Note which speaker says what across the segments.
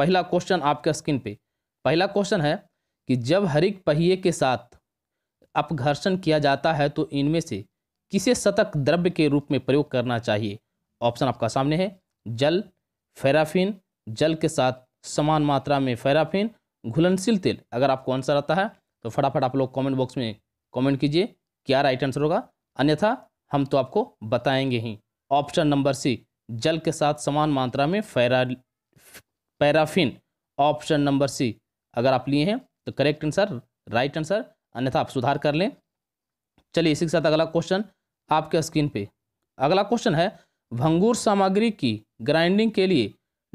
Speaker 1: पहला क्वेश्चन आपके स्क्रीन पे पहला क्वेश्चन है कि जब हरिक पहिए के साथ अपघर्षण किया जाता है तो इनमें से किसे शतक द्रव्य के रूप में प्रयोग करना चाहिए ऑप्शन आपका सामने है जल फेराफिन जल के साथ समान मात्रा में फेराफिन घुलनशील तेल अगर आपको आंसर आता है तो फटाफट आप लोग कमेंट बॉक्स में कमेंट कीजिए क्या राइट आंसर होगा अन्यथा हम तो आपको बताएंगे ही ऑप्शन नंबर सी जल के साथ समान मात्रा में फेरा पैराफिन ऑप्शन नंबर सी अगर आप लिए हैं तो करेक्ट आंसर राइट आंसर अन्यथा आप सुधार कर लें चलिए इसी के साथ अगला क्वेश्चन आपके स्क्रीन पे अगला क्वेश्चन है भंगूर सामग्री की ग्राइंडिंग के लिए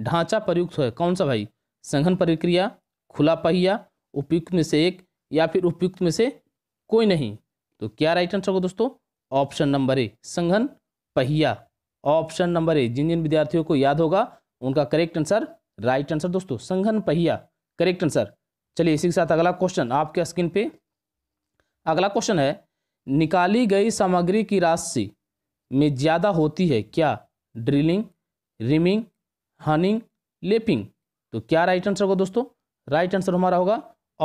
Speaker 1: ढांचा प्रयुक्त है कौन सा भाई संघन प्रक्रिया खुला पहिया उपयुक्त में से एक या फिर उपयुक्त में से कोई नहीं तो क्या राइट आंसर होगा दोस्तों ऑप्शन नंबर ए संघन पहिया ऑप्शन नंबर ए जिन जिन विद्यार्थियों को याद होगा उनका करेक्ट आंसर राइट आंसर दोस्तों संघन पहिया करेक्ट आंसर चलिए इसी के साथ अगला क्वेश्चन आपके स्क्रीन पे अगला क्वेश्चन है निकाली गई सामग्री की राशि में ज़्यादा होती है क्या ड्रिलिंग रिमिंग हनिंग लेपिंग तो क्या राइट आंसर होगा दोस्तों राइट आंसर हमारा होगा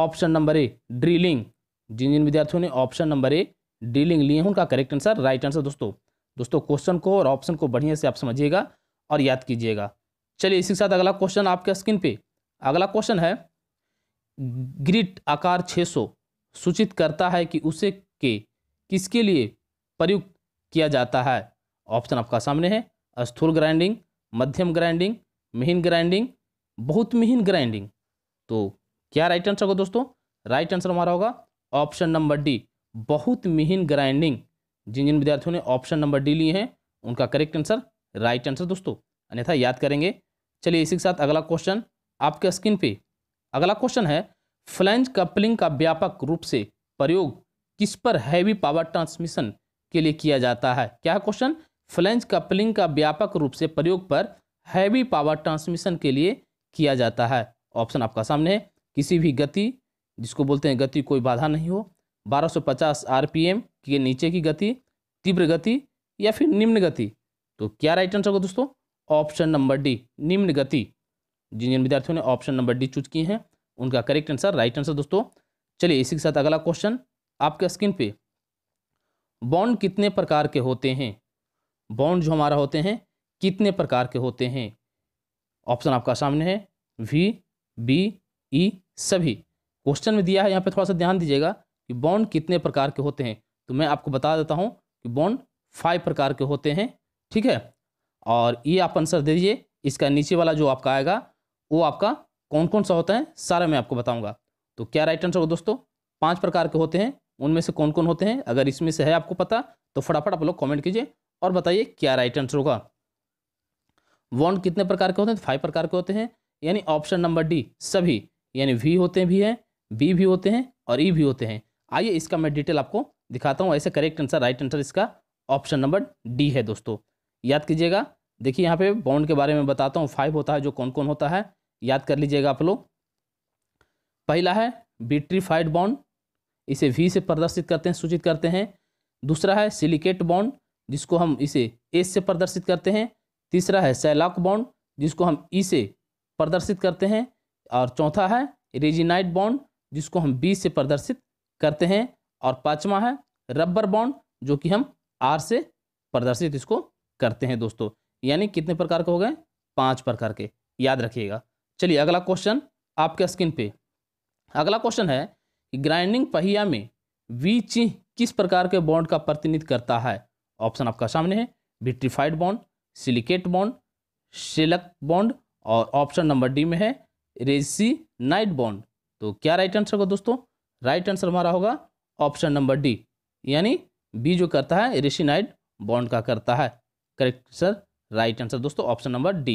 Speaker 1: ऑप्शन नंबर ए ड्रिलिंग जिन जिन विद्यार्थियों ने ऑप्शन नंबर ए ड्रिलिंग लिए हैं उनका करेक्ट आंसर राइट आंसर दोस्तों दोस्तों क्वेश्चन को और ऑप्शन को बढ़िया से आप समझिएगा और याद कीजिएगा चलिए इसी के साथ अगला क्वेश्चन आपके स्क्रीन पे अगला क्वेश्चन है ग्रिट आकार 600 सूचित करता है कि उसे के किसके लिए प्रयुक्त किया जाता है ऑप्शन आपका सामने है स्थूल ग्राइंडिंग मध्यम ग्राइंडिंग महीन ग्राइंडिंग बहुत महीन ग्राइंडिंग तो क्या राइट आंसर होगा दोस्तों राइट आंसर हमारा होगा ऑप्शन नंबर डी बहुत महीन ग्राइंडिंग जिन जिन विद्यार्थियों ने ऑप्शन नंबर डी लिए हैं उनका करेक्ट आंसर राइट आंसर दोस्तों अन्यथा याद करेंगे चलिए इसी के साथ अगला क्वेश्चन आपके स्क्रीन पे अगला क्वेश्चन है फ्लैंज कपलिंग का व्यापक रूप से प्रयोग किस पर हैवी पावर ट्रांसमिशन के लिए किया जाता है क्या क्वेश्चन फ्लैंज कपलिंग का व्यापक रूप से प्रयोग पर हैवी पावर ट्रांसमिशन के लिए किया जाता है ऑप्शन आपका सामने है किसी भी गति जिसको बोलते हैं गति कोई बाधा नहीं हो 1250 आरपीएम के नीचे की गति तीव्र गति या फिर निम्न गति तो क्या राइट आंसर होगा दोस्तों ऑप्शन नंबर डी निम्न गति जिन जिन विद्यार्थियों ने ऑप्शन नंबर डी चूज किए हैं उनका करेक्ट आंसर राइट आंसर दोस्तों चलिए इसी के साथ अगला क्वेश्चन आपके स्क्रीन पे बॉन्ड कितने प्रकार के होते हैं बॉन्ड जो हमारा होते हैं कितने प्रकार के होते हैं ऑप्शन आपका सामने है वी बी ई सभी क्वेश्चन में दिया है यहाँ पे थोड़ा सा ध्यान दीजिएगा कि बॉन्ड कितने प्रकार के होते हैं तो मैं आपको बता देता हूँ कि बॉन्ड फाइव प्रकार के होते हैं ठीक है और ये आप आंसर दे दीजिए इसका नीचे वाला जो आपका आएगा वो आपका कौन कौन सा होता है सारा मैं आपको बताऊंगा तो क्या राइट आंसर होगा दोस्तों पांच प्रकार के होते हैं उनमें से कौन कौन होते हैं अगर इसमें से है आपको पता तो फटाफट आप लोग कॉमेंट कीजिए और बताइए क्या राइट आंसर होगा वॉन्ड कितने प्रकार के होते हैं फाइव प्रकार के होते हैं यानी ऑप्शन नंबर डी सभी यानी वी होते हैं भी हैं बी भी होते हैं और ई e भी होते हैं आइए इसका मैं डिटेल आपको दिखाता हूँ ऐसे करेक्ट आंसर राइट आंसर इसका ऑप्शन नंबर डी है दोस्तों याद कीजिएगा देखिए यहाँ पे बाउंड के बारे में बताता हूँ फाइव होता है जो कौन कौन होता है याद कर लीजिएगा आप लोग पहला है बिट्रीफाइड बॉन्ड इसे वी से प्रदर्शित करते हैं सूचित करते हैं दूसरा है सिलिकेट बॉन्ड जिसको हम इसे एस से प्रदर्शित करते हैं तीसरा है सैलाक बॉन्ड जिसको हम ई e से प्रदर्शित करते हैं और चौथा है रेजिनाइट बॉन्ड जिसको हम बी से प्रदर्शित करते हैं और पाँचवा है रबर बॉन्ड जो कि हम आर से प्रदर्शित इसको करते हैं दोस्तों यानी कितने प्रकार के हो गए पाँच प्रकार के याद रखिएगा चलिए अगला क्वेश्चन आपके स्क्रीन पे अगला क्वेश्चन है ग्राइंडिंग पहिया में वी चिन्ह किस प्रकार के बॉन्ड का प्रतिनिधित्व करता है ऑप्शन आपका सामने है vitrified bond silicate bond shellac bond और ऑप्शन नंबर डी में है रेसी नाइट बॉन्ड तो क्या राइट आंसर होगा दोस्तों राइट आंसर हमारा होगा ऑप्शन नंबर डी यानी बी जो करता है नाइट बॉन्ड का करता है करेक्ट सर राइट आंसर दोस्तों ऑप्शन नंबर डी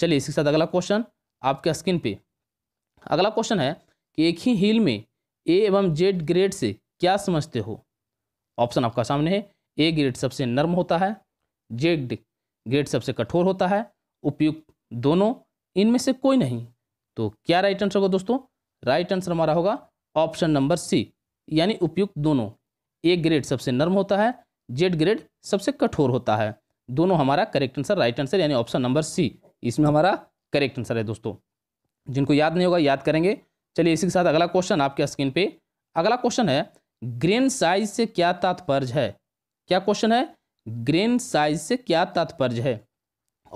Speaker 1: चलिए इसके साथ अगला क्वेश्चन आपके स्क्रीन पे अगला क्वेश्चन है कि एक ही हील में ए एवं जेड ग्रेड से क्या समझते हो ऑप्शन आपका सामने है ए ग्रेड सबसे नर्म होता है जेड ग्रेड सबसे कठोर होता है उपयुक्त दोनों इनमें से कोई नहीं तो क्या राइट आंसर होगा दोस्तों राइट आंसर हमारा होगा ऑप्शन नंबर सी यानी उपयुक्त दोनों ए ग्रेड सबसे नर्म होता है जेड ग्रेड सबसे कठोर होता है दोनों हमारा करेक्ट आंसर राइट आंसर यानी ऑप्शन नंबर सी इसमें हमारा करेक्ट आंसर है दोस्तों जिनको याद नहीं होगा याद करेंगे चलिए इसी के साथ अगला क्वेश्चन आपके स्क्रीन पे अगला क्वेश्चन है ग्रेन साइज से क्या तात्पर्य है क्या क्वेश्चन है ग्रेन साइज से क्या तात्पर्य है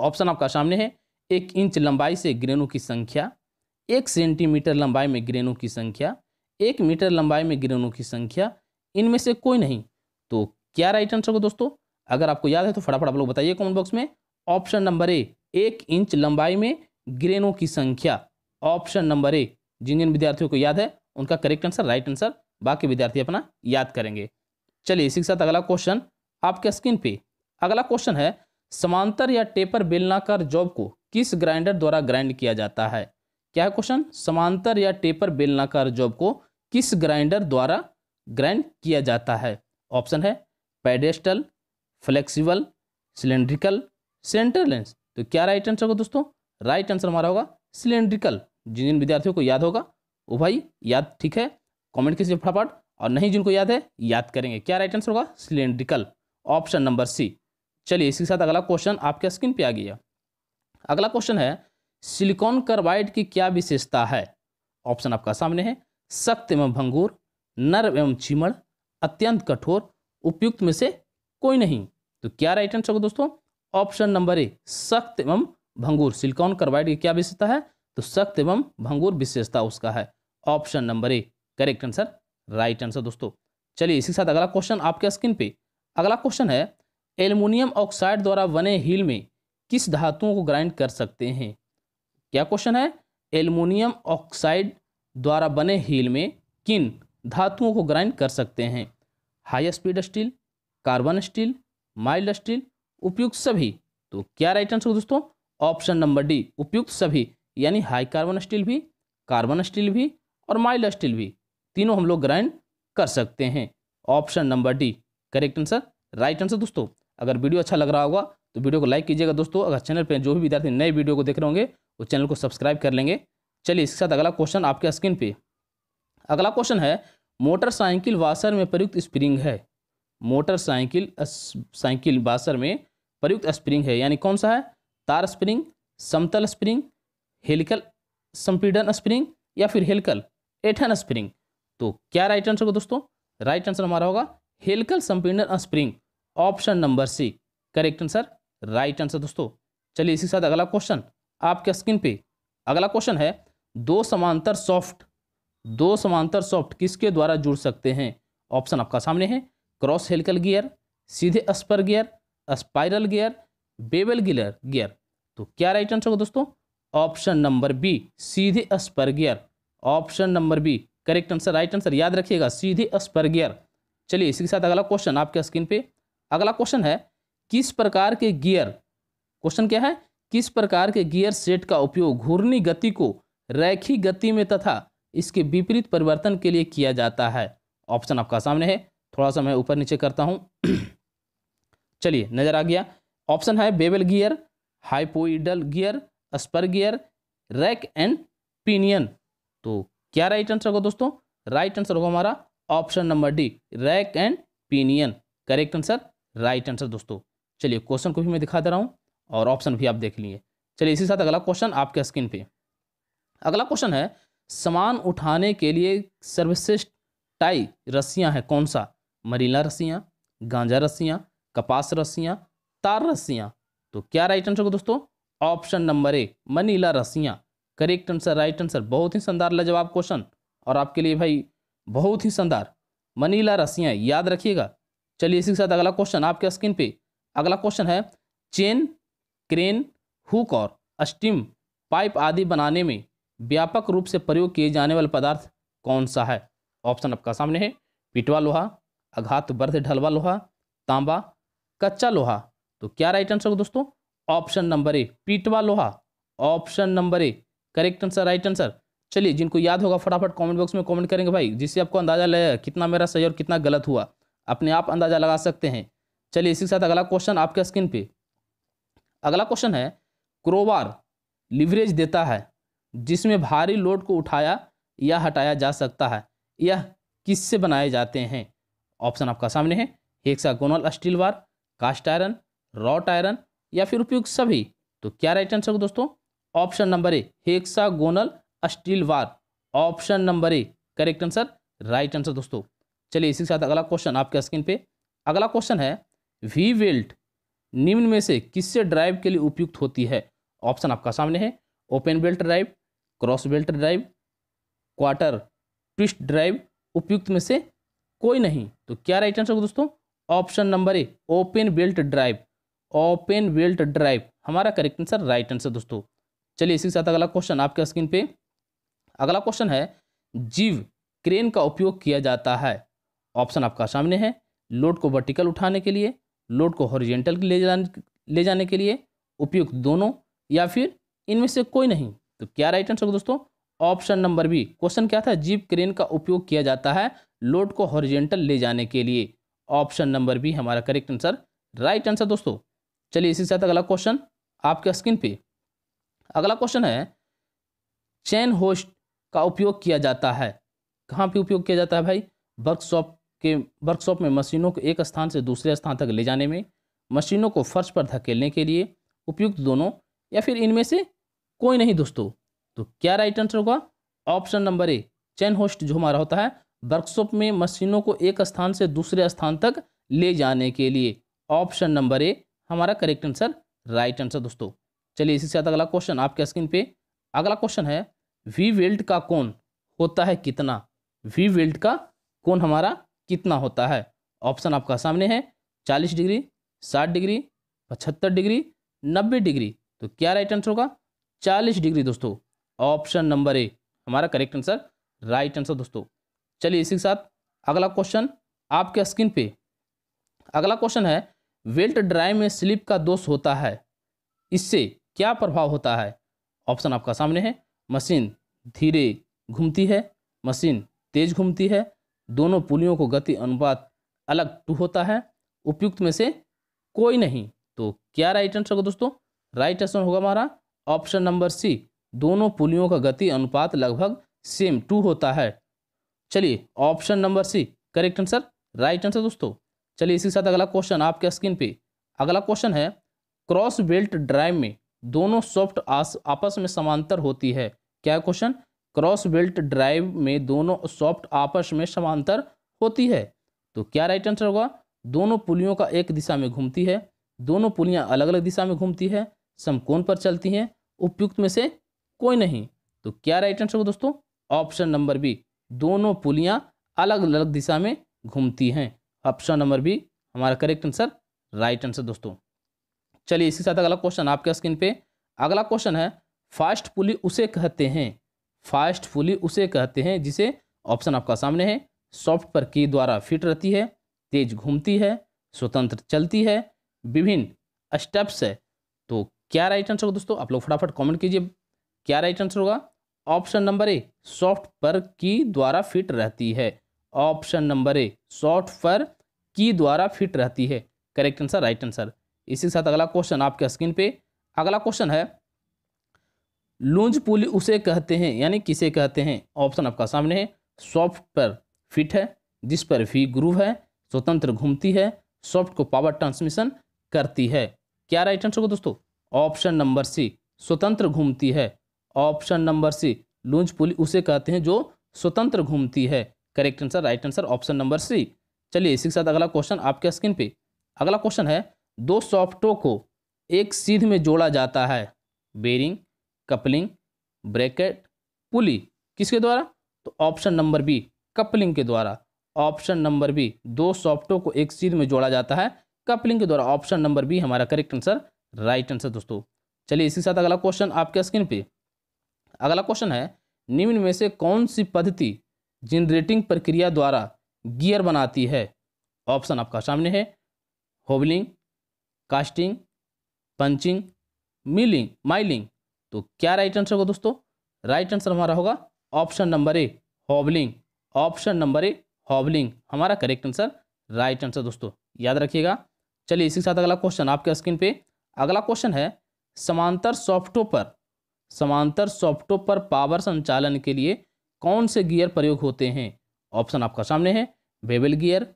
Speaker 1: ऑप्शन आपका सामने है एक इंच लंबाई से ग्रेनों की संख्या एक सेंटीमीटर लंबाई में ग्रेनों की संख्या एक मीटर लंबाई में ग्रेनों की संख्या इनमें से कोई नहीं तो क्या राइट आंसर होगा दोस्तों अगर आपको याद है तो फटाफट आप लोग बताइए कमेंट बॉक्स में ऑप्शन नंबर ए एक इंच लंबाई में ग्रेनों की संख्या ऑप्शन नंबर ए जिन जिन विद्यार्थियों को याद है उनका करेक्ट आंसर राइट आंसर बाकी विद्यार्थी अपना याद करेंगे चलिए इसी के साथ अगला क्वेश्चन आपके स्क्रीन पे अगला क्वेश्चन है समांतर या टेपर बेलनाकार जॉब को किस ग्राइंडर द्वारा ग्राइंड किया जाता है क्या है क्वेश्चन समांतर या टेपर बेलनाकार जॉब को किस ग्राइंडर द्वारा ग्राइंड किया जाता है ऑप्शन है pedestal flexible cylindrical centre lens तो क्या राइट आंसर होगा दोस्तों राइट आंसर हमारा होगा सिलेंड्रिकल जिन जिन विद्यार्थियों को याद होगा वो भाई याद ठीक है कमेंट कीजिए फटाफट और नहीं जिनको याद है याद करेंगे क्या राइट आंसर होगा सिलेंड्रिकल ऑप्शन नंबर सी चलिए इसके साथ अगला क्वेश्चन आपके स्क्रीन पे आ गया अगला क्वेश्चन है सिलिकॉन कार्बाइड की क्या विशेषता है ऑप्शन आपका सामने है सख्त एवं भंगूर नर्व एवं चिमड़ अत्यंत कठोर उपयुक्त में से कोई नहीं तो क्या राइट आंसर होगा दोस्तों ऑप्शन नंबर ए सख्त एवं भंगूर सिलिकॉन कार्बाइड की क्या विशेषता है तो सख्त एवं भंगूर विशेषता उसका है option number A correct answer right answer दोस्तों चलिए इसी के साथ अगला क्वेश्चन आपके स्क्रीन पे अगला क्वेश्चन है एल्युमिनियम ऑक्साइड द्वारा बने हील में किस धातुओं को ग्राइंड कर सकते हैं क्या क्वेश्चन है एल्युमिनियम ऑक्साइड द्वारा बने हील में किन धातुओं को ग्राइंड कर सकते हैं high speed steel carbon steel mild steel उपयुक्त सभी तो क्या राइट आंसर दोस्तों ऑप्शन नंबर डी उपयुक्त सभी यानी हाई कार्बन स्टील भी कार्बन स्टील भी और माइल्ड स्टील भी तीनों हम लोग ग्राइंड कर सकते हैं option number D correct answer right answer दोस्तों अगर वीडियो अच्छा लग रहा होगा तो वीडियो को लाइक कीजिएगा दोस्तों अगर चैनल पर जो भी विद्यार्थी नए वीडियो को देख रहे होंगे वो चैनल को सब्सक्राइब कर लेंगे चलिए इसके साथ अगला क्वेश्चन आपके स्क्रीन पे अगला क्वेश्चन है मोटरसाइकिल वाशर में प्रयुक्त स्प्रिंग है मोटरसाइकिल साइकिल बासर में प्रयुक्त स्प्रिंग है यानी कौन सा है तार स्प्रिंग समतल स्प्रिंग हेलिकल संपीडन स्प्रिंग या फिर हेलिकल एठन स्प्रिंग तो क्या राइट आंसर होगा दोस्तों राइट आंसर हमारा होगा हेलिकल संपीडन spring option number C correct answer right answer दोस्तों चलिए इसी के साथ अगला क्वेश्चन आपके स्क्रीन पे अगला क्वेश्चन है दो समांतर सॉफ्ट दो समांतर सॉफ्ट किसके द्वारा जुड़ सकते हैं ऑप्शन आपका सामने है क्रॉस हेलिकल गियर सीधे spur gear spiral gear bevel gear gear तो क्या राइट आंसर होगा दोस्तों ऑप्शन नंबर बी सीधे spur gear option number B correct answer right answer याद रखिएगा सीधे स्पर गियर चलिए इसी के साथ अगला क्वेश्चन आपके स्क्रीन पे अगला क्वेश्चन है किस प्रकार के गियर क्वेश्चन क्या है किस प्रकार के गियर सेट का उपयोग घूर्णी गति को रैखी गति में तथा इसके विपरीत परिवर्तन के लिए किया जाता है ऑप्शन आपका सामने है थोड़ा सा मैं ऊपर नीचे करता हूँ चलिए नज़र आ गया ऑप्शन है bevel gear hypoidal gear spur gear rack and pinion तो क्या राइट आंसर होगा दोस्तों राइट आंसर होगा हमारा option number D rack and pinion correct answer right answer दोस्तों चलिए क्वेश्चन को भी मैं दिखा दे रहा हूँ और ऑप्शन भी आप देख लिए चलिए इसी साथ अगला क्वेश्चन आपके स्क्रीन पे अगला क्वेश्चन है सामान उठाने के लिए सर्वश्रेष्ठ टाई रस्सियाँ हैं कौन सा मरीला रस्सियाँ गांजा रस्सियाँ कपास रस्सियाँ तार रस्सियाँ तो क्या राइट आंसर होगा दोस्तों ऑप्शन नंबर ए मनीला रस्सियाँ करेक्ट आंसर राइट आंसर बहुत ही शानदार लाजवाब क्वेश्चन और आपके लिए भाई बहुत ही शानदार मनीला रस्सियाँ याद रखिएगा चलिए इसी के साथ अगला क्वेश्चन आपके स्क्रीन पे अगला क्वेश्चन है चेन क्रेन हुक और स्टीम पाइप आदि बनाने में व्यापक रूप से प्रयोग किए जाने वाले पदार्थ कौन सा है ऑप्शन आपका सामने है पिटवा लोहा अघात बर्थ ढलवा लोहा तांबा कच्चा लोहा तो क्या राइट आंसर होगा दोस्तों ऑप्शन नंबर ए पीटवा लोहा option number A correct answer right answer चलिए जिनको याद होगा फटाफट कमेंट बॉक्स में कमेंट करेंगे भाई जिससे आपको अंदाजा लगेगा कितना मेरा सही और कितना गलत हुआ अपने आप अंदाजा लगा सकते हैं चलिए इसी के साथ अगला क्वेश्चन आपके स्क्रीन पे अगला क्वेश्चन है क्रोवार लिवरेज देता है जिसमें भारी लोड को उठाया या हटाया जा सकता है यह किससे बनाए जाते हैं ऑप्शन आपका सामने है hexagonal steel bar cast iron wrought iron या फिर उपयुक्त सभी तो क्या राइट आंसर होगा दोस्तों option number A hexagonal steel bar option number A correct answer right answer दोस्तों चलिए इसी के साथ अगला क्वेश्चन आपके स्क्रीन पे अगला क्वेश्चन है वी वेल्ट निम्न में से किससे ड्राइव के लिए उपयुक्त होती है ऑप्शन आपका सामने है open belt drive cross belt drive quarter twist drive उपयुक्त में से कोई नहीं तो क्या राइट आंसर होगा दोस्तों option number A open belt drive open belt drive हमारा करेक्ट आंसर राइट आंसर दोस्तों चलिए इसी के साथ अगला क्वेश्चन आपके स्क्रीन पे अगला क्वेश्चन है जीव क्रेन का उपयोग किया जाता है ऑप्शन आपका सामने है लोड को वर्टिकल उठाने के लिए लोड को हॉरिजेंटल ले जाने ले जाने के लिए उपयुक्त दोनों या फिर इनमें से कोई नहीं तो क्या राइट आंसर होगा दोस्तों ऑप्शन नंबर बी क्वेश्चन क्या था जीप क्रेन का उपयोग किया जाता है लोड को हॉरिजेंटल ले जाने के लिए ऑप्शन नंबर बी हमारा करेक्ट आंसर राइट आंसर दोस्तों चलिए इसी के साथ अगला क्वेश्चन आपके स्क्रीन पे अगला क्वेश्चन है चैन होस्ट का उपयोग किया जाता है कहाँ पे उपयोग किया जाता है भाई वर्कशॉप के वर्कशॉप में मशीनों को एक स्थान से दूसरे स्थान तक ले जाने में मशीनों को फर्श पर धकेलने के लिए उपयुक्त दोनों या फिर इनमें से कोई नहीं दोस्तों तो क्या राइट आंसर होगा option number A chain hoist जो हमारा होता है वर्कशॉप में मशीनों को एक स्थान से दूसरे स्थान तक ले जाने के लिए ऑप्शन नंबर ए हमारा करेक्ट आंसर राइट आंसर दोस्तों चलिए इसी साथ अगला क्वेश्चन आपके स्क्रीन पे अगला क्वेश्चन है वी वेल्ट का कौन होता है कितना वी वेल्ट का कौन हमारा कितना होता है ऑप्शन आपका सामने है चालीस डिग्री साठ डिग्री पचहत्तर डिग्री नब्बे डिग्री तो क्या राइट आंसर होगा चालीस डिग्री दोस्तों ऑप्शन नंबर ए हमारा करेक्ट आंसर राइट आंसर दोस्तों चलिए इसी के साथ अगला क्वेश्चन आपके स्क्रीन पे अगला क्वेश्चन है वेल्ट ड्राइव में स्लिप का दोष होता है इससे क्या प्रभाव होता है ऑप्शन आपका सामने है मशीन धीरे घूमती है मशीन तेज घूमती है दोनों पुलियों को गति अनुपात अलग टू होता है उपयुक्त में से कोई नहीं तो क्या राइट आंसर होगा दोस्तों राइट आंसर होगा हमारा ऑप्शन नंबर सी दोनों पुलियों का गति अनुपात लगभग सेम टू होता है चलिए option number C correct answer right answer दोस्तों चलिए इसी के साथ अगला क्वेश्चन आपके स्क्रीन पे अगला क्वेश्चन है क्रॉस बेल्ट ड्राइव में दोनों सॉफ्ट आपस में समांतर होती है क्या क्वेश्चन क्रॉस बेल्ट ड्राइव में दोनों सॉफ्ट आपस में समांतर होती है तो क्या राइट आंसर होगा दोनों पुलियों का एक दिशा में घूमती है दोनों पुलियाँ अलग अलग दिशा में घूमती है समकोण पर चलती हैं उपयुक्त में से कोई नहीं तो क्या राइट आंसर होगा दोस्तों ऑप्शन नंबर बी दोनों पुलियाँ अलग अलग दिशा में घूमती हैं ऑप्शन नंबर बी हमारा करेक्ट आंसर राइट आंसर दोस्तों चलिए इसके साथ अगला क्वेश्चन आपके स्क्रीन पे अगला क्वेश्चन है फास्ट पुली उसे कहते हैं फास्ट पुली उसे कहते हैं जिसे ऑप्शन आपका सामने है सॉफ्ट पर की द्वारा फिट रहती है तेज घूमती है स्वतंत्र चलती है विभिन्न स्टेप्स है तो क्या राइट आंसर होगा दोस्तों आप लोग फटाफट कमेंट कीजिए क्या राइट आंसर होगा ऑप्शन नंबर ए सॉफ्ट फर की द्वारा फिट रहती है ऑप्शन नंबर ए सॉफ्ट फर की द्वारा फिट रहती है करेक्ट आंसर राइट आंसर इसी के साथ अगला क्वेश्चन आपके स्क्रीन पे अगला क्वेश्चन है लूंज पुली उसे कहते हैं यानी किसे कहते हैं ऑप्शन आपका सामने है सॉफ्ट पर फिट है जिस पर फी ग्रूव है स्वतंत्र घूमती है सॉफ्ट को पावर ट्रांसमिशन करती है क्या राइट आंसर होगा दोस्तों ऑप्शन नंबर सी स्वतंत्र घूमती है ऑप्शन नंबर सी लूंज पुली उसे कहते हैं जो स्वतंत्र घूमती है correct answer right answer option number C चलिए इसी के साथ अगला क्वेश्चन आपके स्क्रीन पे अगला क्वेश्चन है दो सॉफ्टों को एक सीध में जोड़ा जाता है बेरिंग कपलिंग ब्रैकेट पुली किसके द्वारा तो ऑप्शन नंबर बी कपलिंग के द्वारा ऑप्शन नंबर बी दो सॉफ्टों को एक सीध में जोड़ा जाता है कपलिंग के द्वारा ऑप्शन नंबर बी हमारा करेक्ट आंसर राइट आंसर दोस्तों चलिए इसी के साथ अगला क्वेश्चन आपके स्क्रीन पे अगला क्वेश्चन है निम्न में से कौन सी पद्धति जनरेटिंग प्रक्रिया द्वारा गियर बनाती है ऑप्शन आपका सामने है hobbing casting punching milling milling तो क्या राइट आंसर होगा दोस्तों राइट आंसर हमारा होगा option number A hobbing option number A hobbing हमारा करेक्ट आंसर राइट आंसर दोस्तों याद रखिएगा चलिए इसी के साथ अगला क्वेश्चन आपके स्क्रीन पे अगला क्वेश्चन है समांतर सॉफ्टों पर समांतर सॉफ्टों पर पावर संचालन के लिए कौन से गियर प्रयोग होते हैं ऑप्शन आपका सामने है बेबल गियर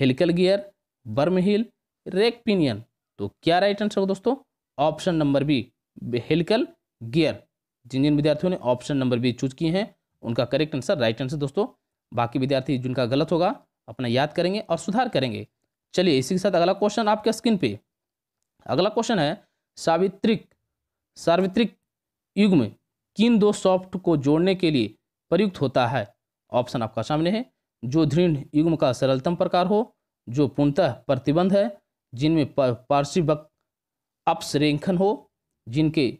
Speaker 1: हिलकल गियर बर्म हिल रेक पिनियन तो क्या राइट आंसर होगा दोस्तों option number B helical gear जिन जिन विद्यार्थियों ने ऑप्शन नंबर बी चूज किए हैं उनका करेक्ट आंसर राइट आंसर दोस्तों बाकी विद्यार्थी जिनका गलत होगा अपना याद करेंगे और सुधार करेंगे चलिए इसी के साथ अगला क्वेश्चन आपके स्क्रीन पे अगला क्वेश्चन है सावित्रिक सार्वित्रिक युग में किन दो सॉफ्ट को जोड़ने के लिए प्रयुक्त होता है ऑप्शन आपका सामने है जो दृढ़ युग्म का सरलतम प्रकार हो जो पूर्णतः प्रतिबंध है जिनमें पार्श्वक अपसरेखन हो जिनके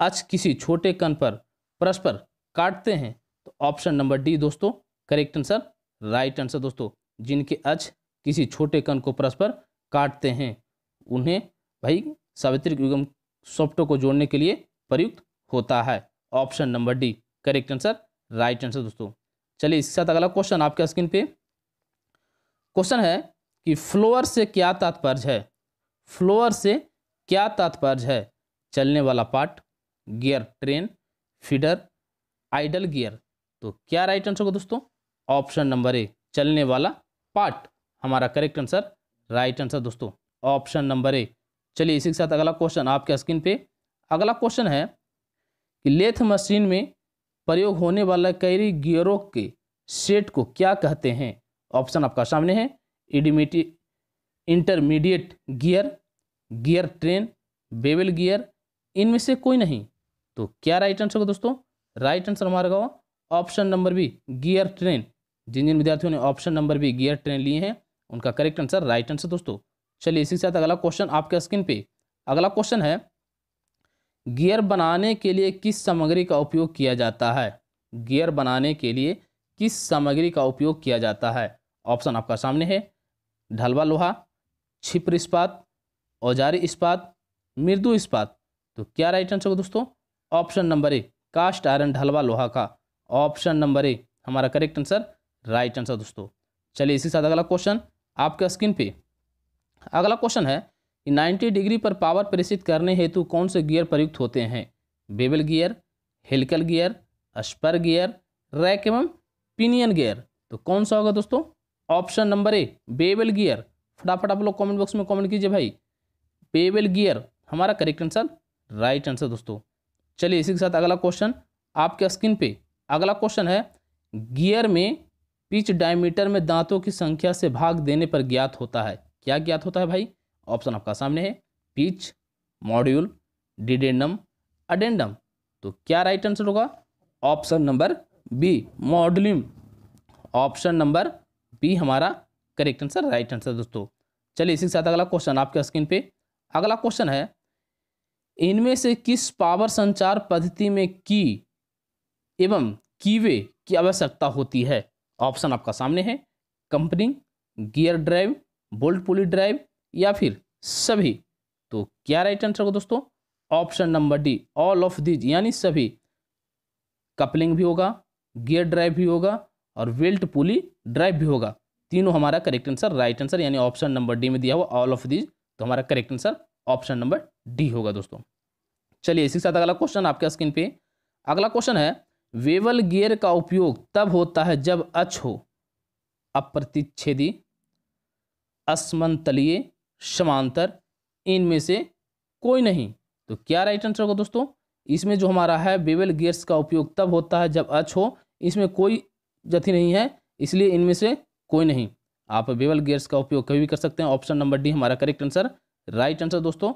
Speaker 1: अच किसी छोटे कण पर परस्पर काटते हैं तो ऑप्शन नंबर डी दोस्तों करेक्ट आंसर राइट आंसर दोस्तों जिनके अच किसी छोटे कण को परस्पर काटते हैं उन्हें भाई सावित्रिक युगम सॉफ्टों को जोड़ने के लिए प्रयुक्त होता है option number D correct answer right answer दोस्तों चलिए इसके साथ अगला क्वेश्चन आपके स्क्रीन पे क्वेश्चन है कि फ्लोअर से क्या तात्पर्य है फ्लोअर से क्या तात्पर्य है चलने वाला part gear train feeder idle gear तो क्या राइट आंसर होगा दोस्तों ऑप्शन नंबर ए चलने वाला पार्ट हमारा करेक्ट आंसर राइट आंसर दोस्तों ऑप्शन नंबर ए चलिए इसी के साथ अगला क्वेश्चन आपके स्क्रीन पे अगला क्वेश्चन है कि लेथ मशीन में प्रयोग होने वाला कैरी गियरों के सेट को क्या कहते हैं ऑप्शन आपका सामने है इडिमिटी intermediate gear gear train bevel gear इनमें से कोई नहीं तो क्या राइट आंसर होगा दोस्तों राइट आंसर हमारा होगा option number B gear train जिन जिन विद्यार्थियों ने option number B gear train लिए हैं उनका करेक्ट आंसर राइट आंसर दोस्तों चलिए इसी के साथ अगला क्वेश्चन आपके स्क्रीन पे अगला क्वेश्चन है गियर बनाने के लिए किस सामग्री का उपयोग किया जाता है गियर बनाने के लिए किस सामग्री का उपयोग किया जाता है ऑप्शन आपका सामने है ढलवा लोहा छिप्र इस्पात औजारी इस्पात मृदु इस्पात तो क्या राइट आंसर होगा दोस्तों option number A cast iron ढलवा लोहा का ऑप्शन नंबर ए हमारा करेक्ट आंसर राइट आंसर दोस्तों चलिए इसी साथ अगला क्वेश्चन आपके स्क्रीन पे अगला क्वेश्चन है 90 डिग्री पर पावर प्रेषित करने हेतु कौन से गियर प्रयुक्त होते हैं bevel gear helical gear spur gear rack एवं पिनियन गियर तो कौन सा होगा दोस्तों option number A bevel gear फटाफट आप लोग कमेंट बॉक्स में कमेंट कीजिए भाई बेबल गियर हमारा करेक्ट आंसर राइट आंसर दोस्तों चलिए इसी के साथ अगला क्वेश्चन आपके स्क्रीन पे अगला क्वेश्चन है गियर में पिच डायमीटर में दांतों की संख्या से भाग देने पर ज्ञात होता है क्या ज्ञात होता है भाई ऑप्शन आपका सामने है पिच मॉड्यूल डिडेंडम अडेंडम तो क्या राइट आंसर होगा ऑप्शन नंबर बी मॉडलिम ऑप्शन नंबर बी हमारा करेक्ट आंसर राइट आंसर दोस्तों चलिए इसी के साथ अगला क्वेश्चन आपके स्क्रीन पे अगला क्वेश्चन है इनमें से किस पावर संचार पद्धति में की एवं कीवे की आवश्यकता होती है ऑप्शन आपका सामने है company gear drive bolt pulley drive या फिर सभी तो क्या राइट आंसर होगा दोस्तों option number D all of these यानी सभी कपलिंग भी होगा गियर ड्राइव भी होगा और वेल्ट पुली ड्राइव भी होगा तीनों हमारा करेक्ट आंसर राइट आंसर यानी ऑप्शन नंबर डी में दिया हुआ ऑल ऑफ दिज तो हमारा correct answer option number D होगा दोस्तों चलिए इसी के साथ अगला क्वेश्चन आपके स्क्रीन पे अगला क्वेश्चन है वेवल गियर का उपयोग तब होता है जब अच हो अप्रतिच्छेदी असमंतलीय समांतर इनमें से कोई नहीं तो क्या राइट आंसर होगा दोस्तों इसमें जो हमारा है बेवल गियर्स का उपयोग तब होता है जब अच हो इसमें कोई जथी नहीं है इसलिए इनमें से कोई नहीं आप बेवल गियर्स का उपयोग कभी भी कर सकते हैं ऑप्शन नंबर डी हमारा करेक्ट आंसर राइट आंसर दोस्तों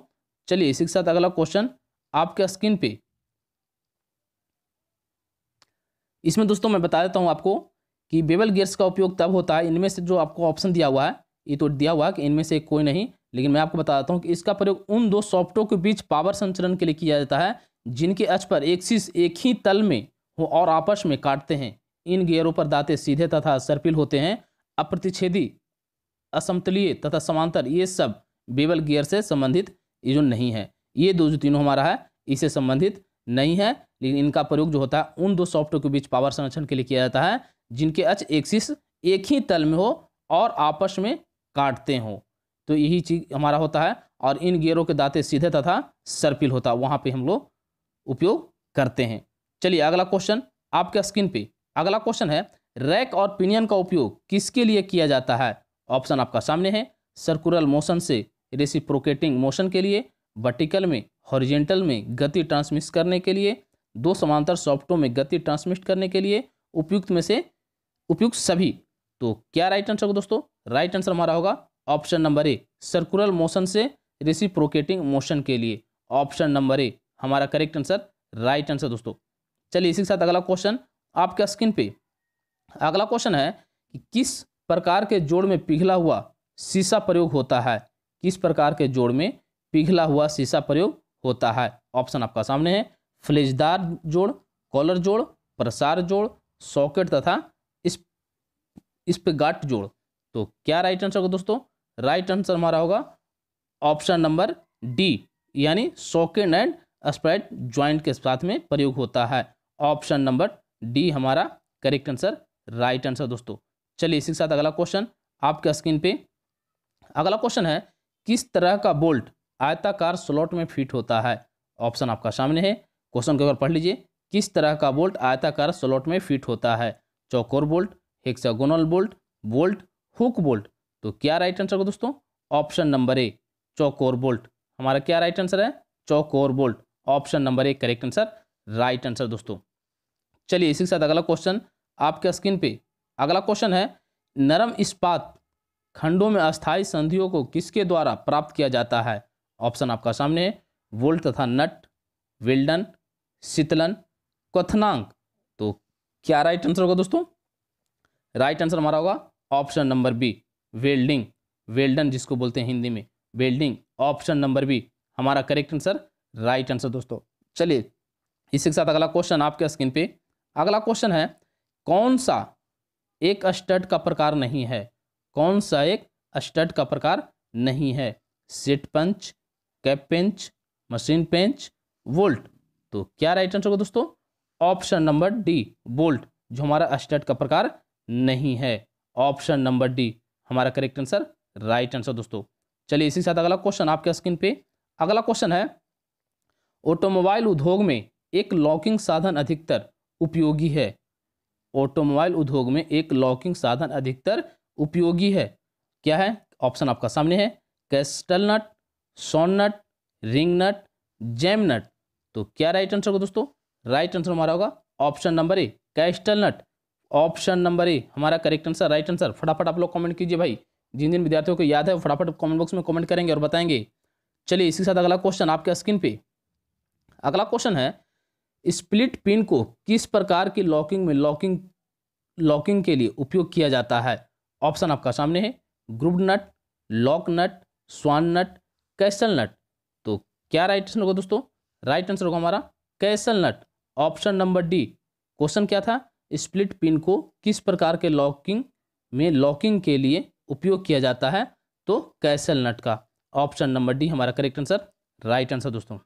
Speaker 1: चलिए इसी के साथ अगला क्वेश्चन आपके स्क्रीन पे इसमें दोस्तों मैं बता देता हूँ आपको कि बेवल गियर्स का उपयोग तब होता है इनमें से जो आपको ऑप्शन दिया हुआ है ये तो दिया हुआ है कि इनमें से कोई नहीं लेकिन मैं आपको बताता हूँ कि इसका प्रयोग उन दो सॉफ्टों के बीच पावर संचरण के लिए किया जाता है जिनके अच पर एक्सिस एक ही तल में हो और आपस में काटते हैं इन गियरों पर दाते सीधे तथा सर्पिल होते हैं अप्रतिच्छेदी असमतलीय तथा समांतर ये सब बेवल गियर से संबंधित ये जो नहीं है ये दो जो तीनों हमारा है इसे संबंधित नहीं है लेकिन इनका प्रयोग जो होता है उन दो सॉफ्टों के बीच पावर संरक्षण के लिए किया जाता है जिनके अच एक्सिस एक ही तल में हो और आपस में काटते हों तो यही चीज हमारा होता है और इन गियरों के दाते सीधे तथा सर्पिल होता है वहाँ पर हम लोग उपयोग करते हैं चलिए अगला क्वेश्चन आपके स्क्रीन पे अगला क्वेश्चन है रैक और पिनियन का उपयोग किसके लिए किया जाता है ऑप्शन आपका सामने है सर्कुलर मोशन से रेसिप्रोकेटिंग मोशन के लिए वर्टिकल में हॉरिजेंटल में गति ट्रांसमिट करने के लिए दो समांतर सॉफ्टों में गति ट्रांसमिट करने के लिए उपयुक्त में से उपयुक्त सभी तो क्या राइट आंसर होगा दोस्तों राइट आंसर हमारा होगा option number A circular motion से रिसिप्रोकेटिंग मोशन के लिए ऑप्शन नंबर ए हमारा करेक्ट आंसर राइट आंसर दोस्तों चलिए इसी के साथ अगला क्वेश्चन आपके स्क्रीन पे अगला क्वेश्चन है कि किस प्रकार के जोड़ में पिघला हुआ शीशा प्रयोग होता है किस प्रकार के जोड़ में पिघला हुआ शीशा प्रयोग होता है ऑप्शन आपका सामने है फ्लेजदार जोड़ कॉलर जोड़ प्रसार जोड़ सॉकेट तथा इस इस पे गाट जोड़ तो क्या राइट आंसर होगा दोस्तों राइट आंसर हमारा होगा ऑप्शन नंबर डी यानी सॉकेट एंड स्प्राइट ज्वाइंट के साथ में प्रयोग होता है ऑप्शन नंबर डी हमारा करेक्ट आंसर राइट आंसर दोस्तों चलिए इसी के साथ अगला क्वेश्चन आपके स्क्रीन पे अगला क्वेश्चन है किस तरह का बोल्ट आयताकार स्लॉट में फिट होता है ऑप्शन आपका सामने है क्वेश्चन के ऊपर पढ़ लीजिए किस तरह का बोल्ट आयताकार स्लॉट में फिट होता है चौकोर bolt hexagonal bolt bolt hook bolt तो क्या राइट आंसर होगा दोस्तों ऑप्शन नंबर ए चौक और बोल्ट हमारा क्या राइट आंसर है चौक और bolt option number A correct answer right answer दोस्तों चलिए इसी के साथ अगला क्वेश्चन आपके स्क्रीन पे अगला क्वेश्चन है नरम इस्पात खंडों में अस्थायी संधियों को किसके द्वारा प्राप्त किया जाता है ऑप्शन आपका सामने है वोल्ट तथा नट विल्डन शीतलन क्वनांग तो क्या राइट आंसर होगा दोस्तों राइट आंसर हमारा होगा option number B welding welding जिसको बोलते हैं हिंदी में वेल्डिंग ऑप्शन नंबर बी हमारा करेक्ट आंसर राइट आंसर दोस्तों चलिए इसी के साथ अगला क्वेश्चन आपके स्क्रीन पे अगला क्वेश्चन है कौन सा एक स्टड का प्रकार नहीं है कौन सा एक स्टड का प्रकार नहीं है सेट पंच कैप पेंच मशीन पेंच वोल्ट तो क्या राइट आंसर होगा दोस्तों ऑप्शन नंबर डी बोल्ट जो हमारा स्टड का प्रकार नहीं है ऑप्शन नंबर डी हमारा करेक्ट आंसर राइट आंसर दोस्तों चलिए इसी के साथ अगला क्वेश्चन आपके स्क्रीन पे अगला क्वेश्चन है ऑटोमोबाइल उद्योग में एक लॉकिंग साधन अधिकतर उपयोगी है ऑटोमोबाइल उद्योग में एक लॉकिंग साधन अधिकतर उपयोगी है क्या है ऑप्शन आपका सामने है कैस्टल नट सोन nut ring nut jam nut तो क्या राइट आंसर होगा दोस्तों राइट आंसर हमारा होगा option number A castle nut option number A हमारा करेक्ट आंसर राइट आंसर फटाफट आप लोग कमेंट कीजिए भाई जिन जिन विद्यार्थियों को याद है वो फटाफट कमेंट बॉक्स में कमेंट करेंगे और बताएंगे चलिए इसके साथ अगला क्वेश्चन आपके स्क्रीन पे अगला क्वेश्चन है स्प्लिट पिन को किस प्रकार की लॉकिंग में लॉकिंग लॉकिंग के लिए उपयोग किया जाता है ऑप्शन आपका सामने है group nut lock nut swan nut castle nut तो क्या राइट आंसर होगा दोस्तों राइट आंसर होगा हमारा castle nut option number D question क्या था स्प्लिट पिन को किस प्रकार के लॉकिंग में लॉकिंग के लिए उपयोग किया जाता है तो कैसल नट का ऑप्शन नंबर डी हमारा करेक्ट आंसर राइट आंसर दोस्तों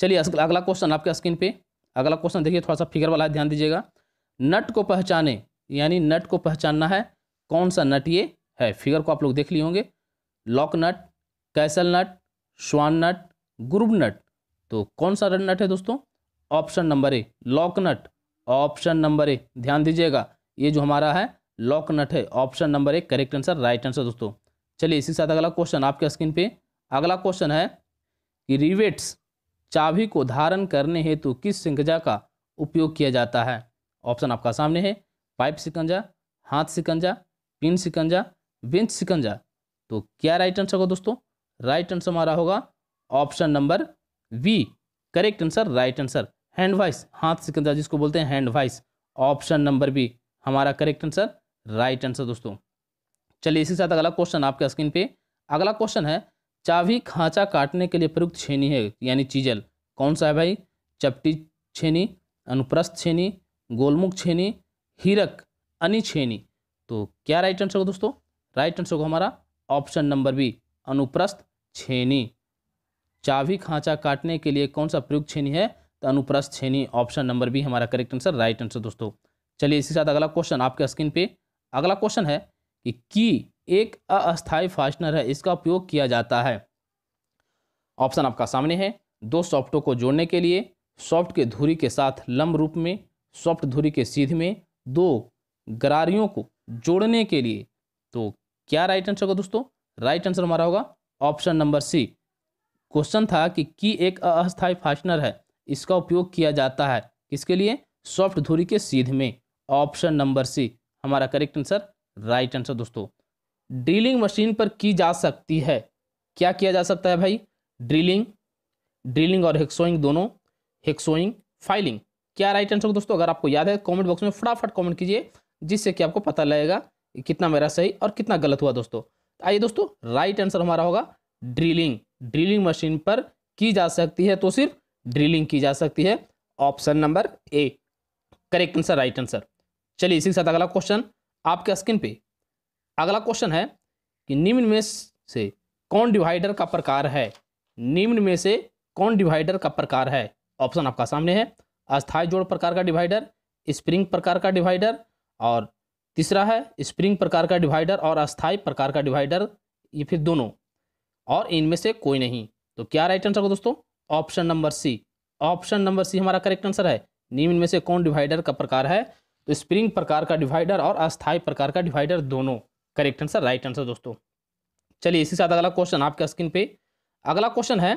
Speaker 1: चलिए अगला क्वेश्चन आपके स्क्रीन पे अगला क्वेश्चन देखिए थोड़ा सा फिगर वाला ध्यान दीजिएगा नट को पहचाने यानी नट को पहचानना है कौन सा नट ये है फिगर को आप लोग देख लिए होंगे लॉक नट कैसल नट श्वान नट ग्रुप नट तो कौन सा नट है दोस्तों option number A lock nut option number A ध्यान दीजिएगा ये जो हमारा है लॉकनट है option number A correct answer right answer दोस्तों चलिए इसी साथ अगला क्वेश्चन आपके स्क्रीन पे अगला क्वेश्चन है कि रिवेट्स चाबी को धारण करने हेतु तो किस सिकंजा का उपयोग किया जाता है ऑप्शन आपका सामने है पाइप सिकंजा हाथ सिकंजा पिन सिकंजा विंच सिकंजा तो क्या राइट आंसर होगा दोस्तों राइट आंसर हमारा होगा option number V correct answer right answer hand vice हाथ से कंधा जिसको बोलते हैं hand vice option number B हमारा करेक्ट आंसर राइट आंसर दोस्तों चलिए इसी के साथ अगला क्वेश्चन आपके स्क्रीन पे अगला क्वेश्चन है चाभी खांचा काटने के लिए प्रयुक्त छेनी है यानी चीजल कौन सा है भाई चपटी छेनी अनुप्रस्थ छेनी गोलमुख छेनी हीरक अनि छेनी तो क्या राइट आंसर होगा दोस्तों राइट आंसर होगा हमारा ऑप्शन नंबर बी अनुप्रस्थ छेनी चाभी खांचा काटने के लिए कौन सा प्रयुक्त छेनी है तो अनुप्रस्थ छेनी ऑप्शन नंबर बी हमारा करेक्ट आंसर राइट आंसर दोस्तों चलिए इसी साथ अगला क्वेश्चन आपके स्क्रीन पे अगला क्वेश्चन है कि की एक अस्थायी फास्टनर है इसका उपयोग किया जाता है ऑप्शन आपका सामने है दो सॉफ्टों को जोड़ने के लिए सॉफ्ट के धुरी के साथ लंब रूप में सॉफ्ट धुरी के सीध में दो गरारियों को जोड़ने के लिए तो क्या राइट आंसर होगा दोस्तों राइट आंसर हमारा होगा ऑप्शन नंबर सी क्वेश्चन था कि की एक अस्थायी फास्टनर है इसका उपयोग किया जाता है किसके लिए सॉफ्ट धुरी के सीध में ऑप्शन नंबर सी हमारा करेक्ट आंसर राइट आंसर दोस्तों ड्रिलिंग मशीन पर की जा सकती है क्या किया जा सकता है भाई ड्रिलिंग ड्रिलिंग और हेक्सोइंग दोनों हेक्सोइंग फाइलिंग क्या राइट आंसर दोस्तों अगर आपको याद है कमेंट बॉक्स में फटाफट कमेंट कीजिए जिससे कि आपको पता लगेगा कितना मेरा सही और कितना गलत हुआ दोस्तों तो आइए दोस्तों राइट आंसर हमारा होगा ड्रिलिंग ड्रिलिंग मशीन पर की जा सकती है तो सिर्फ ड्रिलिंग की जा सकती है option number A correct answer right answer चलिए इसी के साथ अगला क्वेश्चन आपके स्क्रीन पे अगला क्वेश्चन है कि निम्न में से कौन डिवाइडर का प्रकार है निम्न में से कौन डिवाइडर का प्रकार है ऑप्शन आपका सामने है अस्थाई जोड़ प्रकार का डिवाइडर स्प्रिंग प्रकार का डिवाइडर और तीसरा है स्प्रिंग प्रकार का डिवाइडर और अस्थाई प्रकार का डिवाइडर ये फिर दोनों और इनमें से कोई नहीं तो क्या राइट आंसर होगा दोस्तों option number C option number C हमारा करेक्ट आंसर है निम्न में से कौन डिवाइडर का प्रकार है तो स्प्रिंग प्रकार का डिवाइडर और अस्थायी प्रकार का डिवाइडर दोनों करेक्ट आंसर राइट आंसर दोस्तों चलिए इसी साथ अगला क्वेश्चन आपके स्क्रीन पे अगला क्वेश्चन है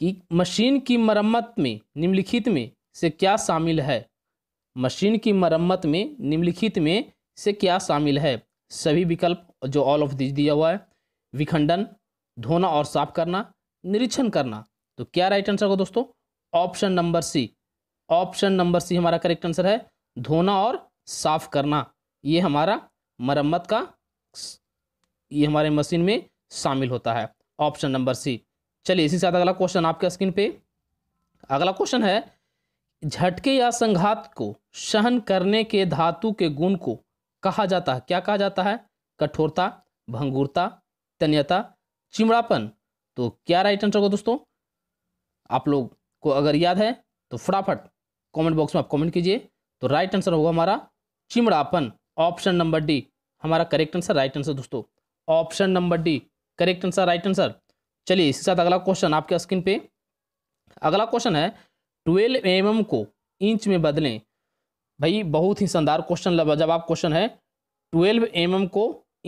Speaker 1: कि मशीन की मरम्मत में निम्नलिखित में से क्या शामिल है मशीन की मरम्मत में निम्नलिखित में से क्या शामिल है सभी विकल्प जो ऑल ऑफ दिया हुआ है विखंडन धोना और साफ करना निरीक्षण करना तो क्या राइट आंसर होगा दोस्तों option number C option number C हमारा करेक्ट आंसर है धोना और साफ करना ये हमारा मरम्मत का ये हमारे मशीन में शामिल होता है ऑप्शन नंबर सी चलिए इसी साथ अगला क्वेश्चन आपके स्क्रीन पे अगला क्वेश्चन है झटके या संघात को सहन करने के धातु के गुण को कहा जाता है क्या कहा जाता है कठोरता भंगुरता तन्यता चिमड़ापन तो क्या राइट आंसर होगा दोस्तों आप लोग को अगर याद है तो फटाफट कमेंट बॉक्स में आप कमेंट कीजिए तो राइट आंसर होगा हमारा चिमड़ापन ऑप्शन नंबर डी हमारा करेक्ट आंसर राइट आंसर दोस्तों option number D correct answer right answer चलिए इसके साथ अगला क्वेश्चन आपके स्क्रीन पे अगला क्वेश्चन है ट्वेल्व एम mm को इंच में बदलें भाई बहुत ही शानदार क्वेश्चन जब आप क्वेश्चन है ट्वेल्व एम mm को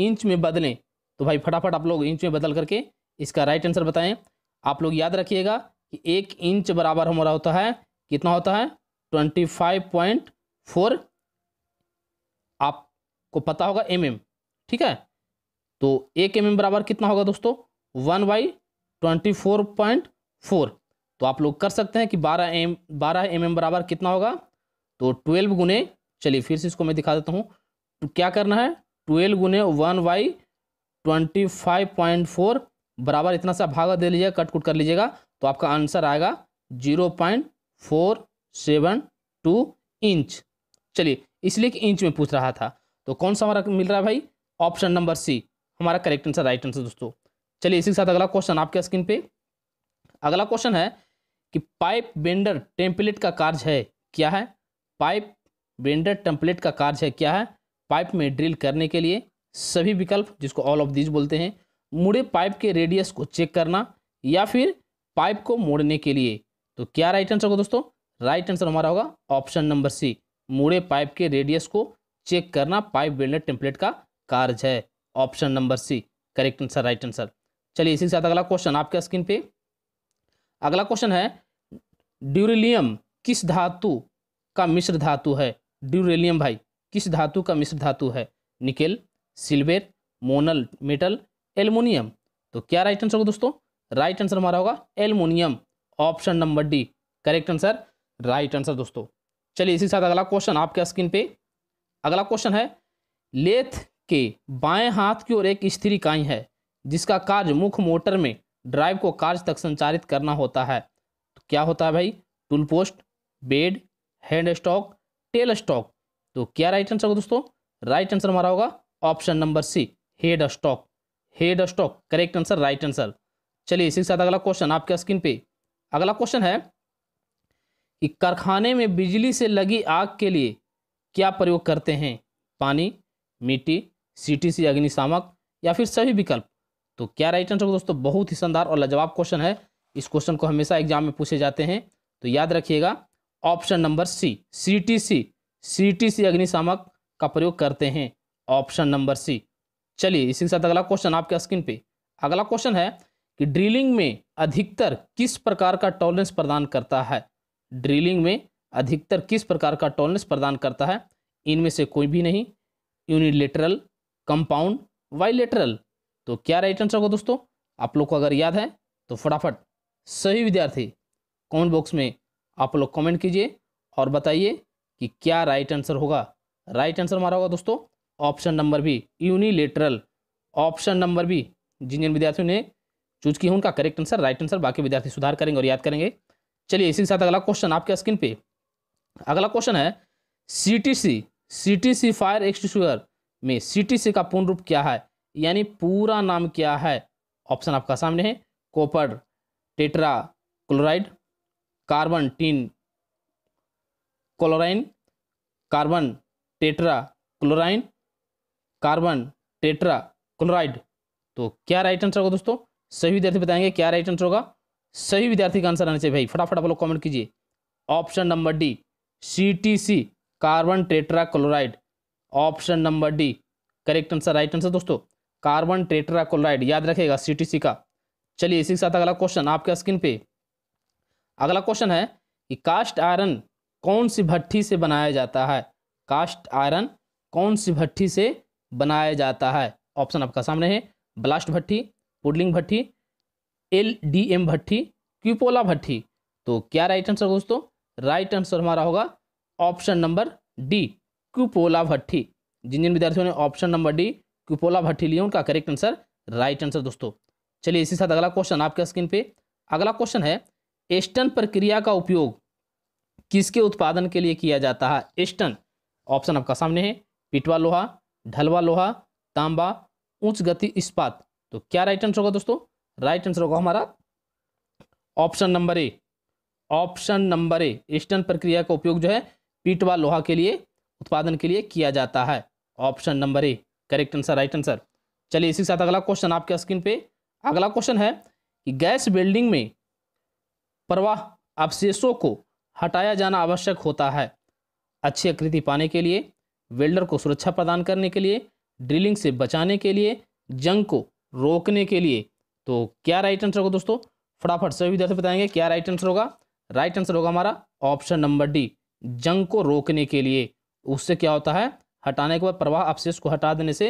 Speaker 1: इंच में बदलें तो भाई फटाफट आप लोग इंच में बदल करके इसका राइट आंसर बताएं आप लोग याद रखिएगा कि एक इंच बराबर हमारा होता है कितना होता है ट्वेंटी फाइव पॉइंट फोर आपको पता होगा एम mm, ठीक है तो एक एम mm बराबर कितना होगा दोस्तों one by twenty four point four तो आप लोग कर सकते हैं कि बारह एम बारह एम एम बराबर कितना होगा तो ट्वेल्व गुने चलिए फिर से इसको मैं दिखा देता हूँ तो क्या करना है ट्वेल्व गुने one by twenty five point four बराबर इतना सा भागा दे लीजिएगा कट कुट कर लीजिएगा तो आपका आंसर आएगा zero point four seven two inch चलिए इसलिए कि इंच में पूछ रहा था तो कौन सा हमारा मिल रहा है भाई ऑप्शन नंबर सी हमारा करेक्ट आंसर राइट आंसर दोस्तों चलिए इसी के साथ अगला क्वेश्चन आपके स्क्रीन पे अगला क्वेश्चन है कि पाइप बेंडर टेम्पलेट का कार्य है क्या है पाइप बेंडर टेम्पलेट का कार्य है क्या है पाइप में ड्रिल करने के लिए सभी विकल्प जिसको ऑल ऑफ दीज बोलते हैं मुड़े पाइप के रेडियस को चेक करना या फिर पाइप को मोड़ने के लिए तो क्या राइट आंसर होगा दोस्तों राइट आंसर हमारा होगा ऑप्शन नंबर सी मुड़े पाइप के रेडियस को चेक करना पाइप बिल्डर टेम्पलेट का कार्य है option number C correct answer right answer चलिए इसी के साथ अगला क्वेश्चन आपके स्क्रीन पे अगला क्वेश्चन है ड्यूरेलियम किस धातु का मिश्र धातु है ड्यूरेलियम भाई किस धातु का मिश्र धातु है nickel silver Monel metal aluminium तो क्या राइट आंसर होगा दोस्तों राइट आंसर हमारा होगा aluminium option number D correct answer right answer दोस्तों चलिए इसी साथ अगला क्वेश्चन आपके स्क्रीन पे अगला क्वेश्चन है लेथ के बाएं हाथ की ओर एक स्थिर इकाई है जिसका कार्य मुख्य मोटर में ड्राइव को कार्य तक संचालित करना होता है तो क्या होता है भाई tool post bed hand stock tail stock तो क्या राइट आंसर होगा दोस्तों राइट आंसर हमारा होगा option number C head stock head stock correct answer right answer चलिए इसी के साथ अगला क्वेश्चन आपके स्क्रीन पे अगला क्वेश्चन है कि कारखाने में बिजली से लगी आग के लिए क्या प्रयोग करते हैं पानी मिट्टी सीटीसी अग्निशामक या फिर सभी विकल्प तो क्या राइट आंसर दोस्तों बहुत ही शानदार और लाजवाब क्वेश्चन है इस क्वेश्चन को हमेशा एग्जाम में पूछे जाते हैं तो याद रखिएगा option number C C T C C T C अग्निशामक का प्रयोग करते हैं ऑप्शन नंबर सी चलिए इसी के साथ अगला क्वेश्चन आपके स्क्रीन पे अगला क्वेश्चन है कि ड्रिलिंग में अधिकतर किस प्रकार का टॉलरेंस प्रदान करता है ड्रिलिंग में अधिकतर किस प्रकार का टॉलरेंस प्रदान करता है इनमें से कोई भी नहीं यूनिलेटरल कंपाउंड वाइलेटरल तो क्या राइट आंसर होगा दोस्तों आप लोग को अगर याद है तो फटाफट सही विद्यार्थी कमेंट बॉक्स में आप लोग कमेंट कीजिए और बताइए कि क्या राइट आंसर होगा राइट आंसर हमारा होगा दोस्तों option number B unilateral option number B जिन जिन विद्यार्थियों ने चूज किए उनका करेक्ट आंसर राइट आंसर बाकी विद्यार्थी सुधार करेंगे और याद करेंगे चलिए इसी के साथ अगला क्वेश्चन आपके स्क्रीन पे अगला क्वेश्चन है C T C C T C fire extinguisher में सी टी सी का पूर्ण रूप क्या है यानी पूरा नाम क्या है ऑप्शन आपका सामने है copper tetrachloride carbon tin chlorine carbon tetra chlorine carbon tetrachloride तो क्या राइट आंसर होगा दोस्तों सही विद्यार्थी बताएंगे क्या राइट आंसर होगा सही विद्यार्थी का आंसर आना चाहिए भाई फटाफट आप लोग कॉमेंट कीजिए option number D C carbon tetrachloride option number D correct answer right answer दोस्तों कार्बन टेट्रा क्लोराइड याद रखेगा सी का चलिए इसी के साथ अगला क्वेश्चन आपके स्क्रीन पे अगला क्वेश्चन है कि कास्ट आयरन कौन सी भट्टी से बनाया जाता है कास्ट आयरन कौन सी भट्टी से बनाया जाता है ऑप्शन आपका सामने है ब्लास्ट भट्टी पुडलिंग भट्टी एल डी एम भट्टी क्यूपोला भट्टी तो क्या राइट आंसर दोस्तों राइट आंसर हमारा होगा ऑप्शन नंबर डी क्यूपोला भट्टी जिन जिन विद्यार्थियों ने ऑप्शन नंबर डी क्यूपोला भट्टी लिया उनका करेक्ट आंसर राइट आंसर दोस्तों चलिए इसी साथ अगला क्वेश्चन आपके स्क्रीन पे अगला क्वेश्चन है एस्टन प्रक्रिया का उपयोग किसके उत्पादन के लिए किया जाता है एस्टन ऑप्शन आपका सामने है पिटवा लोहा ढलवा लोहा तांबा उच्च गति इस्पात तो क्या राइट आंसर होगा दोस्तों राइट आंसर होगा हमारा option number A option number A ईस्टर्न प्रक्रिया का उपयोग जो है पीट व लोहा के लिए उत्पादन के लिए किया जाता है option number A correct answer right answer चलिए इसी के साथ अगला क्वेश्चन आपके स्क्रीन पे अगला क्वेश्चन है कि गैस वेल्डिंग में प्रवाह अवशेषों को हटाया जाना आवश्यक होता है अच्छी आकृति पाने के लिए वेल्डर को सुरक्षा प्रदान करने के लिए ड्रिलिंग से बचाने के लिए जंग को रोकने के लिए तो क्या राइट आंसर होगा दोस्तों फटाफट सभी विद्यार्थी बताएंगे क्या राइट आंसर होगा राइट आंसर होगा हमारा ऑप्शन नंबर डी जंग को रोकने के लिए उससे क्या होता है हटाने के बाद प्रवाह अपशेष को हटा देने से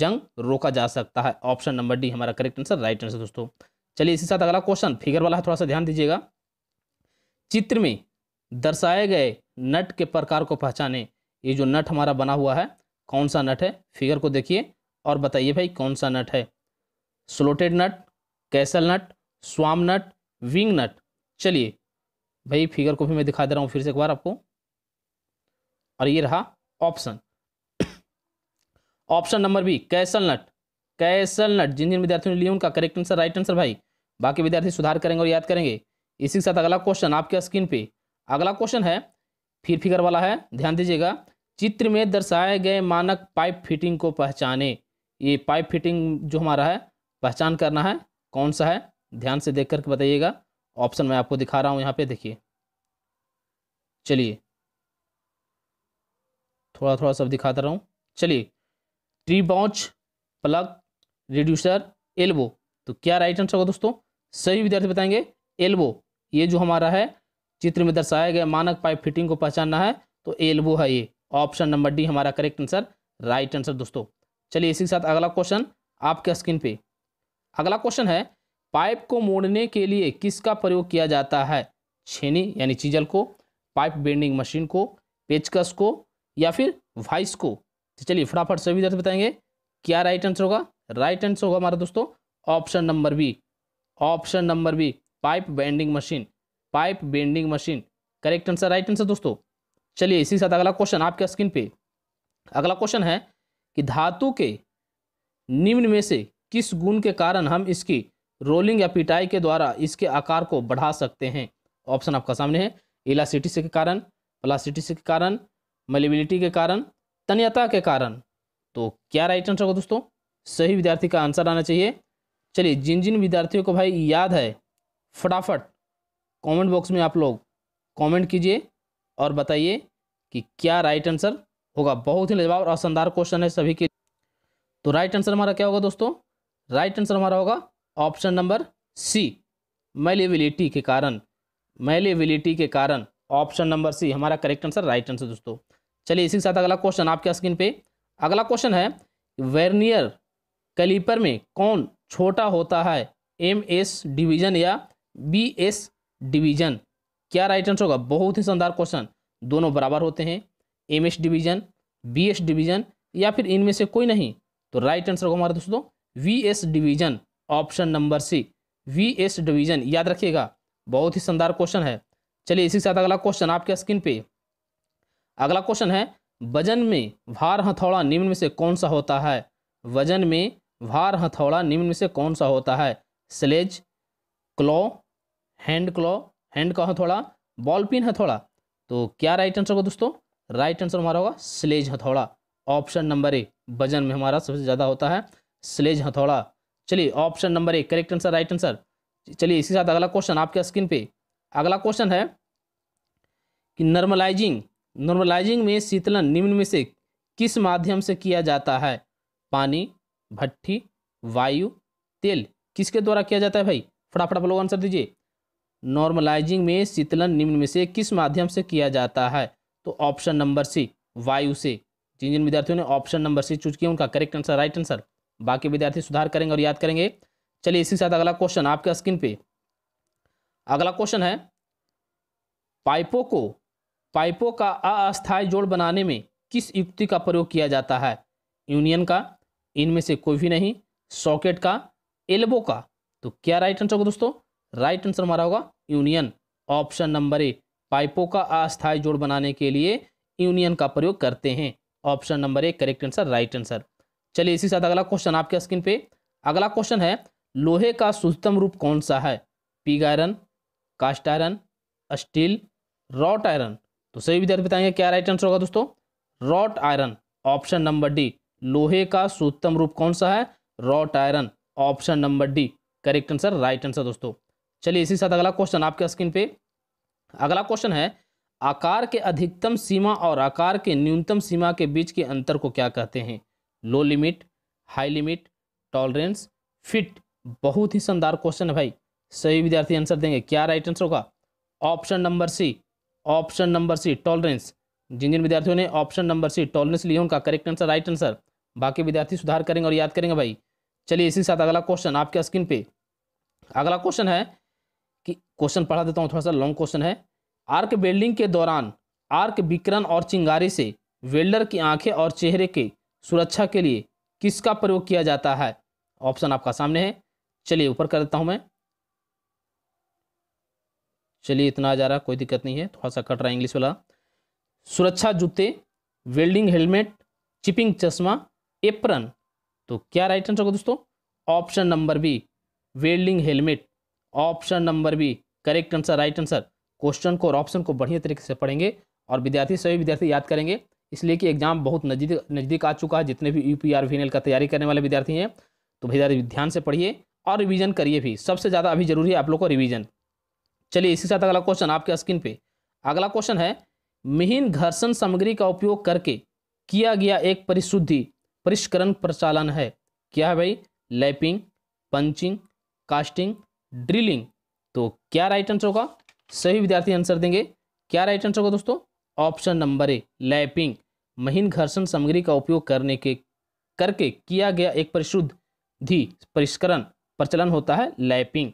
Speaker 1: जंग रोका जा सकता है ऑप्शन नंबर डी हमारा करेक्ट आंसर राइट आंसर दोस्तों चलिए इसी साथ अगला क्वेश्चन फिगर वाला है थोड़ा सा ध्यान दीजिएगा चित्र में दर्शाए गए नट के प्रकार को पहचाने ये जो नट हमारा बना हुआ है कौन सा नट है फिगर को देखिए और बताइए भाई कौन सा नट है स्लोटेड नट कैसल नट स्वाम नट विंग नट चलिए भाई फिगर को भी मैं दिखा दे रहा हूँ फिर से एक बार आपको और ये रहा option option number B castle nut castle nut जिन जिन विद्यार्थियों ने लिए उनका करेक्ट आंसर राइट आंसर भाई बाकी विद्यार्थी सुधार करेंगे और याद करेंगे इसी के साथ अगला क्वेश्चन आपके स्क्रीन पे अगला क्वेश्चन है फिर फिगर वाला है ध्यान दीजिएगा चित्र में दर्शाए गए मानक पाइप फिटिंग को पहचाने ये पाइप फिटिंग जो हमारा है पहचान करना है कौन सा है ध्यान से देख करके बताइएगा ऑप्शन मैं आपको दिखा रहा हूँ यहाँ पे देखिए चलिए थोड़ा थोड़ा सब दिखाता रहा हूँ चलिए ट्री बॉच प्लग रिड्यूसर एल्बो तो क्या राइट आंसर होगा दोस्तों सही विद्यार्थी बताएंगे एल्बो ये जो हमारा है चित्र में दर्शाया गया मानक पाइप फिटिंग को पहचानना है तो एल्बो है ये ऑप्शन नंबर डी हमारा करेक्ट आंसर राइट आंसर दोस्तों चलिए इसी के साथ अगला क्वेश्चन आपके स्क्रीन पे अगला क्वेश्चन है पाइप को मोड़ने के लिए किसका प्रयोग किया जाता है छेनी यानी चीजल को पाइप बेंडिंग मशीन को पेचकस को या फिर वाइस को तो चलिए फटाफट से भी बताएंगे क्या राइट आंसर होगा राइट आंसर होगा हमारा दोस्तों option number B option number B pipe bending machine pipe bending machine correct answer right answer दोस्तों चलिए इसी के साथ अगला क्वेश्चन आपके स्क्रीन पे अगला क्वेश्चन है कि धातु के निम्न में से किस गुण के कारण हम इसकी रोलिंग या पिटाई के द्वारा इसके आकार को बढ़ा सकते हैं ऑप्शन आपका सामने है इलास्टिस के कारण प्लास्टिस के कारण मलिबिलिटी के कारण तन्यता के कारण तो क्या राइट आंसर होगा दोस्तों सही विद्यार्थी का आंसर आना चाहिए चलिए जिन जिन विद्यार्थियों को भाई याद है फटाफट कमेंट बॉक्स में आप लोग कमेंट कीजिए और बताइए कि क्या राइट आंसर होगा बहुत ही लजवाब और शानदार क्वेश्चन है सभी के तो राइट आंसर हमारा क्या होगा दोस्तों राइट आंसर हमारा होगा ऑप्शन नंबर सी मेलेबिलिटी के कारण मेलेबिलिटी के कारण ऑप्शन नंबर सी हमारा करेक्ट आंसर राइट आंसर दोस्तों चलिए इसी के साथ अगला क्वेश्चन आपके स्क्रीन पे अगला क्वेश्चन है वेर्नियर कैलिपर में कौन छोटा होता है एम एस डिवीजन या बी एस डिवीजन क्या राइट आंसर होगा बहुत ही शानदार क्वेश्चन दोनों बराबर होते हैं M S division B S division या फिर इनमें से कोई नहीं तो राइट आंसर होगा हमारा दोस्तों V S division option number C V S division याद रखिएगा बहुत ही शानदार क्वेश्चन है चलिए इसी के साथ अगला क्वेश्चन आपके स्क्रीन पे अगला क्वेश्चन है वजन में भार हथौड़ा निम्न में से कौन सा होता है वजन में भार हथौड़ा निम्न में से कौन सा होता है sledge claw hand claw hand का हथौड़ा बॉल पिन हथौड़ा तो क्या राइट आंसर होगा दोस्तों राइट आंसर हमारा होगा स्लेज हथौड़ा ऑप्शन नंबर ए वजन में हमारा सबसे ज़्यादा होता है स्लेज हथौड़ा हाँ चलिए ऑप्शन नंबर एक करेक्ट आंसर राइट आंसर चलिए इसके साथ अगला क्वेश्चन आपके स्क्रीन पे अगला क्वेश्चन है कि नॉर्मलाइजिंग नॉर्मलाइजिंग में शीतलन निम्न में से किस माध्यम से किया जाता है पानी भट्टी वायु तेल किसके द्वारा किया जाता है भाई फटाफट आप लोग आंसर दीजिए नॉर्मलाइजिंग में शीतलन निम्न में से किस माध्यम से किया जाता है तो ऑप्शन नंबर सी वायु से जिन जिन विद्यार्थियों ने ऑप्शन नंबर सी चूज किया उनका करेक्ट आंसर राइट आंसर बाकी विद्यार्थी सुधार करेंगे और याद करेंगे चलिए इसी के साथ अगला क्वेश्चन आपके स्क्रीन पे अगला क्वेश्चन है पाइपों को पाइपों का अस्थायी जोड़ बनाने में किस युक्ति का प्रयोग किया जाता है यूनियन का इनमें से कोई भी नहीं सॉकेट का एल्बो का तो क्या राइट आंसर होगा दोस्तों राइट आंसर हमारा होगा यूनियन ऑप्शन नंबर ए पाइपों का अस्थायी जोड़ बनाने के लिए यूनियन का प्रयोग करते हैं option number A correct answer right answer चलिए इसी साथ अगला क्वेश्चन आपके स्क्रीन पे अगला क्वेश्चन है लोहे का शुद्धतम रूप कौन सा है pig iron cast iron steel wrought iron तो सही विद्यार्थी बताएंगे क्या राइट आंसर होगा दोस्तों wrought iron option number D लोहे का शुद्धतम रूप कौन सा है wrought iron option number D correct answer right answer दोस्तों चलिए इसी साथ अगला क्वेश्चन आपके स्क्रीन पे अगला क्वेश्चन है आकार के अधिकतम सीमा और आकार के न्यूनतम सीमा के बीच के अंतर को क्या कहते हैं low limit high limit tolerance fit बहुत ही शानदार क्वेश्चन है भाई सही विद्यार्थी आंसर देंगे क्या राइट आंसर होगा option number C option number C tolerance जिन जिन विद्यार्थियों ने ऑप्शन नंबर सी टॉलरेंस लिया उनका करेक्ट आंसर राइट आंसर बाकी विद्यार्थी सुधार करेंगे और याद करेंगे भाई चलिए इसी साथ अगला क्वेश्चन आपके स्क्रीन पे अगला क्वेश्चन है कि क्वेश्चन पढ़ा देता हूँ थोड़ा सा लॉन्ग क्वेश्चन है आर्क वेल्डिंग के दौरान आर्क विकरण और चिंगारी से वेल्डर की आंखें और चेहरे के सुरक्षा के लिए किसका प्रयोग किया जाता है ऑप्शन आपका सामने है चलिए ऊपर कर देता हूं मैं चलिए इतना आ जा रहा कोई दिक्कत नहीं है थोड़ा सा कट रहा है इंग्लिश वाला सुरक्षा जूते वेल्डिंग हेलमेट चिपिंग चश्मा एप्रन तो क्या राइट आंसर होगा दोस्तों option number B welding helmet option number B correct answer right answer question को और ऑप्शन को बढ़िया तरीके से पढ़ेंगे और विद्यार्थी सभी विद्यार्थी याद करेंगे इसलिए कि एग्ज़ाम बहुत नज़दीक नज़दीक आ चुका है जितने भी यू पी आर वी का तैयारी करने वाले विद्यार्थी हैं तो भैया ध्यान से पढ़िए और रिवीजन करिए भी सबसे ज़्यादा अभी ज़रूरी है आप लोग को रिवीजन चलिए इसी साथ अगला क्वेश्चन आपके स्क्रीन पे अगला क्वेश्चन है मिहीन घर्षण सामग्री का उपयोग करके किया गया एक परिशुद्धि परिष्करण प्रचालन है क्या है भाई लैपिंग पंचिंग कास्टिंग ड्रिलिंग तो क्या राइट आंसर होगा सही विद्यार्थी आंसर देंगे क्या राइट आंसर होगा दोस्तों ऑप्शन नंबर ए लैपिंग महीन घर्षण सामग्री का उपयोग करने के करके किया गया एक परिशुद्धि परिष्करण प्रचलन होता है लैपिंग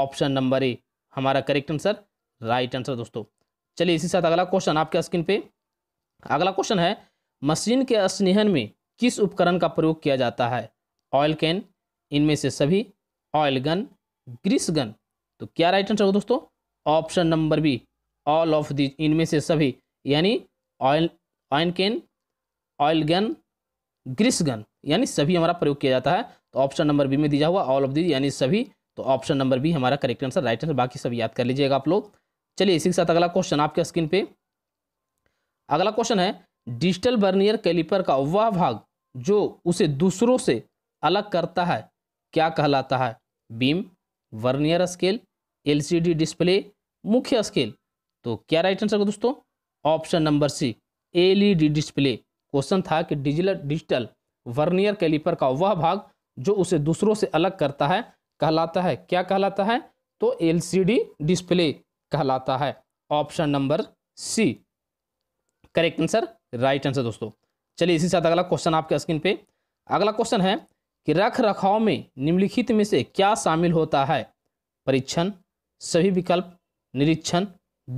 Speaker 1: ऑप्शन नंबर ए हमारा करेक्ट आंसर राइट आंसर दोस्तों चलिए इसी साथ अगला क्वेश्चन आपके स्क्रीन पे अगला क्वेश्चन है मशीन के स्नेहन में किस उपकरण का प्रयोग किया जाता है ऑयल कैन इनमें से सभी ऑयल गन ग्रीस गन तो क्या राइट आंसर होगा दोस्तों option number B all of the इनमें से सभी यानी ऑयल पाइन can oil gun grease gun यानी सभी हमारा प्रयोग किया जाता है तो ऑप्शन नंबर बी में दिया हुआ ऑल ऑफ दी यानी सभी तो ऑप्शन नंबर बी हमारा करेक्ट आंसर राइट आंसर बाकी सब याद कर लीजिएगा आप लोग चलिए इसी के साथ अगला क्वेश्चन आपके स्क्रीन पे अगला क्वेश्चन है डिजिटल बर्नियर कैलिपर का वह भाग जो उसे दूसरों से अलग करता है क्या कहलाता है beam vernier scale LCD display मुख्य स्केल तो क्या राइट आंसर होगा दोस्तों option number C LED display question था कि डिजिटल डिजिटल वर्नियर कैलिपर का वह भाग जो उसे दूसरों से अलग करता है कहलाता है क्या कहलाता है तो एलसीडी डिस्प्ले कहलाता है option number C correct answer right answer दोस्तों चलिए इसी साथ अगला क्वेश्चन आपके स्क्रीन पे अगला क्वेश्चन है कि रख रखाव में निम्नलिखित में से क्या शामिल होता है परीक्षण सभी विकल्प निरीक्षण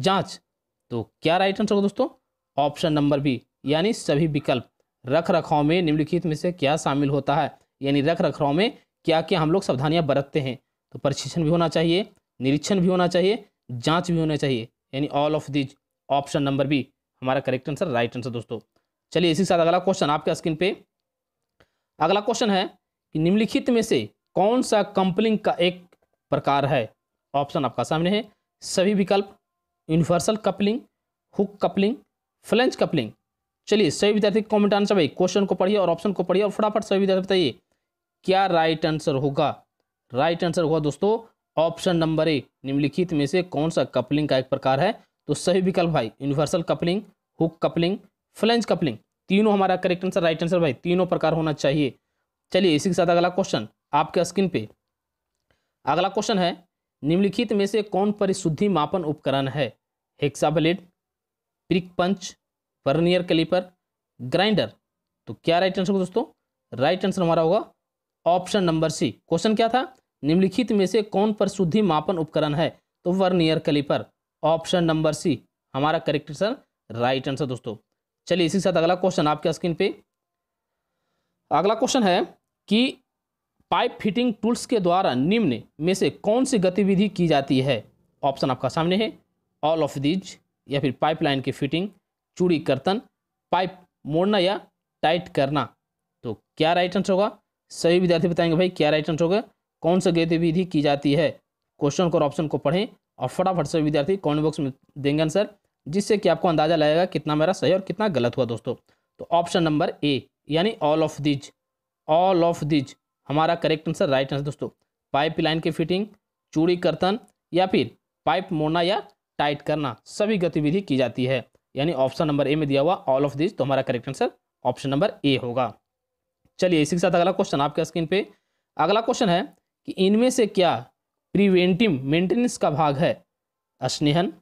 Speaker 1: जांच तो क्या राइट आंसर होगा दोस्तों ऑप्शन नंबर बी यानी सभी विकल्प रख रखाव में निम्नलिखित में से क्या शामिल होता है यानी रख रखाव में क्या क्या हम लोग सावधानियाँ बरतते हैं तो प्रशिक्षण भी होना चाहिए निरीक्षण भी होना चाहिए जांच भी होना चाहिए यानी all of these option number B हमारा करेक्ट आंसर राइट आंसर दोस्तों चलिए इसी के साथ अगला क्वेश्चन आपके स्क्रीन पे अगला क्वेश्चन है कि निम्नलिखित में से कौन सा कंपलिंग का एक प्रकार है ऑप्शन आपका सामने है सभी विकल्प universal coupling hook coupling flange coupling चलिए सभी विद्यार्थी कॉमेंट आंसर भाई क्वेश्चन को पढ़िए और ऑप्शन को पढ़िए और फटाफट सभी विद्यार्थी बताइए क्या राइट आंसर होगा राइट आंसर होगा दोस्तों ऑप्शन नंबर ए निम्नलिखित में से कौन सा कपलिंग का एक प्रकार है तो सही विकल्प भाई universal coupling hook coupling flange coupling तीनों हमारा करेक्ट आंसर राइट आंसर भाई तीनों प्रकार होना चाहिए चलिए इसी के साथ अगला क्वेश्चन आपके स्क्रीन पे अगला क्वेश्चन है निम्नलिखित में से कौन परिशुद्धि मापन उपकरण है hacksaw blade prick punch vernier caliper grinder तो क्या राइट आंसर होगा दोस्तों राइट आंसर हमारा होगा ऑप्शन नंबर सी क्वेश्चन क्या था निम्नलिखित में से कौन पर शुद्धि मापन उपकरण है तो vernier caliper option number C हमारा करेक्ट आंसर राइट आंसर दोस्तों चलिए इसी के साथ अगला क्वेश्चन आपके स्क्रीन पे अगला क्वेश्चन है कि पाइप फिटिंग टूल्स के द्वारा निम्न में से कौन सी गतिविधि की जाती है ऑप्शन आपका सामने है ऑल ऑफ दीज या फिर पाइपलाइन की फिटिंग चूड़ी कर्तन पाइप मोड़ना या टाइट करना तो क्या राइट आंसर होगा सही विद्यार्थी बताएंगे भाई क्या राइट आंसर होगा कौन सा गतिविधि की जाती है क्वेश्चन को और ऑप्शन को पढ़ें और फटाफट से विद्यार्थी कॉमेंट बॉक्स में देंगे आंसर जिससे कि आपको अंदाजा लगेगा कितना मेरा सही और कितना गलत हुआ दोस्तों तो ऑप्शन नंबर ए यानी all of these all of these हमारा करेक्ट आंसर राइट आंसर दोस्तों पाइप लाइन की फिटिंग चूड़ी कर्तन या फिर पाइप मोड़ना या टाइट करना सभी गतिविधि की जाती है यानी ऑप्शन नंबर ए में दिया हुआ ऑल ऑफ दिस तो हमारा correct answer option number A होगा चलिए इसी के साथ अगला क्वेश्चन आपके स्क्रीन पे अगला क्वेश्चन है कि इनमें से क्या प्रिवेंटिव मेंटेनेंस का भाग है स्नेहन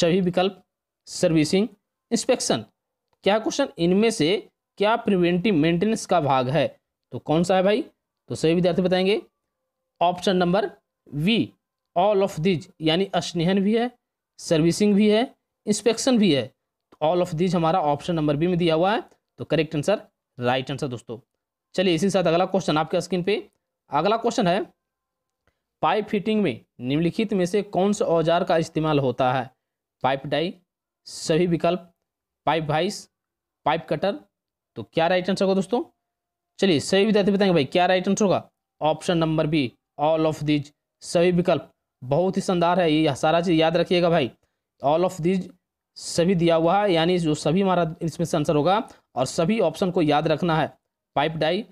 Speaker 1: सभी विकल्प सर्विसिंग इंस्पेक्शन क्या क्वेश्चन इनमें से क्या प्रिवेंटिव मेंटेनेंस का भाग है तो कौन सा है भाई तो सभी विद्यार्थी बताएंगे option number B all of these यानी स्नेहन भी है सर्विसिंग भी है इंस्पेक्शन भी है ऑल ऑफ दिज हमारा ऑप्शन नंबर बी में दिया हुआ है तो करेक्ट आंसर राइट आंसर दोस्तों चलिए इसी के साथ अगला क्वेश्चन आपके स्क्रीन पे अगला क्वेश्चन है पाइप फिटिंग में निम्नलिखित में से कौन से औजार का इस्तेमाल होता है पाइप डाई सभी विकल्प पाइप भाइस पाइप कटर तो क्या राइट आंसर होगा दोस्तों चलिए सही विद्यार्थी बताएंगे भाई क्या राइट आंसर होगा option number B all of these सभी विकल्प बहुत ही शानदार है ये सारा चीज़ याद रखिएगा भाई ऑल ऑफ दिज सभी दिया हुआ है यानी जो सभी हमारा इसमें से आंसर होगा और सभी ऑप्शन को याद रखना है pipe die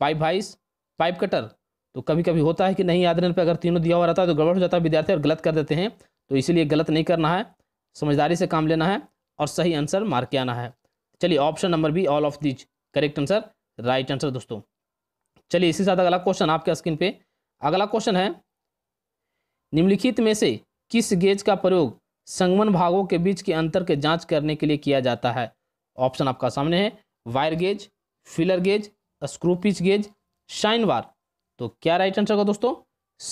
Speaker 1: pipe vice pipe cutter तो कभी कभी होता है कि नहीं याद रहने पर अगर तीनों दिया हुआ रहता है तो गड़बड़ हो जाता है विद्यार्थी और गलत कर देते हैं तो इसीलिए गलत नहीं करना है समझदारी से काम लेना है और सही आंसर मार के आना है चलिए option number B all of these correct answer right answer दोस्तों चलिए इसी साथ अगला क्वेश्चन आपके स्क्रीन पे अगला क्वेश्चन है निम्नलिखित में से किस गेज का प्रयोग संगमन भागों के बीच के अंतर के जांच करने के लिए किया जाता है ऑप्शन आपका सामने है wire gauge filler gauge screw pitch gauge sine bar तो क्या राइट आंसर होगा दोस्तों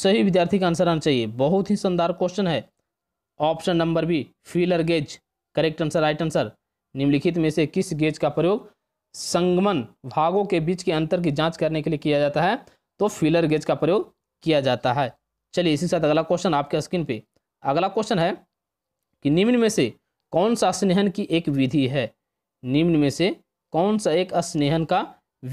Speaker 1: सही विद्यार्थी का आंसर आना चाहिए बहुत ही शानदार क्वेश्चन है option number B feeler gauge correct answer right answer निम्नलिखित में से किस गेज का प्रयोग संगमन भागों के बीच के अंतर की जांच करने के लिए किया जाता है तो फिलर गेज का प्रयोग किया जाता है चलिए इसी साथ अगला क्वेश्चन आपके स्क्रीन पे अगला क्वेश्चन है कि निम्न में से कौन सा स्नेहन की एक विधि है निम्न में से कौन सा एक स्नेहन का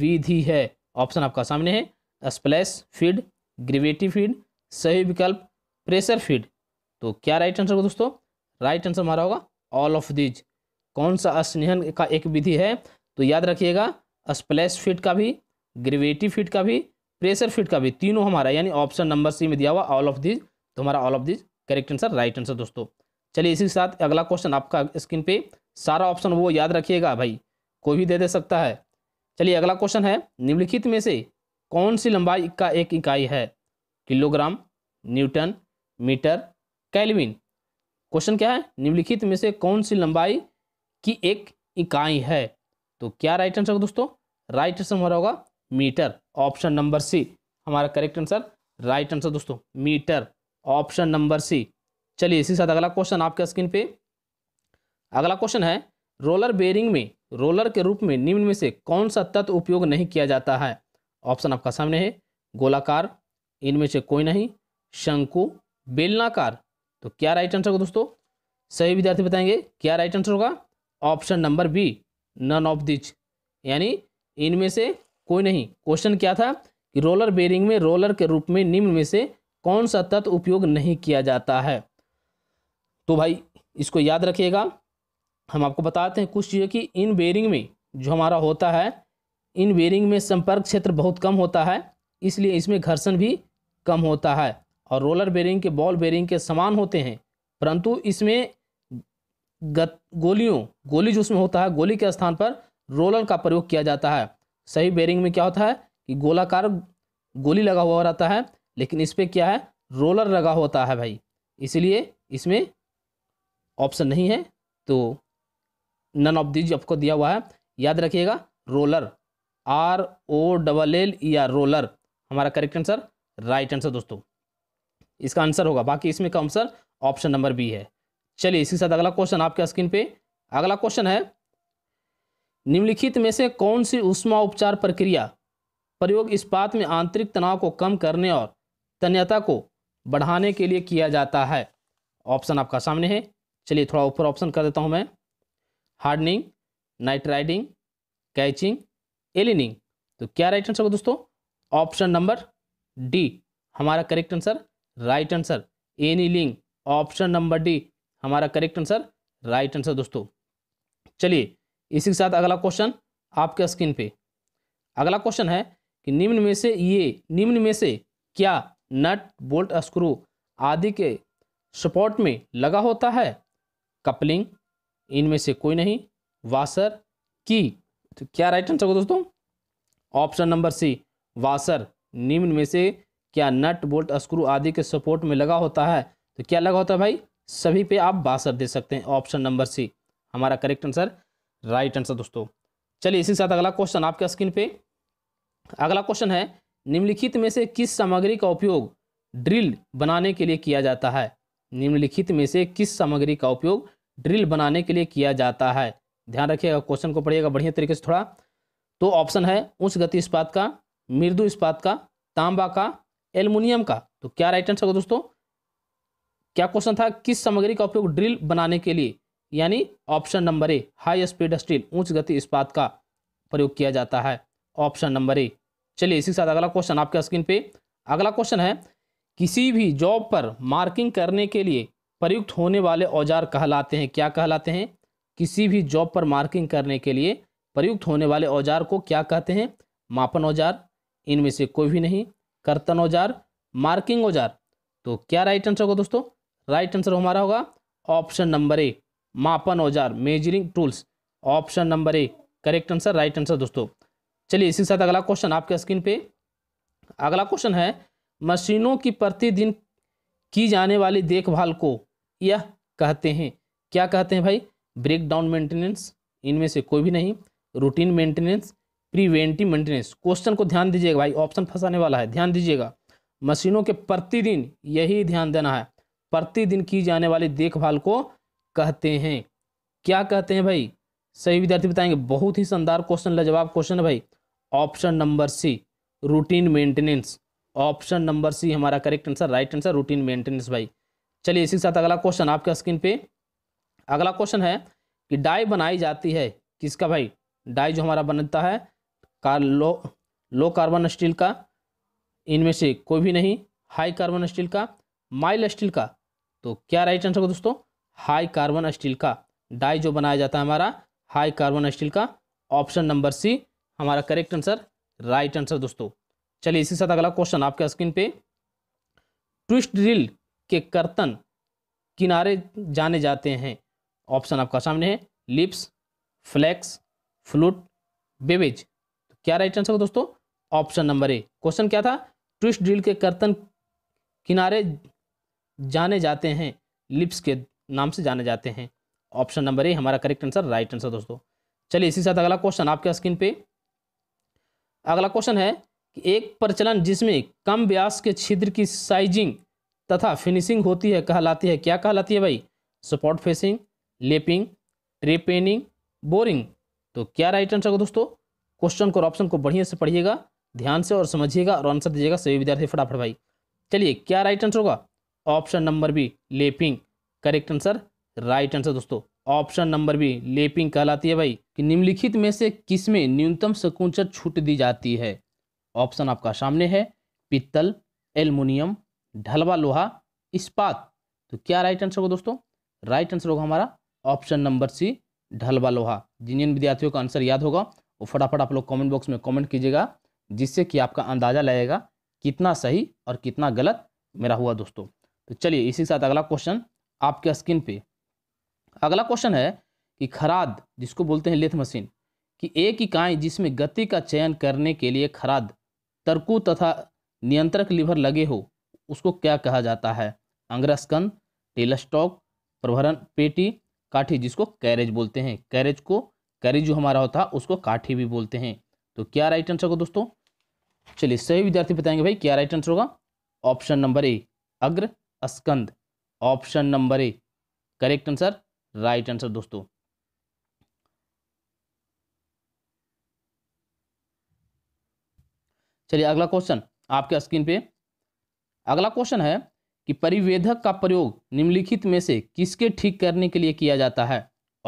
Speaker 1: विधि है ऑप्शन आपका सामने है स्प्लैश फीड ग्रेविटी फीड सही विकल्प प्रेशर फीड तो क्या राइट आंसर होगा दोस्तों राइट आंसर हमारा होगा ऑल ऑफ दीज कौन सा स्नेहन का एक विधि है तो याद रखिएगा स्प्लैश फीड का भी ग्रेविटी फीड का भी प्रेशर फीट का भी तीनों हमारा यानी ऑप्शन नंबर सी में दिया हुआ ऑल ऑफ दिज तो हमारा all of these correct answer right answer दोस्तों चलिए इसी के साथ अगला क्वेश्चन आपका स्क्रीन पे सारा ऑप्शन वो याद रखिएगा भाई कोई भी दे दे सकता है चलिए अगला क्वेश्चन है निम्नलिखित में से कौन सी लंबाई का एक इकाई है kilogram newton metre kelvin question क्या है निम्नलिखित में से कौन सी लंबाई की एक इकाई है तो क्या राइट आंसर होगा दोस्तों राइट आंसर हमारा होगा मीटर ऑप्शन नंबर सी हमारा करेक्ट आंसर राइट आंसर दोस्तों मीटर ऑप्शन नंबर सी चलिए इसी साथ अगला क्वेश्चन आपके स्क्रीन पे अगला क्वेश्चन है रोलर बेरिंग में रोलर के रूप में निम्न में से कौन सा तत्व उपयोग नहीं किया जाता है ऑप्शन आपका सामने है गोलाकार इनमें से कोई नहीं शंकु बेलनाकार तो क्या राइट आंसर होगा दोस्तों सही विद्यार्थी बताएंगे क्या राइट आंसर होगा option number B none of these यानी इनमें से कोई नहीं क्वेश्चन क्या था कि रोलर बेरिंग में रोलर के रूप में निम्न में से कौन सा तत्व उपयोग नहीं किया जाता है तो भाई इसको याद रखिएगा हम आपको बताते हैं कुछ चीज़ें कि इन बेरिंग में जो हमारा होता है इन बेरिंग में संपर्क क्षेत्र बहुत कम होता है इसलिए इसमें घर्षण भी कम होता है और रोलर बेरिंग के बॉल बेरिंग के समान होते हैं परंतु इसमें गोलियों गोली जो उसमें होता है गोली के स्थान पर रोलर का प्रयोग किया जाता है सही बेरिंग में क्या होता है कि गोलाकार गोली लगा हुआ रहता है लेकिन इस पर क्या है रोलर लगा होता है भाई इसलिए इसमें ऑप्शन नहीं है तो नन ऑफ दीज आपको दिया हुआ है याद रखिएगा roller R O double L या रोलर हमारा करेक्ट आंसर राइट आंसर दोस्तों इसका आंसर होगा बाकी इसमें का आंसर ऑप्शन नंबर बी है चलिए इसके साथ अगला क्वेश्चन आपके स्क्रीन पे अगला क्वेश्चन है निम्नलिखित में से कौन सी उष्मा उपचार प्रक्रिया प्रयोग इस्पात में आंतरिक तनाव को कम करने और तन्यता को बढ़ाने के लिए किया जाता है ऑप्शन आपका सामने है चलिए थोड़ा ऊपर ऑप्शन कर देता हूँ मैं हार्डनिंग नाइट राइडिंग कैचिंग एलिनिंग तो क्या राइट आंसर होगा दोस्तों ऑप्शन नंबर डी हमारा correct answer right answer annealing option number D हमारा करेक्ट आंसर राइट आंसर दोस्तों चलिए इसी के साथ अगला क्वेश्चन आपके स्क्रीन पे अगला क्वेश्चन है कि निम्न में से ये निम्न में से क्या नट बोल्ट स्क्रू आदि के सपोर्ट में लगा होता है कपलिंग इनमें से कोई नहीं वासर की तो क्या राइट आंसर होगा दोस्तों ऑप्शन नंबर सी वासर निम्न में से क्या नट बोल्ट स्क्रू आदि के सपोर्ट में लगा होता है तो क्या लगा होता है भाई सभी पे आप वासर दे सकते हैं ऑप्शन नंबर सी हमारा करेक्ट आंसर राइट आंसर दोस्तों चलिए इसी के साथ अगला क्वेश्चन आपके स्क्रीन पे अगला क्वेश्चन है निम्नलिखित में से किस सामग्री का उपयोग ड्रिल बनाने के लिए किया जाता है निम्नलिखित में से किस सामग्री का उपयोग ड्रिल बनाने के लिए किया जाता है ध्यान रखिएगा क्वेश्चन को पढ़िएगा बढ़िया तरीके से थोड़ा तो ऑप्शन है उच्च गति इस्पात का मृदु इस्पात का तांबा का एल्युमिनियम का तो क्या राइट आंसर होगा दोस्तों क्या क्वेश्चन था किस सामग्री का उपयोग ड्रिल बनाने के लिए यानी option number A high speed steel उच्च गति इस्पात का प्रयोग किया जाता है ऑप्शन नंबर ए चलिए इसी के साथ अगला क्वेश्चन आपके स्क्रीन पे अगला क्वेश्चन है किसी भी जॉब पर मार्किंग करने के लिए प्रयुक्त होने वाले औजार कहलाते हैं क्या कहलाते हैं किसी भी जॉब पर मार्किंग करने के लिए प्रयुक्त होने वाले औजार को क्या कहते हैं मापन औजार इनमें से कोई भी नहीं कर्तन औजार मार्किंग औजार तो क्या राइट आंसर होगा दोस्तों राइट आंसर हमारा होगा ऑप्शन नंबर ए मापन औजार measuring tools option number A correct answer right answer दोस्तों चलिए इसी के साथ अगला क्वेश्चन आपके स्क्रीन पे अगला क्वेश्चन है मशीनों की प्रतिदिन की जाने वाली देखभाल को यह कहते हैं क्या कहते हैं भाई ब्रेक डाउन मेंटेनेंस इनमें से कोई भी नहीं routine maintenance preventive maintenance question को ध्यान दीजिएगा भाई ऑप्शन फंसाने वाला है ध्यान दीजिएगा मशीनों के प्रतिदिन यही ध्यान देना है प्रतिदिन की जाने वाली देखभाल को कहते हैं क्या कहते हैं भाई सही विद्यार्थी बताएंगे बहुत ही शानदार क्वेश्चन लाजवाब क्वेश्चन है भाई option number C routine maintenance option number C हमारा correct answer right answer routine maintenance भाई चलिए इसी के साथ अगला क्वेश्चन आपके स्क्रीन पे अगला क्वेश्चन है कि डाई बनाई जाती है किसका भाई डाई जो हमारा बनता है car low low carbon steel का इनमें से कोई भी नहीं हाई कार्बन स्टील का माइल स्टील का तो क्या राइट आंसर होगा दोस्तों हाई कार्बन स्टील का डाई जो बनाया जाता है हमारा हाई कार्बन स्टील का ऑप्शन नंबर सी हमारा करेक्ट आंसर राइट आंसर दोस्तों चलिए इसी साथ अगला क्वेश्चन आपके स्क्रीन पे ट्विस्ट ड्रिल के कर्तन किनारे जाने जाते हैं ऑप्शन आपका सामने है लिप्स फ्लैक्स फ्लूट बेबेज तो क्या राइट आंसर होगा दोस्तों ऑप्शन नंबर ए क्वेश्चन क्या था ट्विस्ट ड्रिल के कर्तन किनारे जाने जाते हैं लिप्स के नाम से जाने जाते हैं ऑप्शन नंबर ए हमारा करेक्ट आंसर राइट आंसर दोस्तों चलिए इसी साथ अगला क्वेश्चन आपके स्क्रीन पे अगला क्वेश्चन है कि एक प्रचलन जिसमें कम व्यास के छिद्र की साइजिंग तथा फिनिशिंग होती है कहलाती है क्या कहलाती है भाई support facing lapping trepanning boring तो क्या राइट आंसर होगा दोस्तों क्वेश्चन को ऑप्शन को बढ़िया से पढ़िएगा ध्यान से और समझिएगा और आंसर दीजिएगा सभी विद्यार्थी फटाफट भाई चलिए क्या राइट आंसर होगा option number B lapping correct answer right answer दोस्तों ऑप्शन नंबर बी लेपिंग कहलाती है भाई कि निम्नलिखित में से किस में न्यूनतम सकुंचन छूट दी जाती है ऑप्शन आपका सामने है पित्तल एल्युमिनियम ढलवा लोहा इस्पात तो क्या राइट आंसर होगा दोस्तों राइट आंसर होगा हमारा ऑप्शन नंबर सी ढलवा लोहा जिन जिन विद्यार्थियों का आंसर याद होगा वो फटाफट आप लोग कमेंट बॉक्स में कमेंट कीजिएगा जिससे कि आपका अंदाज़ा लगेगा कितना सही और कितना गलत मेरा हुआ दोस्तों तो चलिए इसी के साथ अगला क्वेश्चन आपके स्किन पे अगला क्वेश्चन है कि खराद जिसको बोलते हैं लेथ मशीन कि एक इकाई जिसमें गति का चयन करने के लिए खराद तर्कु तथा नियंत्रक लिवर लगे हो उसको क्या कहा जाता है अंग्रस्कन टेलस्टॉक प्रभरण पेटी काठी जिसको कैरेज बोलते हैं कैरेज को कैरेज जो हमारा होता है उसको काठी भी बोलते हैं तो क्या राइट आंसर होगा दोस्तों चलिए सही विद्यार्थी बताएंगे भाई क्या राइट आंसर होगा ऑप्शन नंबर ए अग्र स्कंद option number A correct answer right answer दोस्तों चलिए अगला क्वेश्चन आपके स्क्रीन पे अगला क्वेश्चन है कि परिवेधक का प्रयोग निम्नलिखित में से किसके ठीक करने के लिए किया जाता है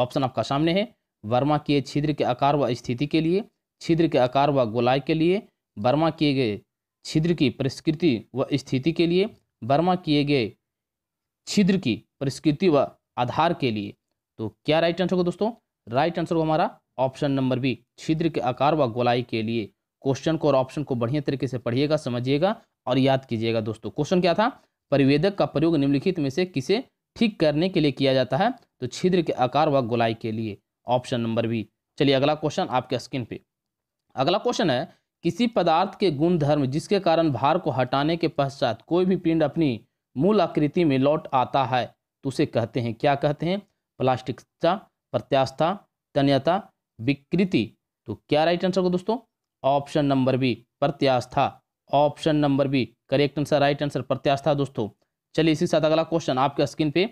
Speaker 1: ऑप्शन आपका सामने है वर्मा किए छिद्र के आकार व स्थिति के लिए छिद्र के आकार व गोलाई के लिए वर्मा किए गए छिद्र की परिस्कृति व स्थिति के लिए वर्मा किए गए छिद्र की परिस्कृति व आधार के लिए तो क्या राइट आंसर होगा दोस्तों राइट आंसर होगा हमारा ऑप्शन नंबर बी छिद्र के आकार व गोलाई के लिए क्वेश्चन को और ऑप्शन को बढ़िया तरीके से पढ़िएगा समझिएगा और याद कीजिएगा दोस्तों क्वेश्चन क्या था परिवेदक का प्रयोग निम्नलिखित में से किसे ठीक करने के लिए किया जाता है तो छिद्र के आकार व गोलाई के लिए ऑप्शन नंबर बी चलिए अगला क्वेश्चन आपके स्क्रीन पे अगला क्वेश्चन है किसी पदार्थ के गुण धर्म जिसके कारण भार को हटाने के पश्चात कोई भी पिंड अपनी मूल आकृति में लौट आता है तो उसे कहते हैं क्या कहते हैं प्लास्टिकता प्रत्यास्था तन्यता विकृति तो क्या राइट आंसर होगा दोस्तों ऑप्शन नंबर बी प्रत्यास्था option number B correct answer right answer प्रत्यास्था दोस्तों चलिए इसी साथ अगला क्वेश्चन आपके स्क्रीन पे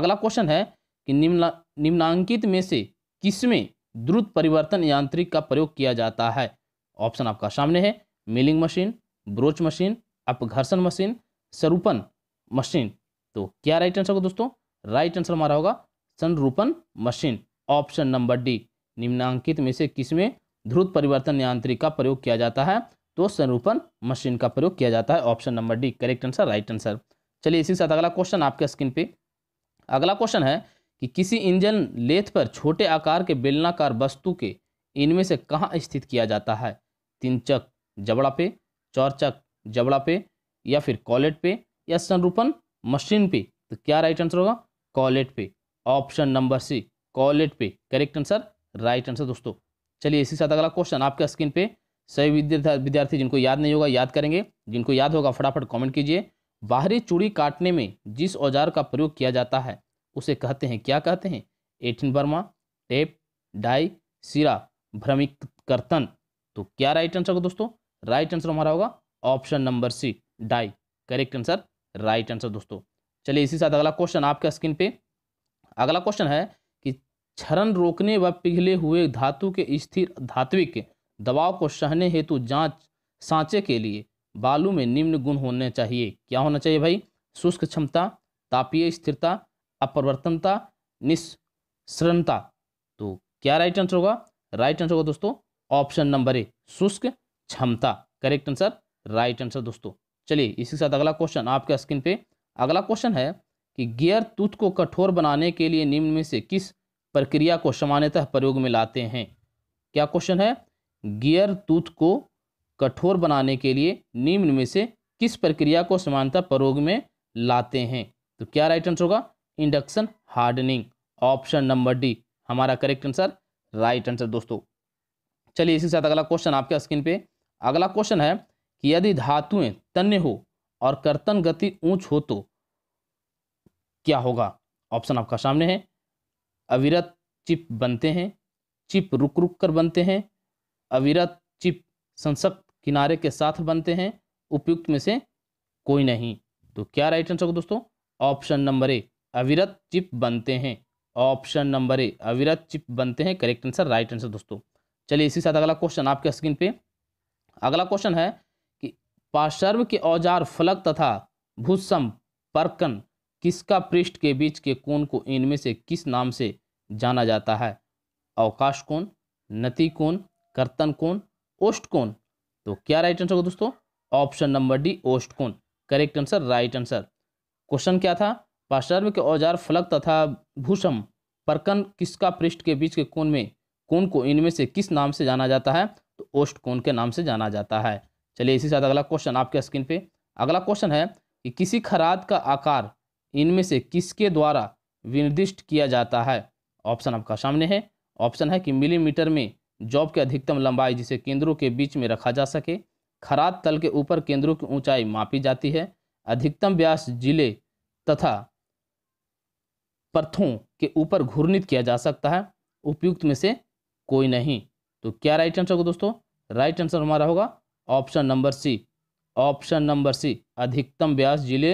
Speaker 1: अगला क्वेश्चन है कि निम्न निम्नांकित में से किसमें द्रुत परिवर्तन यांत्रिक का प्रयोग किया जाता है ऑप्शन आपका सामने है मिलिंग मशीन ब्रोच मशीन अपघर्षण मशीन सरूपन मशीन तो क्या राइट आंसर होगा दोस्तों राइट आंसर हमारा होगा संरूपण मशीन ऑप्शन नंबर डी निम्नांकित में से किसमें ध्रुत परिवर्तन यांत्रिक का प्रयोग किया जाता है तो संरूपण मशीन का प्रयोग किया जाता है option number D correct answer right answer चलिए इसी के साथ अगला क्वेश्चन आपके स्क्रीन पे अगला क्वेश्चन है कि किसी इंजन लेथ पर छोटे आकार के बेलनाकार वस्तु के इनमें से कहाँ स्थित किया जाता है तीन चक जबड़ा पे चौरचक जबड़ा पे या फिर कॉलेट पे या संरूपण मशीन पे तो क्या राइट आंसर होगा कॉलेट पे ऑप्शन नंबर सी कॉलेट पे करेक्ट आंसर राइट आंसर दोस्तों चलिए इसी साथ अगला क्वेश्चन आपके स्क्रीन पे सही विद्यार्थी जिनको याद नहीं होगा याद करेंगे जिनको याद होगा फटाफट कमेंट कीजिए बाहरी चूड़ी काटने में जिस औजार का प्रयोग किया जाता है उसे कहते हैं क्या कहते हैं एटिन बर्मा टेप डाई सिरा भ्रमिक कर्तन तो क्या राइट आंसर होगा दोस्तों राइट आंसर हमारा होगा option number C die correct answer right answer दोस्तों चलिए इसी साथ अगला क्वेश्चन आपके स्क्रीन पे अगला क्वेश्चन है कि क्षरण रोकने व पिघले हुए धातु के स्थिर धात्विक दबाव को सहने हेतु जांच सांचे के लिए बालू में निम्न गुण होने चाहिए क्या होना चाहिए भाई शुष्क क्षमता तापीय स्थिरता अपरिवर्तनता निस्सरणता तो क्या राइट आंसर होगा राइट आंसर होगा दोस्तों ऑप्शन नंबर ए शुष्क क्षमता करेक्ट आंसर राइट आंसर दोस्तों चलिए इसी के साथ अगला क्वेश्चन आपके स्क्रीन पे अगला क्वेश्चन है कि गियर तूथ को कठोर बनाने के लिए निम्न में से किस प्रक्रिया को सामान्यतः प्रयोग में लाते हैं क्या क्वेश्चन है गियर तूथ को कठोर बनाने के लिए निम्न में से किस प्रक्रिया को समानता प्रयोग में लाते हैं तो क्या राइट आंसर होगा induction hardening option number D हमारा करेक्ट आंसर राइट आंसर दोस्तों चलिए इसी के साथ अगला क्वेश्चन आपके स्क्रीन पे अगला क्वेश्चन है कि यदि धातुएं तन्य हो और कर्तन गति ऊंच हो तो क्या होगा ऑप्शन आपका सामने है अविरत चिप बनते हैं चिप रुक रुक कर बनते हैं अविरत चिप संसक्त किनारे के साथ बनते हैं उपयुक्त में से कोई नहीं तो क्या राइट आंसर होगा दोस्तों ऑप्शन नंबर ए अविरत चिप बनते हैं ऑप्शन नंबर ए अविरत चिप बनते हैं करेक्ट आंसर राइट आंसर दोस्तों चलिए इसी साथ अगला क्वेश्चन आपके स्क्रीन पे अगला क्वेश्चन है पाशर्व के औजार फलक तथा भूसम परकन किसका पृष्ठ के बीच के कोण को इनमें से किस नाम से जाना जाता है अवकाश कोण नती कोण कर्तन कोण ओष्ट कोण तो क्या राइट आंसर होगा दोस्तों ऑप्शन नंबर डी ओष्ट कोण correct answer right answer question क्या था पाशर्व के औजार फलक तथा भूषम परकन किसका पृष्ठ के बीच के कोण में कोण को इनमें से किस नाम से जाना जाता है तो ओष्ट कोण के नाम से जाना जाता है चलिए इसी साथ अगला क्वेश्चन आपके स्क्रीन पे अगला क्वेश्चन है कि किसी खराद का आकार इनमें से किसके द्वारा विनिर्दिष्ट किया जाता है ऑप्शन आपका सामने है ऑप्शन है कि मिलीमीटर में जॉब के अधिकतम लंबाई जिसे केंद्रों के बीच में रखा जा सके खराद तल के ऊपर केंद्रों की ऊंचाई मापी जाती है अधिकतम व्यास जिले तथा पर्थों के ऊपर घूर्णित किया जा सकता है उपयुक्त में से कोई नहीं तो क्या राइट आंसर होगा दोस्तों राइट आंसर हमारा होगा option number C option number C अधिकतम व्यास जिले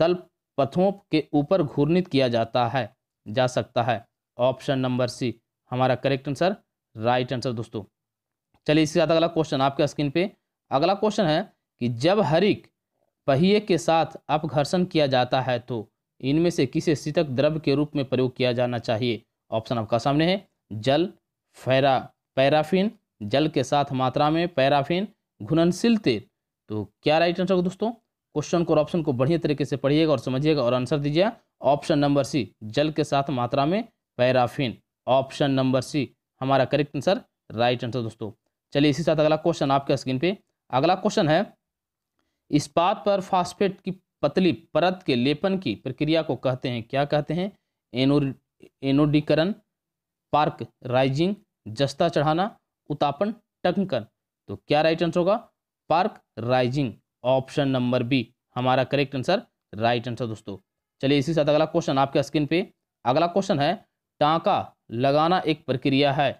Speaker 1: तल पथों के ऊपर घूर्णित किया जाता है जा सकता है ऑप्शन नंबर सी हमारा करेक्ट आंसर राइट आंसर दोस्तों चलिए इसके साथ अगला क्वेश्चन आपके स्क्रीन पे अगला क्वेश्चन है कि जब हरिक पहिए के साथ अपघर्षण किया जाता है तो इनमें से किसे शीतक द्रव्य के रूप में प्रयोग किया जाना चाहिए ऑप्शन आपका सामने है जल फैरा पैराफिन जल के साथ मात्रा में पैराफिन घुलनशील तेल तो क्या राइट आंसर होगा दोस्तों क्वेश्चन को ऑप्शन को बढ़िया तरीके से पढ़िएगा और समझिएगा और आंसर दीजिएगा ऑप्शन नंबर सी जल के साथ मात्रा में पैराफिन ऑप्शन नंबर सी हमारा करेक्ट आंसर राइट आंसर दोस्तों चलिए इसी साथ अगला क्वेश्चन आपके स्क्रीन पे अगला क्वेश्चन है इस्पात पर फास्फेट की पतली परत के लेपन की प्रक्रिया को कहते हैं क्या कहते हैं एनो एनोडीकरण पार्क राइजिंग जस्ता चढ़ाना उतापन टंकन तो क्या राइट आंसर होगा पार्क राइजिंग ऑप्शन नंबर बी हमारा करेक्ट आंसर राइट आंसर दोस्तों चलिए इसी साथ अगला क्वेश्चन आपके स्क्रीन पे अगला क्वेश्चन है टाँका लगाना एक प्रक्रिया है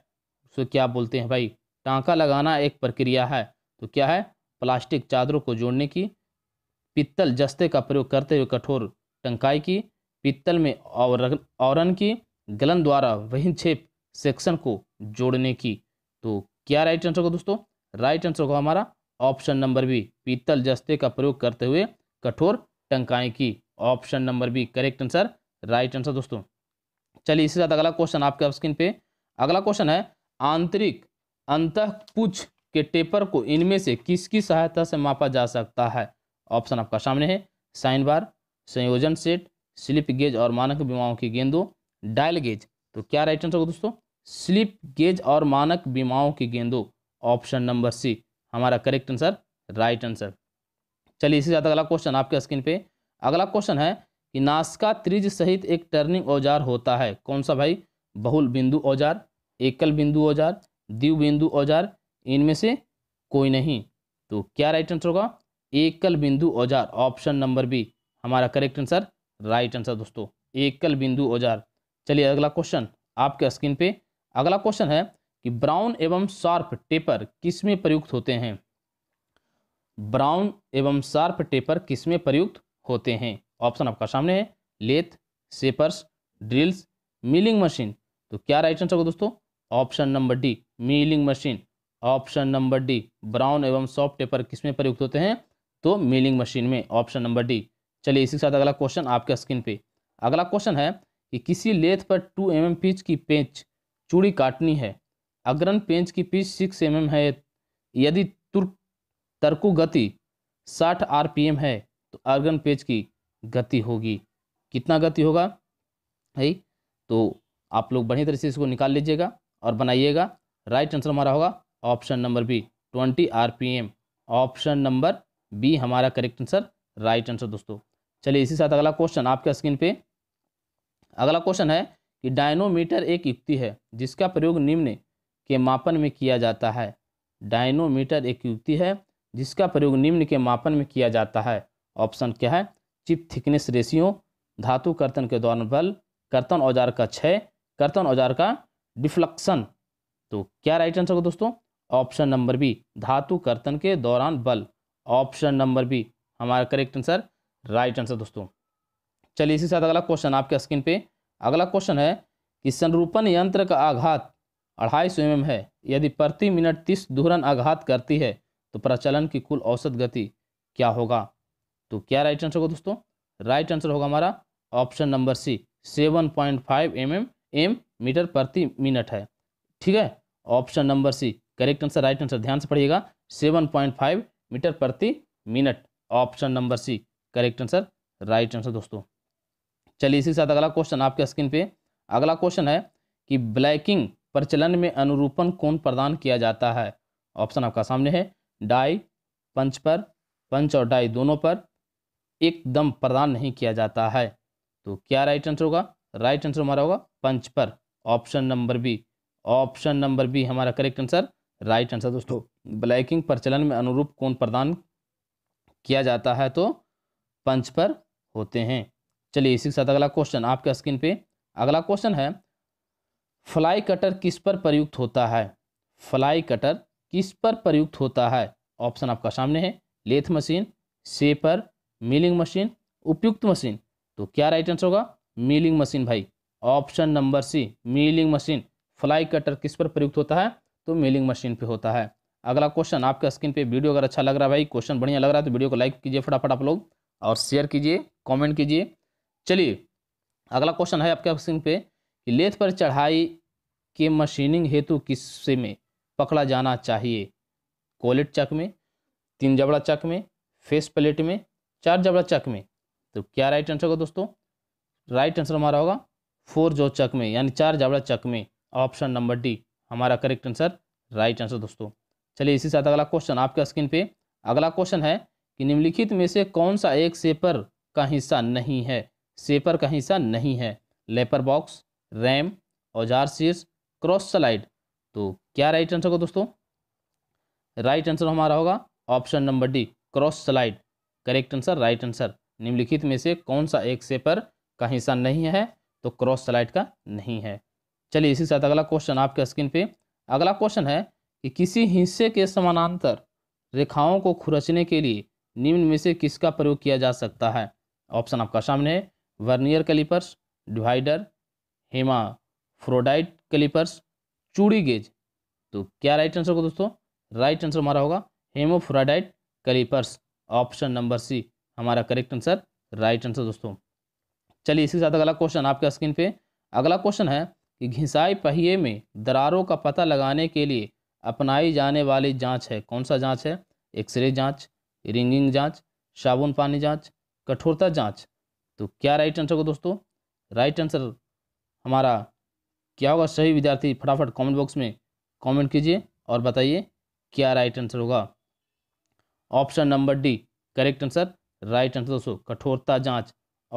Speaker 1: उसको क्या बोलते हैं भाई टाँका लगाना एक प्रक्रिया है तो क्या है प्लास्टिक चादरों को जोड़ने की पित्तल जस्ते का प्रयोग करते हुए कठोर टंकाई की पित्तल में और औरन की गलन द्वारा वहीं छेप सेक्शन को जोड़ने की तो क्या राइट आंसर होगा दोस्तों राइट आंसर होगा हमारा ऑप्शन नंबर बी पीतल जस्ते का प्रयोग करते हुए कठोर टंकाएं की option number B correct answer right answer दोस्तों चलिए इसके साथ अगला क्वेश्चन आपके स्क्रीन पे अगला क्वेश्चन है आंतरिक अंतःपुच्छ के टेपर को इनमें से किसकी सहायता से मापा जा सकता है ऑप्शन आपका सामने है साइन बार संयोजन सेट स्लिप गेज और मानक बीमाओं की गेंदों डायल गेज तो क्या राइट आंसर होगा दोस्तों स्लिप गेज और मानक बीमाओं की गेंदों ऑप्शन नंबर सी हमारा करेक्ट आंसर राइट आंसर चलिए इसी साथ अगला क्वेश्चन आपके स्क्रीन पे अगला क्वेश्चन है कि नास्का त्रिज सहित एक टर्निंग औजार होता है कौन सा भाई बहुल बिंदु औजार एकल बिंदु औजार दीव बिंदु औजार इनमें से कोई नहीं तो क्या राइट आंसर होगा एकल बिंदु औजार ऑप्शन नंबर बी हमारा करेक्ट आंसर राइट आंसर दोस्तों एकल बिंदु औजार चलिए अगला क्वेश्चन आपके स्क्रीन पे अगला क्वेश्चन है कि ब्राउन एवं शार्प टेपर किस में प्रयुक्त होते हैं ब्राउन एवं शार्प टेपर किस में प्रयुक्त होते हैं ऑप्शन आपका सामने है lathe shapers drills milling machine तो क्या राइट आंसर होगा दोस्तों option number D milling machine option number D Brown एवं सॉफ्ट टेपर किस में प्रयुक्त होते हैं तो मिलिंग मशीन में ऑप्शन नंबर डी चलिए इसी के साथ अगला क्वेश्चन आपके स्क्रीन पे अगला क्वेश्चन है कि किसी लेथ पर टू एम एम पिच की पेंच चूड़ी काटनी है अग्रन पेंच की पिच सिक्स एम mm है यदि तुर्क तर्कु गति साठ आर पी एम है तो अग्रन पेंच की गति होगी कितना गति होगा है तो आप लोग बढ़िया तरीके से इसको निकाल लीजिएगा और बनाइएगा राइट आंसर हमारा होगा option number B twenty R P M option number B हमारा करेक्ट आंसर राइट आंसर दोस्तों चलिए इसी साथ अगला क्वेश्चन आपके स्क्रीन पे अगला क्वेश्चन है कि डायनोमीटर एक युक्ति है जिसका प्रयोग निम्न के मापन में किया जाता है डायनोमीटर एक युक्ति है जिसका प्रयोग निम्न के मापन में किया जाता है ऑप्शन क्या है चिप थिकनेस रेशियो धातु कर्तन के दौरान बल कर्तन औजार का क्षय कर्तन औजार का डिफ्लक्शन तो क्या राइट आंसर होगा दोस्तों ऑप्शन नंबर बी धातु कर्तन के दौरान बल ऑप्शन नंबर बी हमारा करेक्ट आंसर राइट आंसर दोस्तों चलिए इसी साथ अगला क्वेश्चन आपके स्क्रीन पे अगला क्वेश्चन है कि संरूपण यंत्र का आघात अढ़ाई सौ एम है यदि प्रति मिनट तीस दुहरन आघात करती है तो प्रचलन की कुल औसत गति क्या होगा तो क्या राइट आंसर होगा दोस्तों राइट आंसर होगा हमारा option number C seven point five M M M metre प्रति मिनट है ठीक है option number C correct answer right answer ध्यान से पढ़िएगा सेवन पॉइंट फाइव मीटर प्रति minute option number C correct answer right answer दोस्तों चलिए इसी के साथ अगला क्वेश्चन आपके स्क्रीन पे अगला क्वेश्चन है कि ब्लैकिंग प्रचलन में अनुरूपण कोण प्रदान किया जाता है ऑप्शन आपका सामने है डाई पंच पर पंच और डाई दोनों पर एकदम प्रदान नहीं किया जाता है तो क्या राइट आंसर होगा राइट आंसर हमारा होगा पंच पर option number B option number B हमारा करेक्ट आंसर राइट आंसर दोस्तों ब्लैकिंग प्रचलन में अनुरूप कौन प्रदान किया जाता है तो पंच पर होते हैं चलिए इसी के साथ अगला क्वेश्चन आपके स्क्रीन पे अगला क्वेश्चन है फ्लाई कटर किस पर प्रयुक्त होता है फ्लाई कटर किस पर प्रयुक्त होता है ऑप्शन आपका सामने है lathe machine shaper milling machine उपयुक्त मशीन तो क्या राइट आंसर होगा मिलिंग मशीन भाई option number C milling machine fly cutter किस पर प्रयुक्त होता है तो मिलिंग मशीन पे होता है अगला क्वेश्चन आपके स्क्रीन पे वीडियो अगर अच्छा लग रहा है भाई क्वेश्चन बढ़िया लग रहा है तो वीडियो को लाइक कीजिए फटाफट आप लोग और शेयर कीजिए कमेंट कीजिए चलिए अगला क्वेश्चन है आपके स्क्रीन पे लेथ पर चढ़ाई के मशीनिंग हेतु किस्से में पकड़ा जाना चाहिए कोलेट चक में तीन जबड़ा चक में फेस प्लेट में चार जबड़ा चक में तो क्या राइट आंसर होगा दोस्तों राइट आंसर हमारा होगा फोर जो चक में यानी चार जबड़ा चक में ऑप्शन नंबर डी हमारा करेक्ट आंसर राइट आंसर दोस्तों चलिए इसी साथ अगला क्वेश्चन आपके स्क्रीन पे अगला क्वेश्चन है कि निम्नलिखित में से कौन सा एक सेपर का हिस्सा नहीं है सेपर का हिस्सा नहीं है लेपर बॉक्स रैम औजार शीर्ष क्रॉस स्लाइड तो क्या राइट आंसर होगा दोस्तों राइट आंसर हमारा होगा option number D cross slide correct answer right answer निम्नलिखित में से कौन सा एक सेपर का हिस्सा नहीं है तो क्रॉस स्लाइड का नहीं है चलिए इसी साथ अगला क्वेश्चन आपके स्क्रीन पे अगला क्वेश्चन है कि किसी हिस्से के समानांतर रेखाओं को खुरचने के लिए निम्न में से किसका प्रयोग किया जा सकता है ऑप्शन आपका सामने है vernier callipers divider hermaphrodite callipers चूड़ी गेज तो क्या राइट आंसर होगा दोस्तों राइट आंसर हमारा होगा hermaphrodite callipers option number C हमारा करेक्ट आंसर राइट आंसर दोस्तों चलिए इसके साथ अगला क्वेश्चन आपके स्क्रीन पे अगला क्वेश्चन है कि घिसाई पहिए में दरारों का पता लगाने के लिए अपनाई जाने वाली जांच है कौन सा जांच है एक्सरे जांच रिंगिंग जांच साबुन पानी जांच कठोरता जांच तो क्या राइट आंसर होगा दोस्तों राइट आंसर हमारा क्या होगा सही विद्यार्थी फटाफट कमेंट बॉक्स में कमेंट कीजिए और बताइए क्या राइट आंसर होगा option number D correct answer right answer दोस्तों कठोरता जांच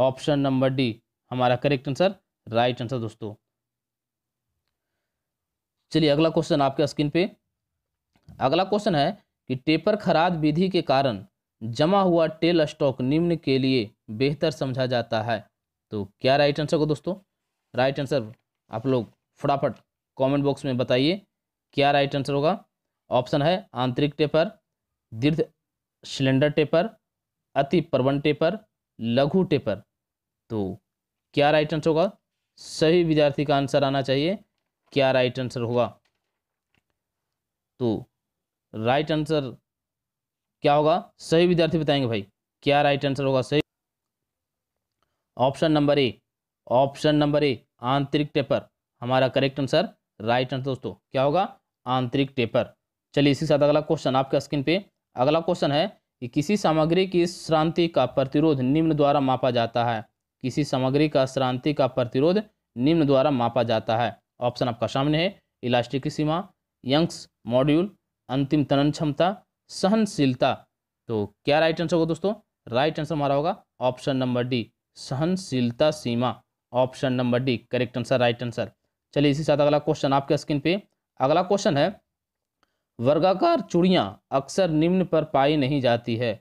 Speaker 1: ऑप्शन नंबर डी हमारा करेक्ट आंसर राइट आंसर दोस्तों चलिए अगला क्वेश्चन आपके स्क्रीन पे अगला क्वेश्चन है कि टेपर खराद विधि के कारण जमा हुआ टेल स्टॉक निम्न के लिए बेहतर समझा जाता है तो क्या राइट आंसर होगा दोस्तों राइट आंसर आप लोग फटाफट कमेंट बॉक्स में बताइए क्या राइट आंसर होगा ऑप्शन है आंतरिक टेपर दीर्घ सिलेंडर टेपर अति प्रवन टेपर लघु टेपर तो क्या राइट आंसर होगा सही विद्यार्थी का आंसर आना चाहिए क्या राइट आंसर होगा तो राइट आंसर क्या होगा सही विद्यार्थी बताएंगे भाई क्या राइट आंसर होगा सही option number A option number A आंतरिक टेपर हमारा करेक्ट आंसर राइट आंसर दोस्तों क्या होगा आंतरिक टेपर चलिए इसी साथ अगला क्वेश्चन आपके स्क्रीन पे अगला क्वेश्चन है कि किसी सामग्री की श्रांति का प्रतिरोध निम्न द्वारा मापा जाता है किसी सामग्री का श्रांति का प्रतिरोध निम्न द्वारा मापा जाता है ऑप्शन आपका सामने है इलास्टिक की सीमा यंग्स मॉड्यूल अंतिम तनन क्षमता सहनशीलता तो क्या राइट आंसर होगा दोस्तों राइट आंसर हमारा होगा ऑप्शन नंबर डी सहनशीलता सीमा option number D correct answer right answer चलिए इसी साथ अगला क्वेश्चन आपके स्क्रीन पे अगला क्वेश्चन है वर्गाकार चूड़ियाँ अक्सर निम्न पर पाई नहीं जाती है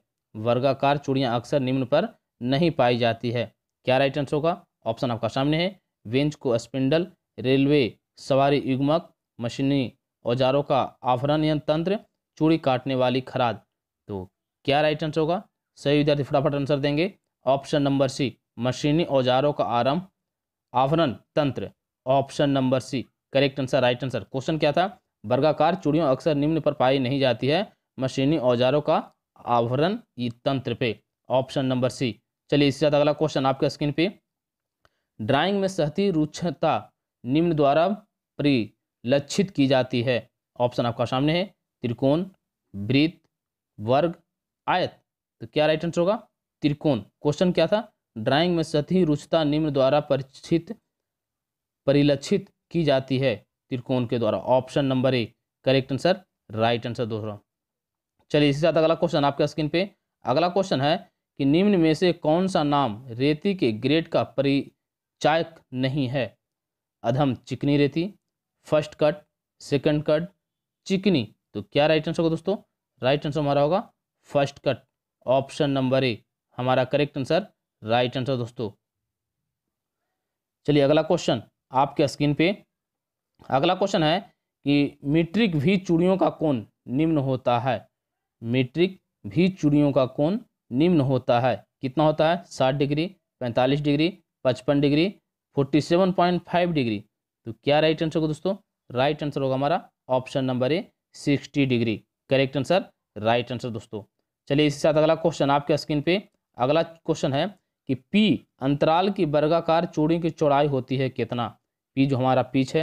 Speaker 1: वर्गाकार चूड़ियाँ अक्सर निम्न पर नहीं पाई जाती है क्या राइट आंसर होगा ऑप्शन आपका सामने है वेंच को स्पिंडल रेलवे सवारी युग्मक मशीनी औजारों का आभरण यंत्र चूड़ी काटने वाली खराद तो क्या राइट आंसर होगा सही विद्यार्थी फटाफट आंसर देंगे ऑप्शन नंबर सी मशीनी औजारों का आरंभ आवरण तंत्र option number C correct answer right answer question क्या था वर्गाकार चूड़ियों अक्सर निम्न पर पाई नहीं जाती है मशीनी औजारों का आवरण तंत्र पे ऑप्शन नंबर सी चलिए इसके साथ अगला क्वेश्चन आपके स्क्रीन पे ड्राइंग में सहती रुचता निम्न द्वारा परिलक्षित की जाती है ऑप्शन आपका सामने है त्रिकोण वृत्त वर्ग आयत तो क्या राइट आंसर होगा त्रिकोण क्वेश्चन क्या था ड्राइंग में सतही रुचता निम्न द्वारा परिचित परिलक्षित की जाती है त्रिकोण के द्वारा option number A correct answer right answer दोहरा चलिए इसी साथ अगला क्वेश्चन आपके स्क्रीन पे अगला क्वेश्चन है कि निम्न में से कौन सा नाम रेती के ग्रेड का परिचायक नहीं है अधम चिकनी रेती फर्स्ट कट सेकंड कट चिकनी तो क्या राइट आंसर होगा दोस्तों राइट आंसर हमारा होगा first cut option number A हमारा करेक्ट आंसर राइट आंसर दोस्तों चलिए अगला क्वेश्चन आपके स्क्रीन पे अगला क्वेश्चन है कि मीट्रिक भी चूड़ियों का कौन निम्न होता है मीट्रिक भी चूड़ियों का कौन निम्न होता है कितना होता है साठ डिग्री पैंतालीस डिग्री पचपन degree forty seven point five degree तो क्या राइट आंसर होगा दोस्तों राइट आंसर होगा हमारा option number A sixty degree correct answer right answer दोस्तों चलिए इसके साथ अगला क्वेश्चन आपके स्क्रीन पे अगला क्वेश्चन है कि पी अंतराल की वर्गाकार चूड़ी की चौड़ाई होती है कितना पी जो हमारा पीच है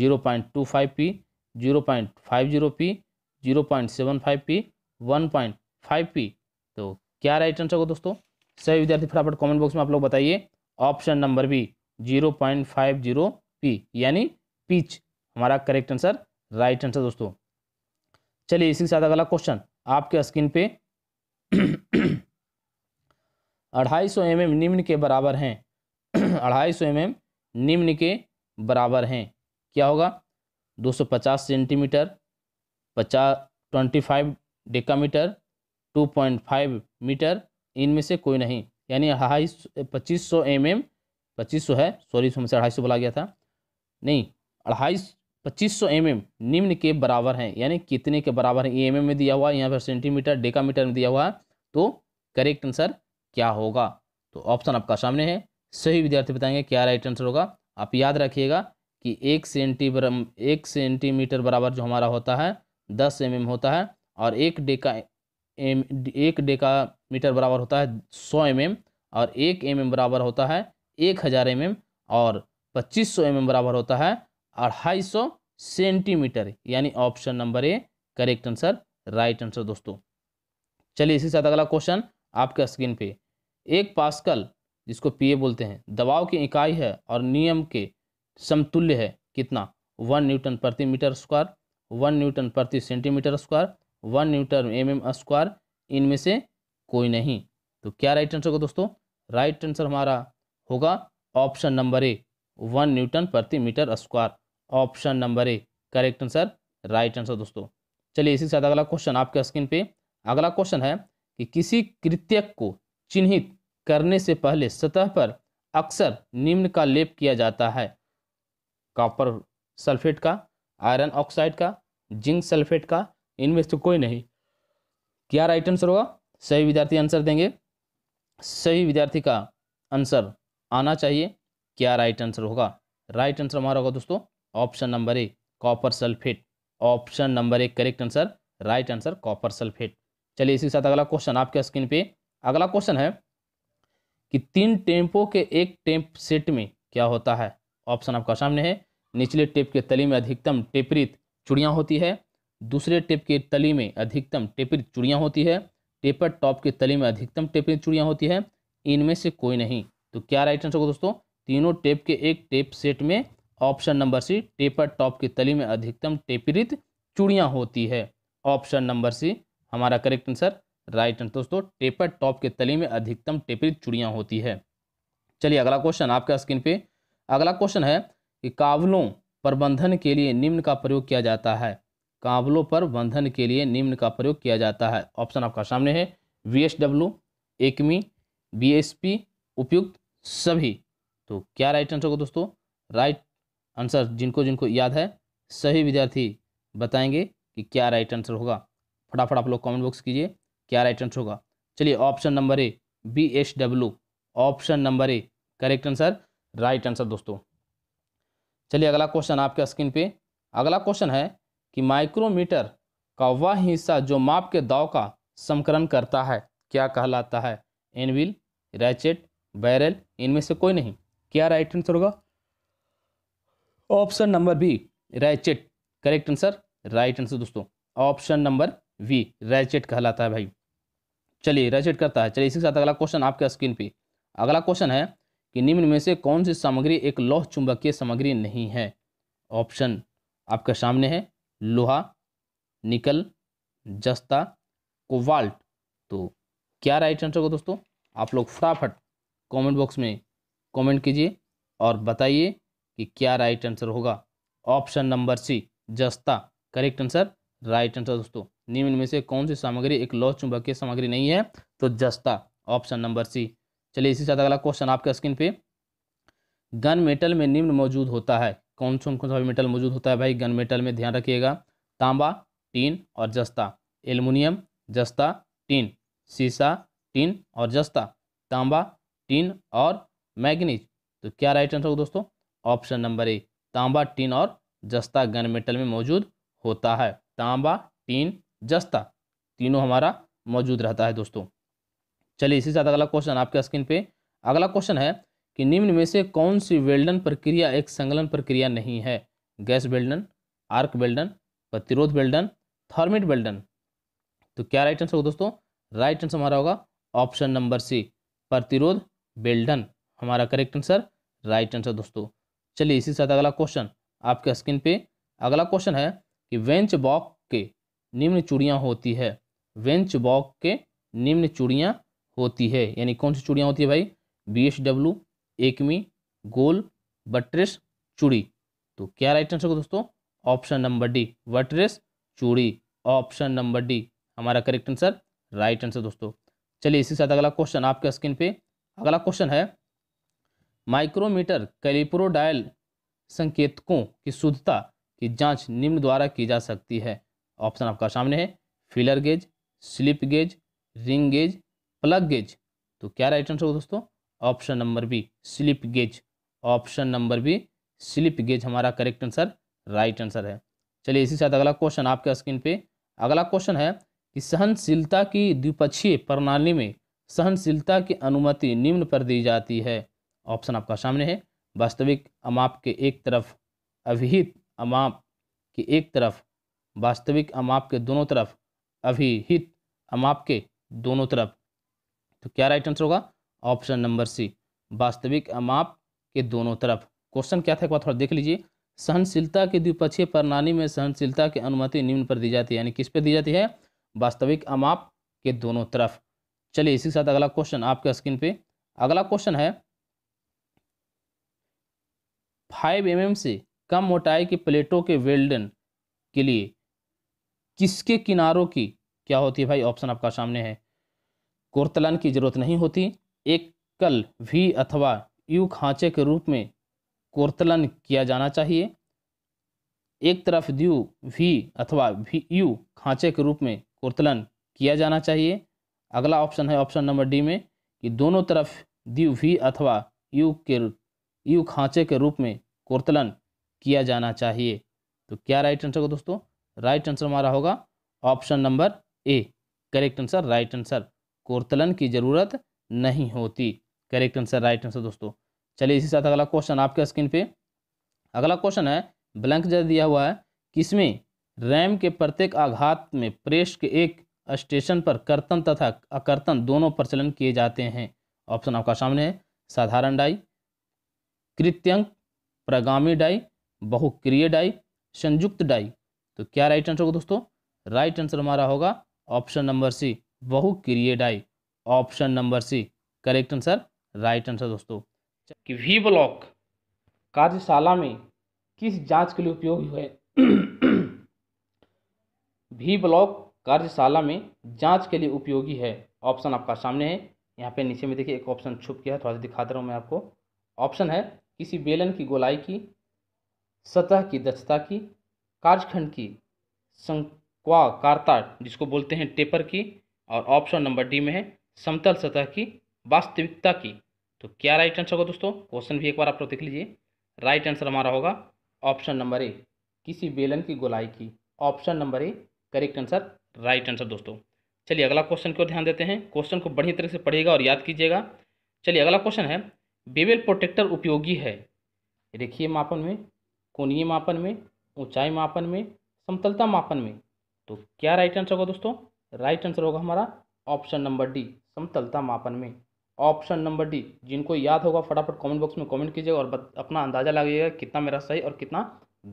Speaker 1: zero point two five P zero point five zero P zero point seven five P one point five P तो क्या राइट आंसर होगा दोस्तों सही विद्यार्थी फटाफट कमेंट बॉक्स में आप लोग बताइए option number B zero point five zero P यानी पीच हमारा करेक्ट आंसर राइट आंसर दोस्तों चलिए इसी के साथ अगला क्वेश्चन आपके स्क्रीन पे अढ़ाई सौ एम एम निम्न के बराबर हैं अढ़ाई सौ एम एम निम्न के बराबर हैं क्या होगा दो सौ पचास सेंटीमीटर पचास twenty five decametre two point five metre इनमें से कोई नहीं यानी अढ़ाई पच्चीस सौ एम एम पच्चीस सौ है सॉरी हमसे अढ़ाई सौ बोला गया था नहीं अढ़ाई पच्चीस सौ एम एम निम्न के बराबर हैं यानी कितने के बराबर हैं ई एम एम में दिया हुआ है यहाँ पर सेंटीमीटर डेकामीटर में दिया हुआ है तो करेक्ट आंसर क्या होगा तो ऑप्शन आपका सामने है सही विद्यार्थी बताएंगे क्या राइट आंसर होगा आप याद रखिएगा कि एक सेंटी एक सेंटीमीटर बराबर जो हमारा होता है दस एम mm होता है और एक डेका एम एक डेका मीटर बराबर होता है सौ एम mm और एक एम mm बराबर होता है एक हज़ार एम mm और पच्चीस सौ एम बराबर होता है अढ़ाई सौ सेंटीमीटर यानी option number A correct answer right answer दोस्तों चलिए इसी साथ अगला क्वेश्चन आपके स्क्रीन पे एक पास्कल जिसको पीए बोलते हैं दबाव की इकाई है और नियम के समतुल्य है कितना वन न्यूटन प्रति मीटर स्क्वायर वन न्यूटन प्रति centimetre square one newton M M square इनमें से कोई नहीं तो क्या राइट आंसर होगा दोस्तों राइट आंसर हमारा होगा option number A one newton प्रति metre square option number A correct answer right answer दोस्तों चलिए इसी के साथ अगला क्वेश्चन आपके स्क्रीन पे अगला क्वेश्चन है कि किसी कृत्य को चिन्हित करने से पहले सतह पर अक्सर निम्न का लेप किया जाता है कॉपर सल्फेट का आयरन ऑक्साइड का जिंक सल्फेट का इनमें से कोई नहीं क्या राइट आंसर होगा सही विद्यार्थी आंसर देंगे सही विद्यार्थी का आंसर आना चाहिए क्या राइट आंसर होगा राइट आंसर हमारा होगा दोस्तों option number A copper sulphate option number A correct answer right answer copper sulphate चलिए इसी के साथ अगला क्वेश्चन आपके स्क्रीन पे अगला क्वेश्चन है कि तीन टेम्पो के एक टेम्प सेट में क्या होता है ऑप्शन आपका सामने है निचले टेप के तली में अधिकतम टेपरित चुड़ियाँ होती है दूसरे टेप के तली में अधिकतम टेपरित चुड़ियाँ होती है टेपर टॉप के तली में अधिकतम टेपरित चुड़ियाँ होती है इनमें से कोई नहीं तो क्या राइट आंसर होगा दोस्तों तीनों टेप के एक टेप सेट में option number C taper tap की तली में अधिकतम टेपरित चूड़ियाँ होती है ऑप्शन नंबर सी हमारा करेक्ट आंसर राइट आंसर दोस्तों टेपर टॉप के तली में अधिकतम टेपरी चुड़ियाँ होती है चलिए अगला क्वेश्चन आपका स्क्रीन पे अगला क्वेश्चन है कि कावलों प्रबंधन के लिए निम्न का प्रयोग किया जाता है कावलों पर बंधन के लिए निम्न का प्रयोग किया जाता है ऑप्शन आपका सामने है V S W Acme B S P उपयुक्त सभी तो क्या राइट आंसर होगा दोस्तों राइट आंसर जिनको जिनको याद है सही विद्यार्थी बताएंगे कि क्या राइट आंसर होगा फटाफट आप लोग कमेंट बॉक्स कीजिए क्या राइट आंसर होगा चलिए option number A B S W option number A correct answer right answer दोस्तों चलिए अगला क्वेश्चन आपके स्क्रीन पे अगला क्वेश्चन है कि माइक्रोमीटर का वह हिस्सा जो माप के दाव का समकरण करता है क्या कहलाता है एनविल रैचेट बैरल इनमें से कोई नहीं क्या राइट आंसर होगा option number B ratchet correct answer right answer दोस्तों ऑप्शन नंबर वी रैचेट कहलाता है भाई चलिए रैचेट करता है चलिए इसी के साथ अगला क्वेश्चन आपके स्क्रीन पे अगला क्वेश्चन है कि निम्न में से कौन सी सामग्री एक लौह चुंबकीय सामग्री नहीं है ऑप्शन आपके सामने है लोहा निकल जस्ता कोवाल्ट तो क्या राइट आंसर होगा दोस्तों आप लोग फटाफट कमेंट बॉक्स में कमेंट कीजिए और बताइए कि क्या राइट आंसर होगा ऑप्शन नंबर सी जस्ता करेक्ट आंसर राइट आंसर दोस्तों निम्न में से कौन सी सामग्री एक लौह चुंबकीय सामग्री नहीं है तो जस्ता ऑप्शन नंबर सी चलिए इसी साथ अगला क्वेश्चन आपके स्क्रीन पे गन मेटल में निम्न मौजूद होता है कौन सा कौन सा मेटल मौजूद होता है भाई गन मेटल में ध्यान रखिएगा तांबा टीन और जस्ता एल्युमिनियम जस्ता टीन सीसा टीन और जस्ता तांबा टीन और मैग्नीज तो क्या राइट आंसर होगा दोस्तों ऑप्शन नंबर ए तांबा टीन और जस्ता गन मेटल में मौजूद होता है तांबा टीन जस्ता तीनों हमारा मौजूद रहता है दोस्तों चलिए इसी साथ अगला क्वेश्चन आपके स्क्रीन पे अगला क्वेश्चन है कि निम्न में से कौन सी वेल्डन प्रक्रिया एक संगलन प्रक्रिया नहीं है गैस वेल्डन आर्क वेल्डन प्रतिरोध वेल्डन थर्मिट वेल्डन तो क्या राइट आंसर होगा दोस्तों राइट आंसर हमारा होगा ऑप्शन नंबर सी प्रतिरोध बेल्डन हमारा करेक्ट आंसर राइट आंसर दोस्तों चलिए इसी साथ अगला क्वेश्चन आपके स्क्रीन पे अगला क्वेश्चन है कि वेंच बॉक के निम्न चूड़ियाँ होती है वेंच बॉक के निम्न चूड़ियाँ होती है यानी कौन सी चूड़ियाँ होती है भाई बी एस डब्ल्यू एकमी गोल बट्रेस चूड़ी तो क्या राइट आंसर होगा दोस्तों ऑप्शन नंबर डी वट्रेस चूड़ी ऑप्शन नंबर डी हमारा करेक्ट आंसर राइट आंसर दोस्तों चलिए इसी साथ अगला क्वेश्चन आपके स्क्रीन पे अगला क्वेश्चन है माइक्रोमीटर कैलिप्रोडायल संकेतकों की शुद्धता की जांच निम्न द्वारा की जा सकती है ऑप्शन आपका सामने है feeler gauge slip gauge ring gauge plug gauge तो क्या राइट आंसर होगा दोस्तों option number B slip gauge option number B slip gauge हमारा करेक्ट आंसर राइट आंसर है चलिए इसी साथ अगला क्वेश्चन आपके स्क्रीन पे अगला क्वेश्चन है कि सहनशीलता की द्विपक्षीय प्रणाली में सहनशीलता की अनुमति निम्न पर दी जाती है ऑप्शन आपका सामने है वास्तविक अमाप के एक तरफ अभिहित अमाप की एक तरफ वास्तविक अमाप के दोनों तरफ अभिहित अमाप के दोनों तरफ तो क्या राइट आंसर होगा ऑप्शन नंबर सी वास्तविक अमाप के दोनों तरफ क्वेश्चन क्या था एक बार थोड़ा देख लीजिए सहनशीलता की द्विपक्षीय प्रणाली में सहनशीलता की अनुमति निम्न पर दी जाती है यानी किस पर दी जाती है वास्तविक अमाप के दोनों तरफ चलिए इसी के साथ अगला क्वेश्चन आपके स्क्रीन पे अगला क्वेश्चन है फाइव एम mm से कम मोटाई की प्लेटों के वेल्डन के लिए किसके किनारों की क्या होती है भाई ऑप्शन आपका सामने है कोर्तलन की जरूरत नहीं होती एक कल भी अथवा यू खांचे के रूप में कोर्तलन किया जाना चाहिए एक तरफ द्यू भी अथवा भी यू खांचे के रूप में कोर्तलन किया जाना चाहिए अगला ऑप्शन है ऑप्शन नंबर डी में कि दोनों तरफ द्यू भी अथवा यू के यू खांचे के रूप में कोर्तलन किया जाना चाहिए तो क्या राइट आंसर होगा दोस्तों राइट आंसर हमारा होगा option number A correct answer right answer कोर्तलन की ज़रूरत नहीं होती करेक्ट आंसर राइट आंसर दोस्तों चलिए इसी साथ अगला क्वेश्चन आपके स्क्रीन पे अगला क्वेश्चन है ब्लैंक जैसे दिया हुआ है किसमें रैम के प्रत्येक आघात में प्रेस के एक स्टेशन पर कर्तन तथा अकर्तन दोनों प्रचलन किए जाते हैं ऑप्शन आपका सामने है साधारण डाई कृत्यंक प्रगामी डाई बहुक्रिय डाई संयुक्त डाई तो क्या राइट आंसर होगा दोस्तों राइट आंसर हमारा होगा ऑप्शन नंबर सी बहु क्रिएडाई option number C correct answer right answer दोस्तों कि वी ब्लॉक कार्यशाला में किस जांच के लिए उपयोगी है वी ब्लॉक कार्यशाला में जांच के लिए उपयोगी है ऑप्शन आपका सामने है यहाँ पे नीचे में देखिए एक ऑप्शन छुप गया है थोड़ा सा दिखा दे रहा हूँ मैं आपको ऑप्शन है किसी बेलन की गोलाई की सतह की दक्षता की कार्यखंड की संक्वा कार्ता जिसको बोलते हैं टेपर की और ऑप्शन नंबर डी में है समतल सतह की वास्तविकता की तो क्या राइट आंसर होगा दोस्तों क्वेश्चन भी एक बार आप लोग देख लीजिए राइट आंसर हमारा होगा ऑप्शन नंबर ए किसी बेलन की गोलाई की option number A correct answer right answer दोस्तों चलिए अगला क्वेश्चन को ध्यान देते हैं क्वेश्चन को बढ़िया तरीके से पढ़िएगा और याद कीजिएगा चलिए अगला क्वेश्चन है बेबेल प्रोटेक्टर उपयोगी है रेखीय मापन में कोणीय मापन में ऊंचाई मापन में समतलता मापन में तो क्या राइट आंसर होगा दोस्तों राइट आंसर होगा हमारा ऑप्शन नंबर डी समतलता मापन में ऑप्शन नंबर डी जिनको याद होगा फटाफट कमेंट बॉक्स में कमेंट कीजिएगा और अपना अंदाज़ा लगाइएगा कितना मेरा सही और कितना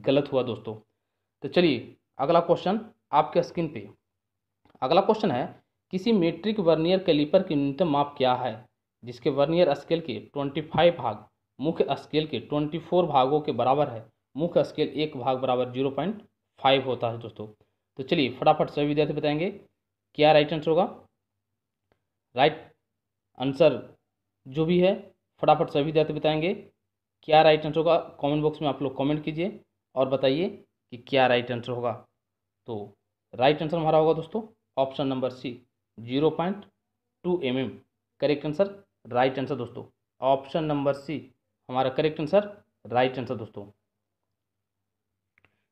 Speaker 1: गलत हुआ दोस्तों तो चलिए अगला क्वेश्चन आपके स्क्रीन पे अगला क्वेश्चन है किसी मेट्रिक वर्नियर कैलिपर की न्यूनतम माप क्या है जिसके वर्नियर स्केल के ट्वेंटी भाग मुख्य स्केल के ट्वेंटी भागों के बराबर है मुख्य स्केल एक भाग बराबर जीरो पॉइंट फाइव होता है दोस्तों तो चलिए फटाफट सभी विद्यार्थी बताएंगे क्या राइट आंसर होगा राइट आंसर जो भी है फटाफट सभी विद्यार्थी बताएंगे क्या राइट आंसर होगा कमेंट बॉक्स में आप लोग कमेंट कीजिए और बताइए कि क्या राइट आंसर होगा तो राइट आंसर हमारा होगा दोस्तों option number C zero point two M M correct answer right answer दोस्तों ऑप्शन नंबर सी हमारा करेक्ट आंसर राइट आंसर दोस्तों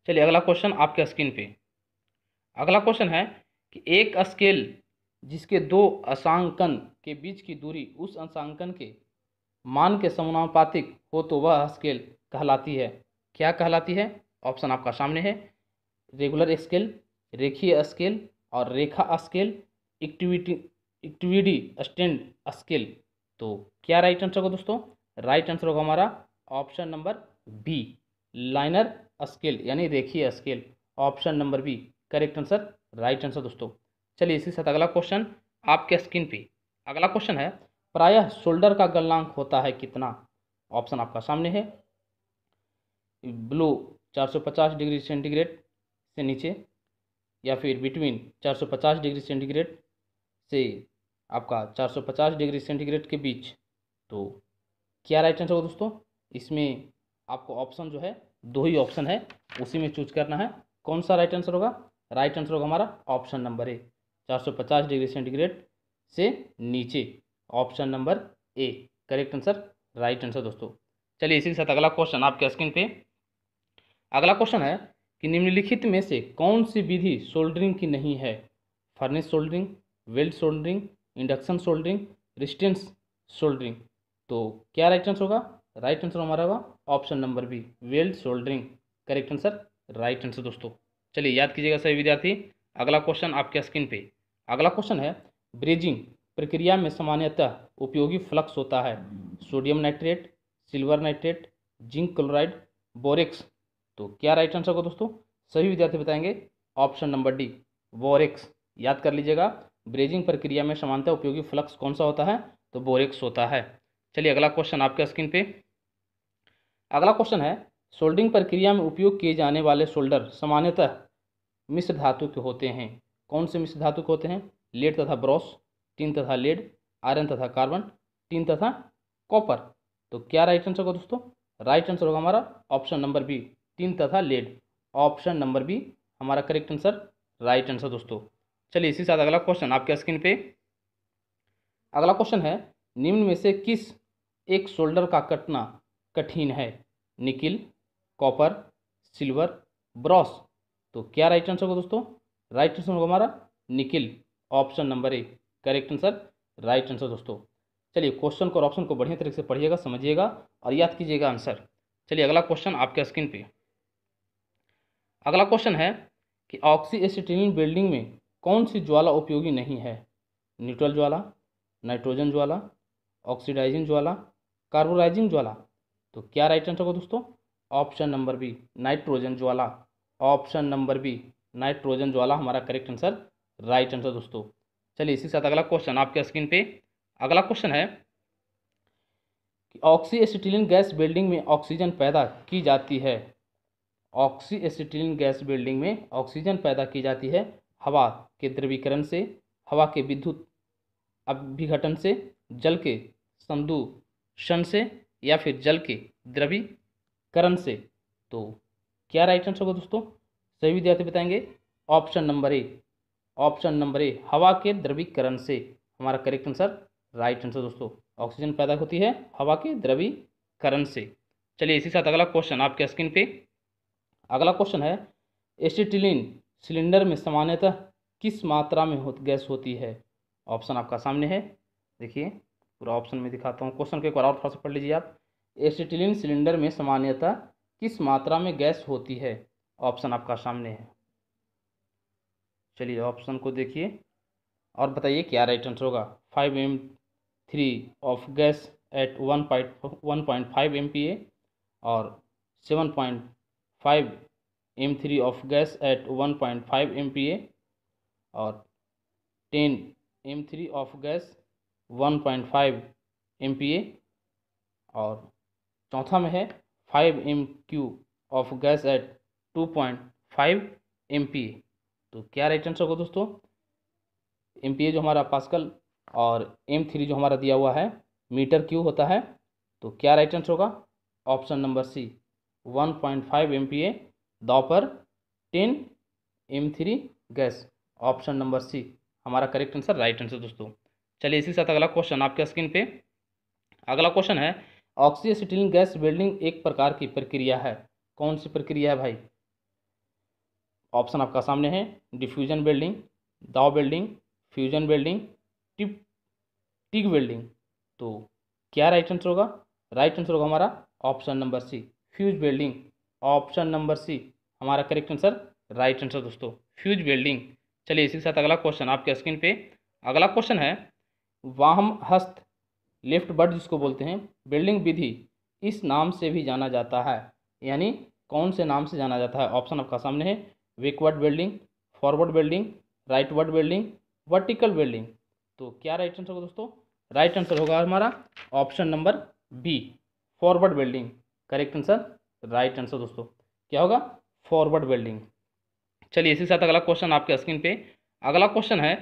Speaker 1: चलिए अगला क्वेश्चन आपके स्क्रीन पे अगला क्वेश्चन है कि एक स्केल जिसके दो अंशांकन के बीच की दूरी उस अंशांकन के मान के समानुपातिक हो तो वह स्केल कहलाती है क्या कहलाती है ऑप्शन आपका सामने है रेगुलर स्केल रेखीय स्केल और रेखा स्केल इक्टिविटी इक्टिविटी स्टैंड स्केल तो क्या राइट आंसर होगा दोस्तों राइट आंसर होगा हमारा option number B linear scale यानी रेखीय scale option number B correct answer right answer दोस्तों चलिए इसी साथ अगला क्वेश्चन आपके स्किन पे अगला क्वेश्चन है प्रायः शोल्डर का गलनांक होता है कितना ऑप्शन आपका सामने है ब्लू 450 डिग्री सेंटीग्रेड से नीचे या फिर बिटवीन 450 डिग्री सेंटीग्रेड से आपका 450 डिग्री सेंटीग्रेड के बीच तो क्या राइट आंसर होगा दोस्तों इसमें आपको ऑप्शन जो है दो ही ऑप्शन है उसी में चूज करना है कौन सा राइट आंसर होगा राइट आंसर होगा हमारा option number A 450 degree centigrade से नीचे option number A correct answer right answer दोस्तों चलिए इसी के साथ अगला क्वेश्चन आपके स्क्रीन पे अगला क्वेश्चन है कि निम्नलिखित में से कौन सी विधि सोल्डरिंग की नहीं है furnace soldering weld soldering induction soldering resistance soldering तो क्या राइट आंसर होगा राइट आंसर हमारा होगा option number B weld soldering correct answer right answer दोस्तों चलिए याद कीजिएगा सभी विद्यार्थी अगला क्वेश्चन आपके स्क्रीन पे अगला क्वेश्चन है ब्रिजिंग प्रक्रिया में सामान्यतः उपयोगी फ्लक्स होता है sodium nitrate silver nitrate zinc chloride borax तो क्या राइट आंसर होगा दोस्तों सभी विद्यार्थी बताएंगे ऑप्शन नंबर डी बोरेक्स याद कर लीजिएगा ब्रेजिंग प्रक्रिया में सामान्यतः उपयोगी फ्लक्स कौन सा होता है तो बोरेक्स होता है चलिए अगला क्वेश्चन आपके स्क्रीन पे अगला क्वेश्चन है सोल्डिंग प्रक्रिया में उपयोग किए जाने वाले सोल्डर सामान्यतः मिश्र धातु के होते हैं कौन से मिश्र धातु के होते हैं लेड तथा ब्रॉस टीन तथा लेड आयरन तथा कार्बन टीन तथा कॉपर तो क्या राइट आंसर होगा दोस्तों राइट आंसर होगा हमारा ऑप्शन नंबर बी टीन तथा लेड ऑप्शन नंबर बी हमारा करेक्ट आंसर राइट आंसर दोस्तों चलिए इसी साथ अगला क्वेश्चन आपके स्क्रीन पे अगला क्वेश्चन है निम्न में से किस एक शोल्डर का कटना कठिन है निकिल कॉपर सिल्वर ब्रॉस तो क्या राइट आंसर होगा दोस्तों राइट आंसर होगा हमारा nickel option number A correct answer right answer दोस्तों चलिए क्वेश्चन को और ऑप्शन को बढ़िया तरीके से पढ़िएगा समझिएगा और याद कीजिएगा आंसर चलिए अगला क्वेश्चन आपके स्क्रीन पे अगला क्वेश्चन है कि ऑक्सी एसिटिलिन बिल्डिंग में कौन सी ज्वाला उपयोगी नहीं है न्यूट्रल ज्वाला नाइट्रोजन ज्वाला ऑक्सीडाइजिंग ज्वाला कार्बोराइजिंग ज्वाला तो क्या राइट आंसर होगा दोस्तों ऑप्शन नंबर बी नाइट्रोजन ज्वाला ऑप्शन नंबर बी नाइट्रोजन ज्वाला हमारा करेक्ट आंसर राइट आंसर दोस्तों चलिए इसी साथ अगला क्वेश्चन आपके स्क्रीन पे अगला क्वेश्चन है कि ऑक्सीएसिटिलिन गैस बिल्डिंग में ऑक्सीजन पैदा की जाती है ऑक्सीएसिटिलिन गैस बिल्डिंग में ऑक्सीजन पैदा की जाती है हवा के द्रवीकरण से हवा के विद्युत अभिघटन से जल के संदूषण से या फिर जल के द्रवीकरण से तो क्या राइट आंसर होगा दोस्तों सही विद्यार्थी बताएंगे option number A option number A हवा के द्रवीकरण से हमारा करेक्ट आंसर राइट आंसर दोस्तों ऑक्सीजन पैदा होती है हवा के द्रवीकरण से चलिए इसी साथ अगला क्वेश्चन आपके स्क्रीन पे अगला क्वेश्चन है एसिटिलीन सिलेंडर में सामान्यतः किस मात्रा में हो गैस होती है ऑप्शन आपका सामने है देखिए पूरा ऑप्शन में दिखाता हूँ क्वेश्चन को एक बार और थोड़ा सा पढ़ लीजिए आप एसिटिलिन सिलेंडर में सामान्यतः किस मात्रा में गैस होती है ऑप्शन आपका सामने है चलिए ऑप्शन को देखिए और बताइए क्या राइट आंसर होगा five M three of gas at one point one point five M P A और seven point five M three of gas at one point five M P A और ten M three of gas one point five M P A और चौथा में है five M Q of gas at two point five M P A तो क्या right answer होगा दोस्तों M P ए जो हमारा पास्कल और एम थ्री जो हमारा दिया हुआ है मीटर क्यू होता है तो क्या राइट आंसर होगा option number C one point five M P A ten M three gas option number C हमारा करेक्ट आंसर राइट आंसर दोस्तों चलिए इसी के साथ अगला क्वेश्चन आपके स्क्रीन पे अगला क्वेश्चन है ऑक्सीएसिटिलिन गैस वेल्डिंग एक प्रकार की प्रक्रिया है कौन सी प्रक्रिया है भाई ऑप्शन आपका सामने है डिफ्यूजन वेल्डिंग दाव welding fusion welding tip tick welding तो क्या राइट आंसर होगा राइट आंसर होगा हमारा option number C fuse welding option number C हमारा करेक्ट आंसर राइट आंसर दोस्तों फ्यूज वेल्डिंग चलिए इसी के साथ अगला क्वेश्चन आपके स्क्रीन पे अगला क्वेश्चन है वाहम हस्त लेफ्ट बर्ड जिसको बोलते हैं बिल्डिंग विधि इस नाम से भी जाना जाता है यानी कौन से नाम से जाना जाता है ऑप्शन आपका सामने है backward welding forward welding rightward welding vertical welding तो क्या राइट आंसर होगा दोस्तों राइट आंसर होगा हमारा option number B forward welding correct answer right answer दोस्तों क्या होगा फॉरवर्ड बिल्डिंग चलिए इसी साथ अगला क्वेश्चन आपके स्क्रीन पे अगला क्वेश्चन है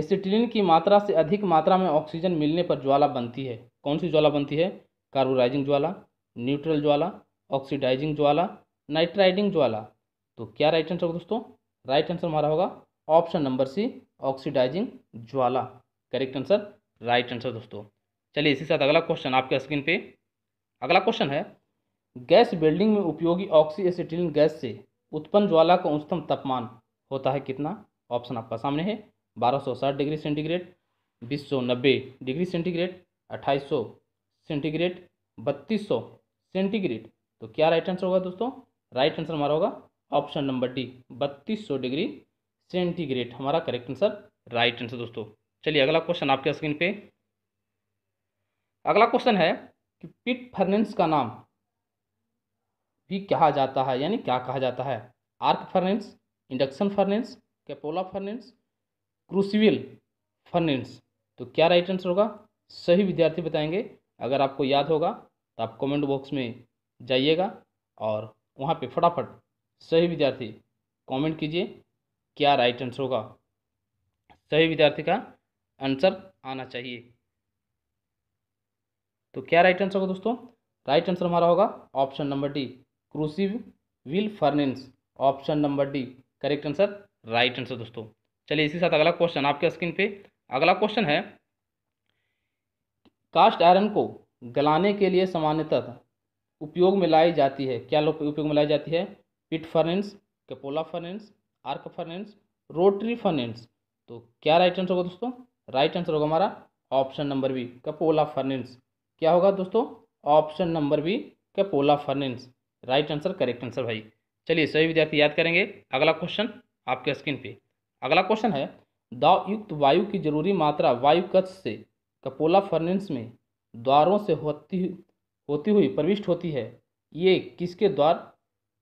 Speaker 1: एसिटिलिन की मात्रा से अधिक मात्रा में ऑक्सीजन मिलने पर ज्वाला बनती है कौन सी ज्वाला बनती है कार्बोराइजिंग ज्वाला न्यूट्रल ज्वाला ऑक्सीडाइजिंग ज्वाला नाइट्राइडिंग ज्वाला तो क्या राइट आंसर होगा दोस्तों राइट आंसर हमारा होगा ऑप्शन नंबर सी ऑक्सीडाइजिंग ज्वाला करेक्ट आंसर राइट आंसर दोस्तों चलिए इसी साथ अगला क्वेश्चन आपके स्क्रीन पे अगला क्वेश्चन है गैस बिल्डिंग में उपयोगी ऑक्सी एसिटिलिन गैस से उत्पन्न ज्वाला का उच्चतम तापमान होता है कितना ऑप्शन आपका सामने है बारह डिग्री सेंटीग्रेड बीस डिग्री सेंटीग्रेड अट्ठाईस सेंटीग्रेड बत्तीस सेंटीग्रेड तो क्या राइट आंसर होगा दोस्तों राइट आंसर हमारा होगा ऑप्शन नंबर डी बत्तीस डिग्री सेंटीग्रेड हमारा करेक्ट आंसर राइट आंसर दोस्तों चलिए अगला क्वेश्चन आपके स्क्रीन पे अगला क्वेश्चन है कि पिट फर्नेंस का नाम भी कहा जाता है यानी क्या कहा जाता है arc furnace induction furnace cupola furnace crucible furnace तो क्या राइट आंसर होगा सही विद्यार्थी बताएंगे अगर आपको याद होगा तो आप कमेंट बॉक्स में जाइएगा और वहाँ पे फटाफट सही विद्यार्थी कमेंट कीजिए क्या राइट आंसर होगा सही विद्यार्थी का आंसर आना चाहिए तो क्या राइट आंसर होगा दोस्तों राइट आंसर हमारा होगा option number D crucible furnace option number D correct answer right answer दोस्तों चलिए इसी साथ अगला क्वेश्चन आपके स्क्रीन पे अगला क्वेश्चन है कास्ट आयरन को गलाने के लिए सामान्यतः उपयोग में लाई जाती है क्या उपयोग में लाई जाती है pit furnace cupola furnace arc furnace rotary furnace तो क्या राइट आंसर होगा दोस्तों राइट आंसर होगा हमारा option number B cupola furnace क्या होगा दोस्तों option number B cupola furnace right answer correct answer भाई चलिए सभी विद्यार्थी याद करेंगे अगला क्वेश्चन आपके स्क्रीन पे अगला क्वेश्चन है दावयुक्त वायु की जरूरी मात्रा वायु कच्छ से कपोला फर्नेंस में द्वारों से होती होती हुई प्रविष्ट होती है ये किसके द्वार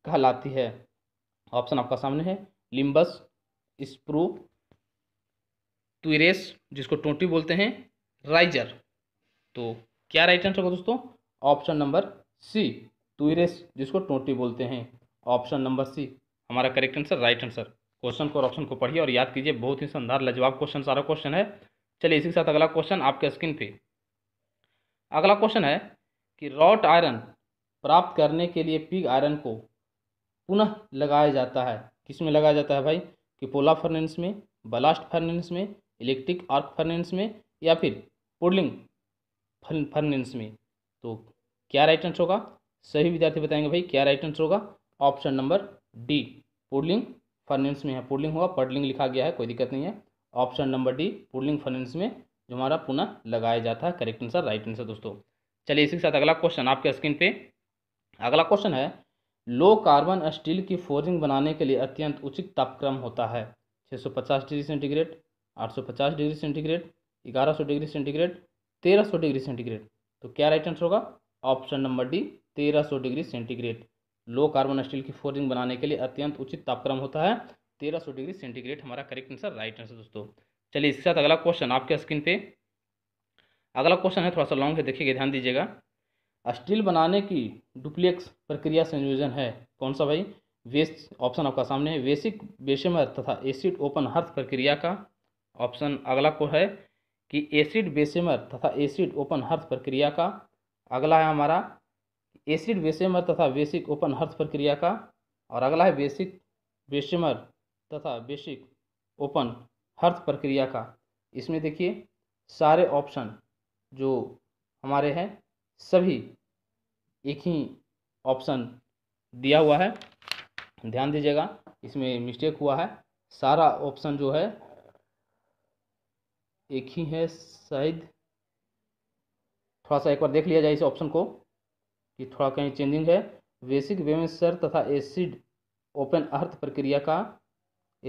Speaker 1: कहलाती है ऑप्शन आपका सामने है लिम्बस स्प्रू तुरेस जिसको टोटी बोलते हैं राइजर तो क्या राइट आंसर होगा दोस्तों ऑप्शन नंबर सी तुरेस जिसको टोटी बोलते हैं ऑप्शन नंबर सी हमारा correct answer right answer question को और ऑप्शन को पढ़िए और याद कीजिए बहुत ही शानदार लजवाब क्वेश्चन सारा क्वेश्चन है चलिए इसी के साथ अगला क्वेश्चन आपके स्क्रीन पे अगला क्वेश्चन है कि रॉट आयरन प्राप्त करने के लिए पिग आयरन को पुनः लगाया जाता है किस में लगाया जाता है भाई कि पोला फर्नेंस में ब्लास्ट फर्नेंस में इलेक्ट्रिक आर्क फर्नेंस में या फिर पोलिंग फर्नेंस में तो क्या राइट आंसर होगा सही विद्यार्थी बताएंगे भाई क्या राइट आंसर होगा option number D puddling furnace में यहाँ पुलिंग होगा पडलिंग लिखा गया है कोई दिक्कत नहीं है option number D puddling furnace में जो हमारा पुनः लगाया जाता है करेक्ट आंसर राइट आंसर दोस्तों चलिए इसी के साथ अगला क्वेश्चन आपके स्क्रीन पे अगला क्वेश्चन है लो कार्बन स्टील की फोर्जिंग बनाने के लिए अत्यंत उचित तापक्रम होता है पचास डिग्री सेंटीग्रेड पचास डिग्री सेंटीग्रेड सौ डिग्री सेंटीग्रेड सौ डिग्री सेंटीग्रेड तो क्या राइट आंसर होगा ऑप्शन नंबर डी सौ degree centigrade low carbon steel की फोर्जिंग बनाने के लिए अत्यंत उचित तापक्रम होता है तेरह सौ डिग्री सेंटीग्रेड हमारा करेक्ट आंसर राइट आंसर दोस्तों चलिए इसके साथ अगला क्वेश्चन आपके स्क्रीन पे अगला क्वेश्चन है थोड़ा सा लॉन्ग है देखिएगा ध्यान दीजिएगा स्टील बनाने की डुप्लेक्स प्रक्रिया संयोजन है कौन सा भाई वेस्ट ऑप्शन आपका सामने है बेसिक बेशमर तथा एसिड ओपन हर्थ प्रक्रिया का ऑप्शन अगला को है कि एसिड बेसेमर तथा एसिड ओपन हर्थ प्रक्रिया का अगला है हमारा एसिड वेशमर तथा बेसिक ओपन हर्थ प्रक्रिया का और अगला है बेसिक वेशमर तथा बेसिक ओपन हर्थ प्रक्रिया का इसमें देखिए सारे ऑप्शन जो हमारे हैं सभी एक ही ऑप्शन दिया हुआ है ध्यान दीजिएगा इसमें मिस्टेक हुआ है सारा ऑप्शन जो है एक ही है शायद थोड़ा सा एक बार देख लिया जाए इस ऑप्शन को कि थोड़ा कहीं चेंजिंग है बेसिक बेमेसर तथा एसिड ओपन अर्थ प्रक्रिया का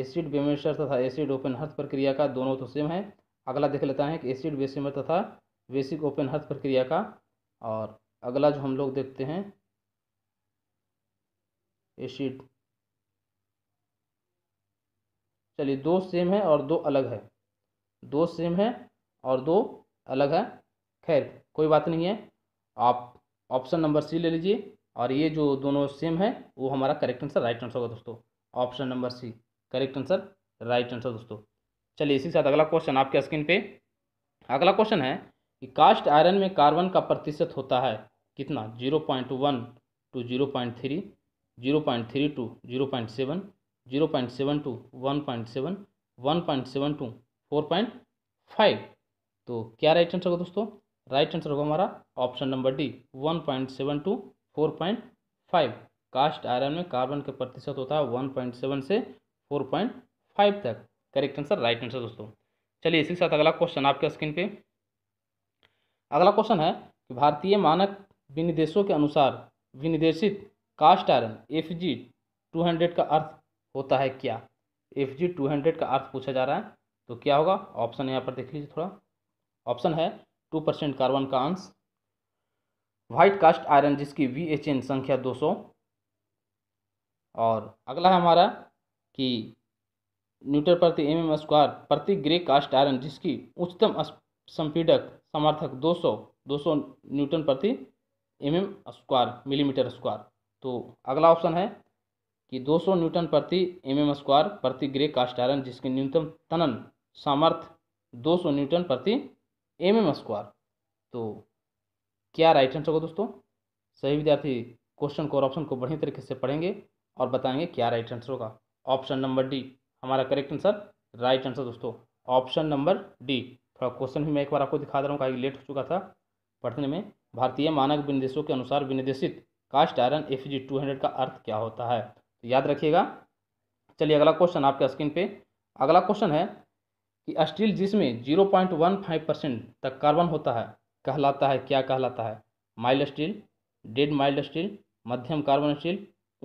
Speaker 1: एसिड बेमेसर तथा एसिड ओपन अर्थ प्रक्रिया का दोनों तो सेम है अगला देख लेता है कि एसिड बेसिमर तथा बेसिक ओपन अर्थ प्रक्रिया का और अगला जो हम लोग देखते हैं एसिड चलिए दो सेम है और दो अलग है दो सेम है और दो अलग है खैर कोई बात नहीं है आप ऑप्शन नंबर सी ले लीजिए और ये जो दोनों सेम है वो हमारा करेक्ट आंसर राइट आंसर होगा दोस्तों option number C correct answer right answer दोस्तों चलिए इसी के साथ अगला क्वेश्चन आपके स्क्रीन पे अगला क्वेश्चन है कि कास्ट आयरन में कार्बन का प्रतिशत होता है कितना zero point one two zero point three zero point three two zero point seven zero point seven two one point seven one point seven two four point five तो क्या right answer होगा दोस्तों right answer होगा हमारा option number D one point seven two four point five cast iron में carbon का प्रतिशत होता है वन पॉइंट सेवन से फोर पॉइंट फाइव तक करेक्ट आंसर राइट आंसर दोस्तों चलिए इसी के साथ अगला क्वेश्चन आपके स्क्रीन पे अगला क्वेश्चन है कि भारतीय मानक विनिदेशों के अनुसार विनिदेशित cast iron F G two hundred का अर्थ होता है क्या एफ जी टू हंड्रेड का अर्थ पूछा जा रहा है तो क्या होगा ऑप्शन यहाँ पर देख लीजिए थोड़ा ऑप्शन है टू परसेंट कार्बन का अंश व्हाइट कास्ट आयरन जिसकी वी एच एन संख्या दो सौ और अगला है हमारा कि न्यूटन प्रति एम एम स्क्वायर प्रति ग्रे कास्ट आयरन जिसकी उच्चतम संपीडक समर्थक 200 200 न्यूटन प्रति M M square millimetre square तो अगला ऑप्शन है कि 200 न्यूटन प्रति एम एम स्क्वायर प्रति ग्रे कास्ट आयरन जिसकी न्यूनतम तनन सामर्थ्य 200 न्यूटन प्रति एम एम स्क्वायर तो क्या राइट आंसर होगा दोस्तों सही विद्यार्थी क्वेश्चन को और ऑप्शन को बढ़िया तरीके से पढ़ेंगे और बताएंगे क्या राइट आंसर होगा ऑप्शन नंबर डी हमारा करेक्ट आंसर राइट आंसर दोस्तों ऑप्शन नंबर डी थोड़ा क्वेश्चन भी मैं एक बार आपको दिखा दे रहा हूँ कहा लेट हो चुका था पढ़ने में भारतीय मानक विनिर्देशों के अनुसार विनिर्देशित cast iron F G two hundred का अर्थ क्या होता है तो याद रखिएगा चलिए अगला क्वेश्चन आपके स्क्रीन पे अगला क्वेश्चन है कि स्टील जिसमें 0.15 परसेंट तक कार्बन होता है कहलाता है क्या कहलाता है mild steel dead mild steel मध्यम कार्बन स्टील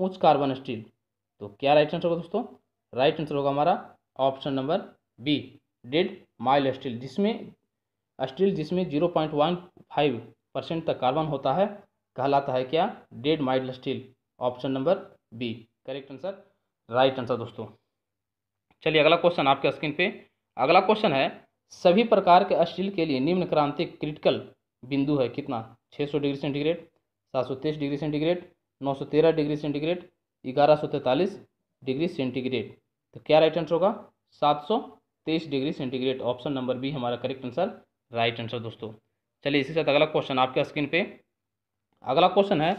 Speaker 1: उच्च कार्बन स्टील तो क्या राइट आंसर होगा दोस्तों राइट आंसर होगा हमारा option number B dead mild steel जिसमें स्टील जिसमें zero point one five percent तक कार्बन होता है कहलाता है क्या dead mild steel option number B correct answer right answer दोस्तों चलिए अगला क्वेश्चन आपके स्क्रीन पे अगला क्वेश्चन है सभी प्रकार के स्टील के लिए निम्न क्रांति क्रिटिकल बिंदु है कितना 600 डिग्री सेंटीग्रेड सात डिग्री सेंटीग्रेड 913 डिग्री सेंटीग्रेड ग्यारह डिग्री सेंटीग्रेड तो क्या राइट आंसर होगा सात degree centigrade option number B हमारा करेक्ट आंसर राइट आंसर दोस्तों चलिए इसी साथ अगला क्वेश्चन आपके स्क्रीन पे अगला क्वेश्चन है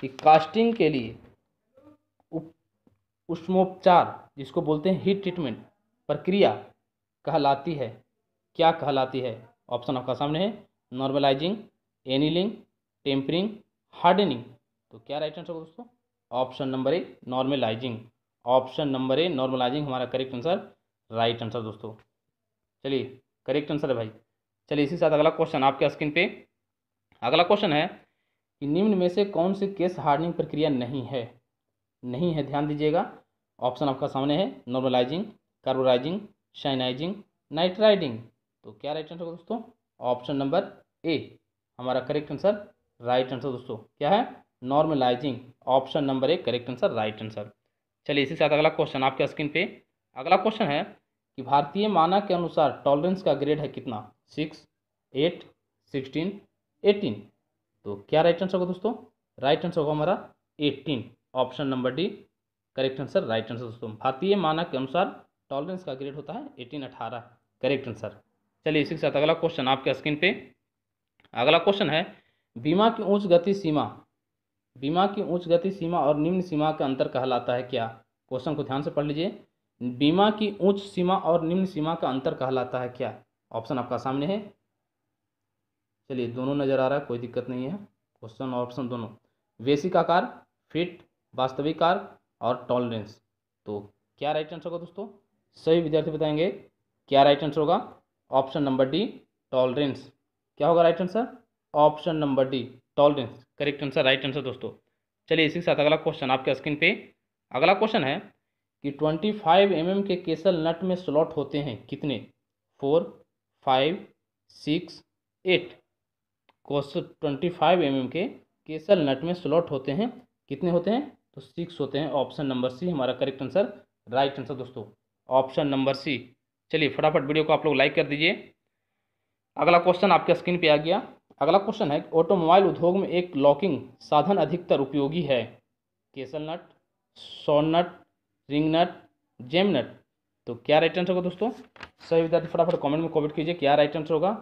Speaker 1: कि कास्टिंग के लिए उप उष्मोपचार जिसको बोलते हैं हीट ट्रीटमेंट प्रक्रिया कहलाती है क्या कहलाती है ऑप्शन आपका सामने है नॉर्मलाइजिंग एनिलिंग टेम्परिंग हार्डनिंग तो क्या राइट आंसर होगा दोस्तों option number A normalising option number A normalising हमारा करेक्ट आंसर राइट आंसर दोस्तों चलिए करेक्ट आंसर है भाई चलिए इसी साथ अगला क्वेश्चन आपके स्क्रीन पे अगला क्वेश्चन है कि निम्न में से कौन सी केस हार्डनिंग प्रक्रिया नहीं है नहीं है ध्यान दीजिएगा ऑप्शन आपका सामने है normalising carburising cyanising nitriding तो क्या राइट आंसर होगा दोस्तों ऑप्शन नंबर ए हमारा करेक्ट आंसर राइट आंसर दोस्तों क्या है normalising option number A correct answer right answer चलिए इसी साथ अगला क्वेश्चन आपके स्क्रीन पे अगला क्वेश्चन है कि भारतीय मानक के अनुसार टॉलरेंस का ग्रेड है कितना सिक्स एट सिक्सटीन एटीन तो क्या राइट आंसर होगा दोस्तों राइट आंसर होगा हमारा eighteen option number D correct answer right answer दोस्तों भारतीय मानक के अनुसार टॉलरेंस का ग्रेड होता है एटीन अठारह करेक्ट आंसर चलिए इसी के साथ अगला क्वेश्चन आपके स्क्रीन पे अगला क्वेश्चन है बीमा की ऊंच गति सीमा बीमा की ऊंच गति सीमा और निम्न सीमा का अंतर कहलाता है क्या क्वेश्चन को ध्यान से पढ़ लीजिए बीमा की ऊंच सीमा और निम्न सीमा का अंतर कहलाता है क्या ऑप्शन आपका सामने है चलिए दोनों नज़र आ रहा है कोई दिक्कत नहीं है क्वेश्चन और ऑप्शन दोनों वेसिक आकार फिट वास्तविक आकार और टॉलरेंस तो क्या राइट आंसर होगा दोस्तों सही विद्यार्थी बताएंगे क्या राइट आंसर होगा ऑप्शन नंबर डी टॉलरेंस क्या होगा right answer option number D tolerance correct answer right answer दोस्तों चलिए इसी के साथ अगला क्वेश्चन आपके स्क्रीन पे अगला क्वेश्चन है कि ट्वेंटी फाइव एम एम के केसल नट में स्लॉट होते हैं कितने four five six eight question twenty five M M के केसल नट में स्लॉट होते हैं कितने होते हैं तो सिक्स होते हैं ऑप्शन नंबर सी हमारा करेक्ट आंसर राइट आंसर दोस्तों ऑप्शन नंबर सी चलिए फटाफट वीडियो को आप लोग लाइक कर दीजिए अगला क्वेश्चन आपके स्क्रीन पे आ गया अगला क्वेश्चन है ऑटोमोबाइल उद्योग में एक लॉकिंग साधन अधिकतर उपयोगी है castle nut sawn nut ring nut jam nut तो क्या राइट आंसर होगा दोस्तों सही विद्यार्थी फटाफट कमेंट में कमेंट कीजिए क्या राइट आंसर होगा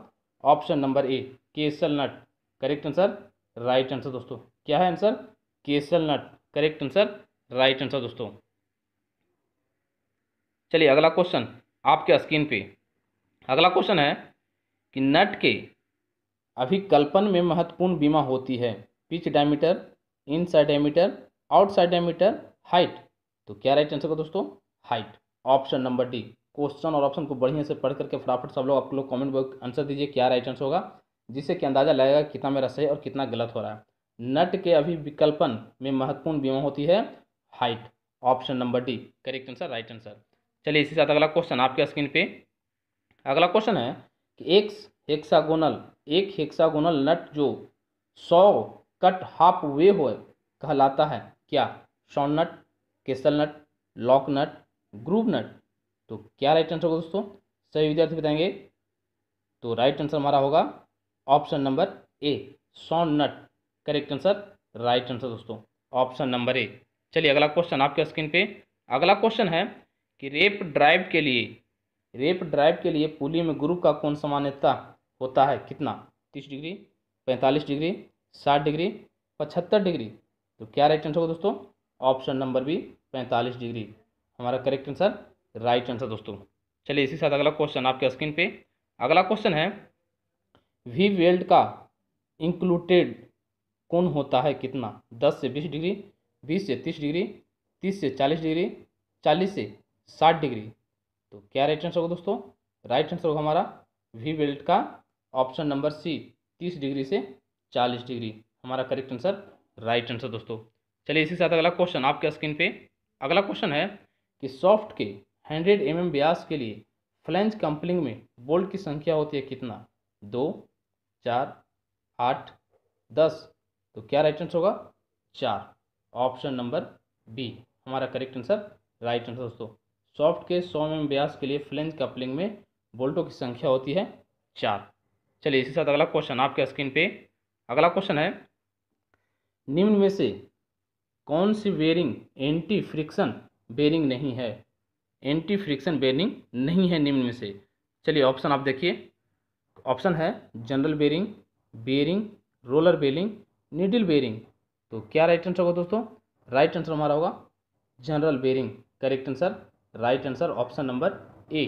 Speaker 1: option number A castle nut correct answer right answer दोस्तों क्या है answer castle nut correct answer right answer दोस्तों चलिए अगला क्वेश्चन आपके स्क्रीन पे अगला क्वेश्चन है कि नट के अभिकल्पन में महत्वपूर्ण बीमा होती है pitch diameter inside diameter outside diameter height तो क्या राइट आंसर होगा दोस्तों height option number D question और ऑप्शन को बढ़िया से पढ़ करके फटाफट सब लोग आप लोग कॉमेंट बॉक्स आंसर दीजिए क्या राइट आंसर होगा जिससे कि अंदाजा लगेगा कितना मेरा सही और कितना गलत हो रहा है नट के अभिविकल्पन में महत्वपूर्ण बीमा होती है height option number D correct answer right answer चलिए इसी साथ अगला क्वेश्चन आपके स्क्रीन पे अगला क्वेश्चन है कि एक हेक्सागोनल एक हेक्सागोनल नट जो सौ कट हाफ वे हो कहलाता है क्या sawn nut castle nut lock nut groove nut तो क्या राइट आंसर होगा दोस्तों सभी विद्यार्थी बताएंगे तो राइट आंसर हमारा होगा option number A sawn nut correct answer right answer दोस्तों ऑप्शन नंबर ए चलिए अगला क्वेश्चन आपके स्क्रीन पे अगला क्वेश्चन है कि रेप ड्राइव के लिए रेप ड्राइव के लिए पुली में ग्रुप का कौन सामान्यता होता है कितना तीस डिग्री पैंतालीस डिग्री साठ डिग्री पचहत्तर डिग्री तो क्या राइट आंसर होगा दोस्तों ऑप्शन नंबर बी पैंतालीस डिग्री हमारा करेक्ट आंसर राइट आंसर दोस्तों चलिए इसी साथ अगला क्वेश्चन आपके स्क्रीन पे अगला क्वेश्चन है वी वेल्ड का इंक्लूटेड कौन होता है कितना दस से बीस डिग्री बीस से तीस डिग्री तीस से चालीस डिग्री चालीस से साठ डिग्री तो क्या राइट आंसर होगा दोस्तों राइट आंसर होगा हमारा वी बेल्ट का ऑप्शन नंबर सी तीस डिग्री से चालीस डिग्री हमारा करेक्ट आंसर राइट आंसर दोस्तों चलिए इसी के साथ अगला क्वेश्चन आपके स्क्रीन पे अगला क्वेश्चन है कि सॉफ्ट के हंड्रेड एम mm ब्यास के लिए फ्लेंज कंपलिंग में बोल्ट की संख्या होती है कितना दो चार आठ दस तो क्या राइट आंसर होगा चार ऑप्शन नंबर बी हमारा करेक्ट आंसर राइट आंसर दोस्तों सॉफ्ट के सौ एम व्यास के लिए फ्लेंज कपलिंग में बोल्टों की संख्या होती है चार चलिए इसी साथ अगला क्वेश्चन आपके स्क्रीन पे अगला क्वेश्चन है निम्न में से कौन सी बेरिंग एंटी फ्रिक्शन बेरिंग नहीं है एंटी फ्रिक्शन बेरिंग नहीं है निम्न में से चलिए ऑप्शन आप देखिए ऑप्शन है journal bearing bearing roller bearing needle bearing तो क्या राइट आंसर होगा दोस्तों राइट आंसर हमारा होगा journal bearing correct answer right answer option number A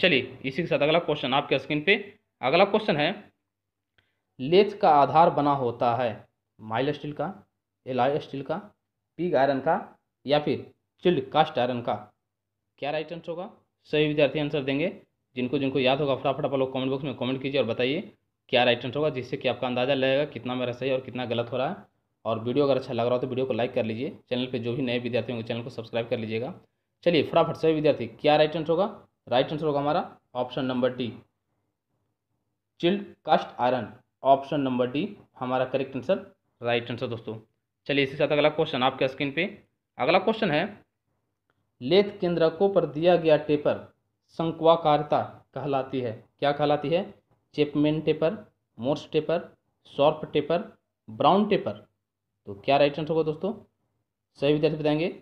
Speaker 1: चलिए इसी के साथ अगला क्वेश्चन आपके स्क्रीन पे अगला क्वेश्चन है लेथ का आधार बना होता है माइल स्टील का एलॉय स्टील का पिग आयरन का या फिर चिल्ड कास्ट आयरन का क्या राइट आंसर होगा सही विद्यार्थी आंसर देंगे जिनको जिनको याद होगा फटाफट आप लोग कमेंट बॉक्स में कमेंट कीजिए और बताइए क्या राइट आंसर होगा जिससे कि आपका अंदाजा लगेगा कितना मेरा सही और कितना गलत हो रहा है और वीडियो अगर अच्छा लग रहा हो तो वीडियो को लाइक कर लीजिए चैनल पर जो भी नए विद्यार्थी होंगे चैनल को सब्सक्राइब कर लीजिएगा चलिए फटाफट सभी विद्यार्थी क्या राइट आंसर होगा राइट आंसर होगा हमारा option number D chilled cast iron option number D हमारा करेक्ट आंसर राइट आंसर दोस्तों चलिए इसी साथ अगला क्वेश्चन आपके स्क्रीन पे अगला क्वेश्चन है लेथ केंद्रकों पर दिया गया टेपर संकवाकारिता कहलाती है क्या कहलाती है Chapman taper Morse taper Sharpe taper Brown taper तो क्या राइट आंसर होगा दोस्तों सही विद्यार्थी बताएंगे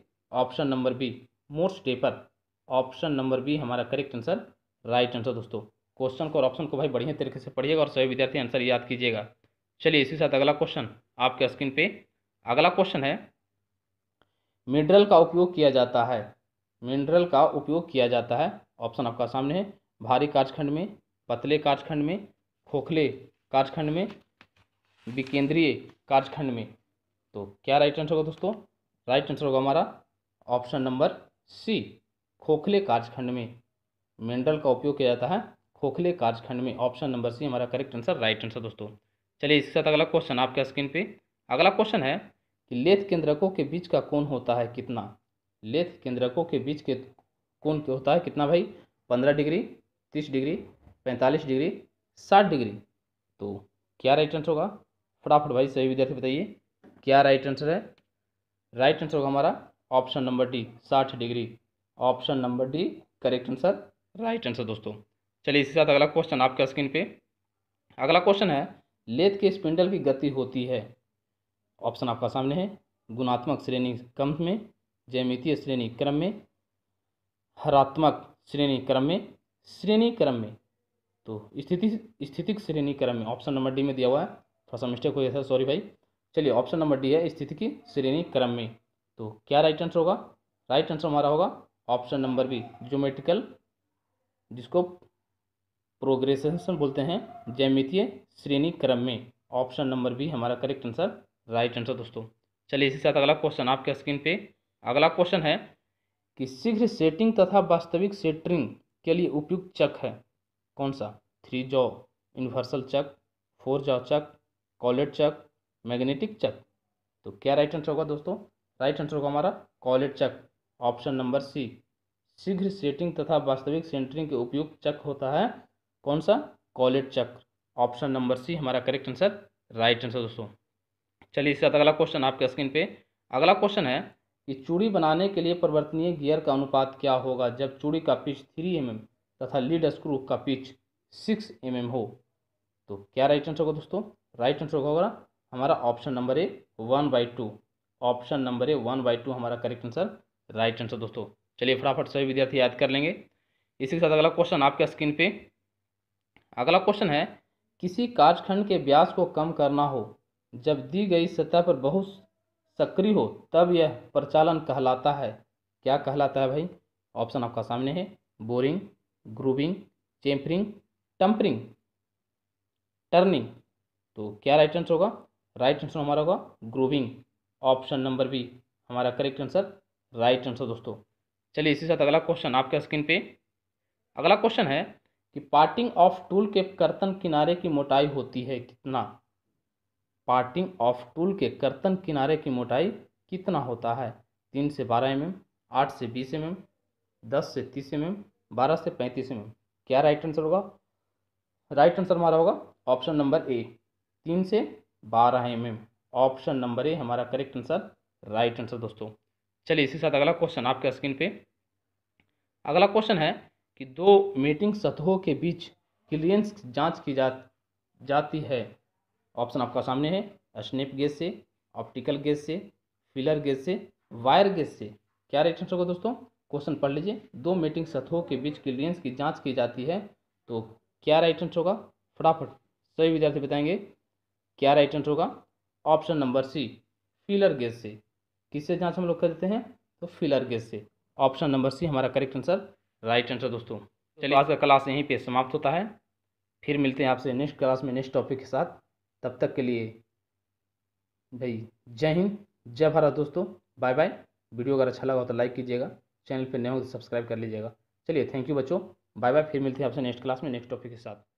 Speaker 1: option number B Morse taper option number B हमारा correct answer right answer question क्वेश्चन को और ऑप्शन को भाई बढ़िया तरीके से पढ़िएगा और सभी विद्यार्थी आंसर याद कीजिएगा चलिए इसी साथ अगला क्वेश्चन आपके स्क्रीन पे अगला क्वेश्चन है मिनरल का उपयोग किया जाता है मिनरल का उपयोग किया जाता है ऑप्शन आपका सामने है भारी काजखंड में पतले काजखंड में खोखले काजखंड में विकेंद्रीय काजखंड में तो क्या राइट आंसर होगा दोस्तों राइट आंसर होगा हमारा ऑप्शन नंबर सी खोखले काजखंड में मिनरल का उपयोग किया जाता है खोखले काजखंड में ऑप्शन नंबर सी हमारा करेक्ट आंसर राइट आंसर दोस्तों चलिए इसके साथ अगला क्वेश्चन आपके स्क्रीन पे अगला क्वेश्चन है कि लेथ केंद्रकों के बीच का कौन होता है कितना लेथ केंद्रकों के बीच के कोण होता है कितना भाई पंद्रह डिग्री तीस डिग्री पैंतालीस डिग्री साठ डिग्री तो क्या राइट आंसर होगा फटाफट भाई सही विद्यार्थी बताइए क्या राइट आंसर है राइट आंसर होगा हमारा ऑप्शन नंबर डी साठ degree option number D correct answer right answer दोस्तों चलिए इसके साथ अगला क्वेश्चन आपके स्क्रीन पे अगला क्वेश्चन है लेथ के स्पिंडल की गति होती है ऑप्शन आपका सामने है गुणात्मक श्रेणी क्रम में जैमितीय श्रेणी क्रम में हरात्मक श्रेणी क्रम में श्रेणी क्रम में तो स्थिति स्थितिक श्रेणी क्रम में ऑप्शन नंबर डी में दिया हुआ है थोड़ा सा मिस्टेक हो गया था सॉरी भाई चलिए ऑप्शन नंबर डी है स्थिति की श्रेणी क्रम में तो क्या राइट आंसर होगा राइट आंसर हमारा होगा ऑप्शन नंबर बी ज्योमेट्रिकल जिसको प्रोग्रेसन बोलते हैं जैमितीय श्रेणी क्रम में ऑप्शन नंबर बी हमारा करेक्ट आंसर राइट आंसर दोस्तों चलिए इसी साथ अगला क्वेश्चन आपके स्क्रीन पे अगला क्वेश्चन है कि शीघ्र सेटिंग तथा वास्तविक सेटरिंग के लिए उपयुक्त चक है कौन सा three jaw universal chuck four jaw chuck collet chuck magnetic chuck तो क्या राइट आंसर होगा दोस्तों राइट आंसर होगा हमारा collet chuck option number C शीघ्र सेटिंग तथा वास्तविक सेंटरिंग के उपयुक्त चक होता है कौन सा collet chuck option number C हमारा करेक्ट आंसर राइट आंसर दोस्तों चलिए इसके साथ अगला क्वेश्चन आपके स्क्रीन पे अगला क्वेश्चन है कि चूड़ी बनाने के लिए परिवर्तनीय गियर का अनुपात क्या होगा जब चूड़ी का पिच थ्री एम तथा लीड स्क्रू का पिच सिक्स एम mm हो तो क्या राइट आंसर होगा दोस्तों राइट आंसर होगा हमारा option number A one by two option number है वन बाई टू हमारा करेक्ट आंसर राइट आंसर दोस्तों चलिए फटाफट सभी विद्यार्थी याद कर लेंगे इसी के साथ अगला क्वेश्चन आपके स्क्रीन पे अगला क्वेश्चन है किसी काजखंड के ब्यास को कम करना हो जब दी गई सतह पर बहुत सक्रिय हो तब यह प्रचालन कहलाता है क्या कहलाता है भाई ऑप्शन आपका सामने है boring grooving chamfering tempering turning तो क्या राइट आंसर होगा राइट आंसर हमारा होगा ग्रूबिंग ऑप्शन नंबर बी हमारा करेक्ट आंसर राइट आंसर दोस्तों चलिए इसी साथ अगला क्वेश्चन आपके स्क्रीन पे अगला क्वेश्चन है कि पार्टिंग ऑफ टूल के कर्तन किनारे की मोटाई होती है कितना पार्टिंग ऑफ टूल के कर्तन किनारे की मोटाई कितना होता है तीन से बारह एम mm, एम आठ से बीस एम mm, एम दस से तीस एम mm, एम बारह से पैंतीस एम एम क्या राइट आंसर होगा राइट आंसर हमारा होगा ऑप्शन नंबर ए तीन से बारह M M option number A हमारा करेक्ट आंसर राइट आंसर दोस्तों चलिए इसी साथ अगला क्वेश्चन आपके स्क्रीन पे अगला क्वेश्चन है कि दो मीटिंग सतहों के बीच क्लियंस जांच की जा जाती है ऑप्शन आपका सामने है स्नेप गेस से ऑप्टिकल गेस से फिलर गेस से वायर गेस से क्या राइट आंसर होगा दोस्तों क्वेश्चन पढ़ लीजिए दो मीटिंग सतहों के बीच क्लियंस की जांच की जाती है तो क्या राइट आंसर होगा फटाफट सभी विद्यार्थी बताएंगे क्या राइट आंसर होगा option number C feeler gauge से किससे जांच हम लोग करते हैं तो फीलर गेज से ऑप्शन नंबर सी हमारा करेक्ट आंसर राइट आंसर दोस्तों चलिए आज का क्लास यहीं पे समाप्त होता है फिर मिलते हैं आपसे नेक्स्ट क्लास में नेक्स्ट टॉपिक के साथ तब तक के लिए भाई जय हिंद जय भारत दोस्तों बाय बाय वीडियो अगर अच्छा लगा हो तो लाइक कीजिएगा चैनल पर नए हो तो सब्सक्राइब कर लीजिएगा चलिए थैंक यू बच्चों बाय बाय फिर मिलते हैं आपसे नेक्स्ट क्लास में नेक्स्ट टॉपिक के साथ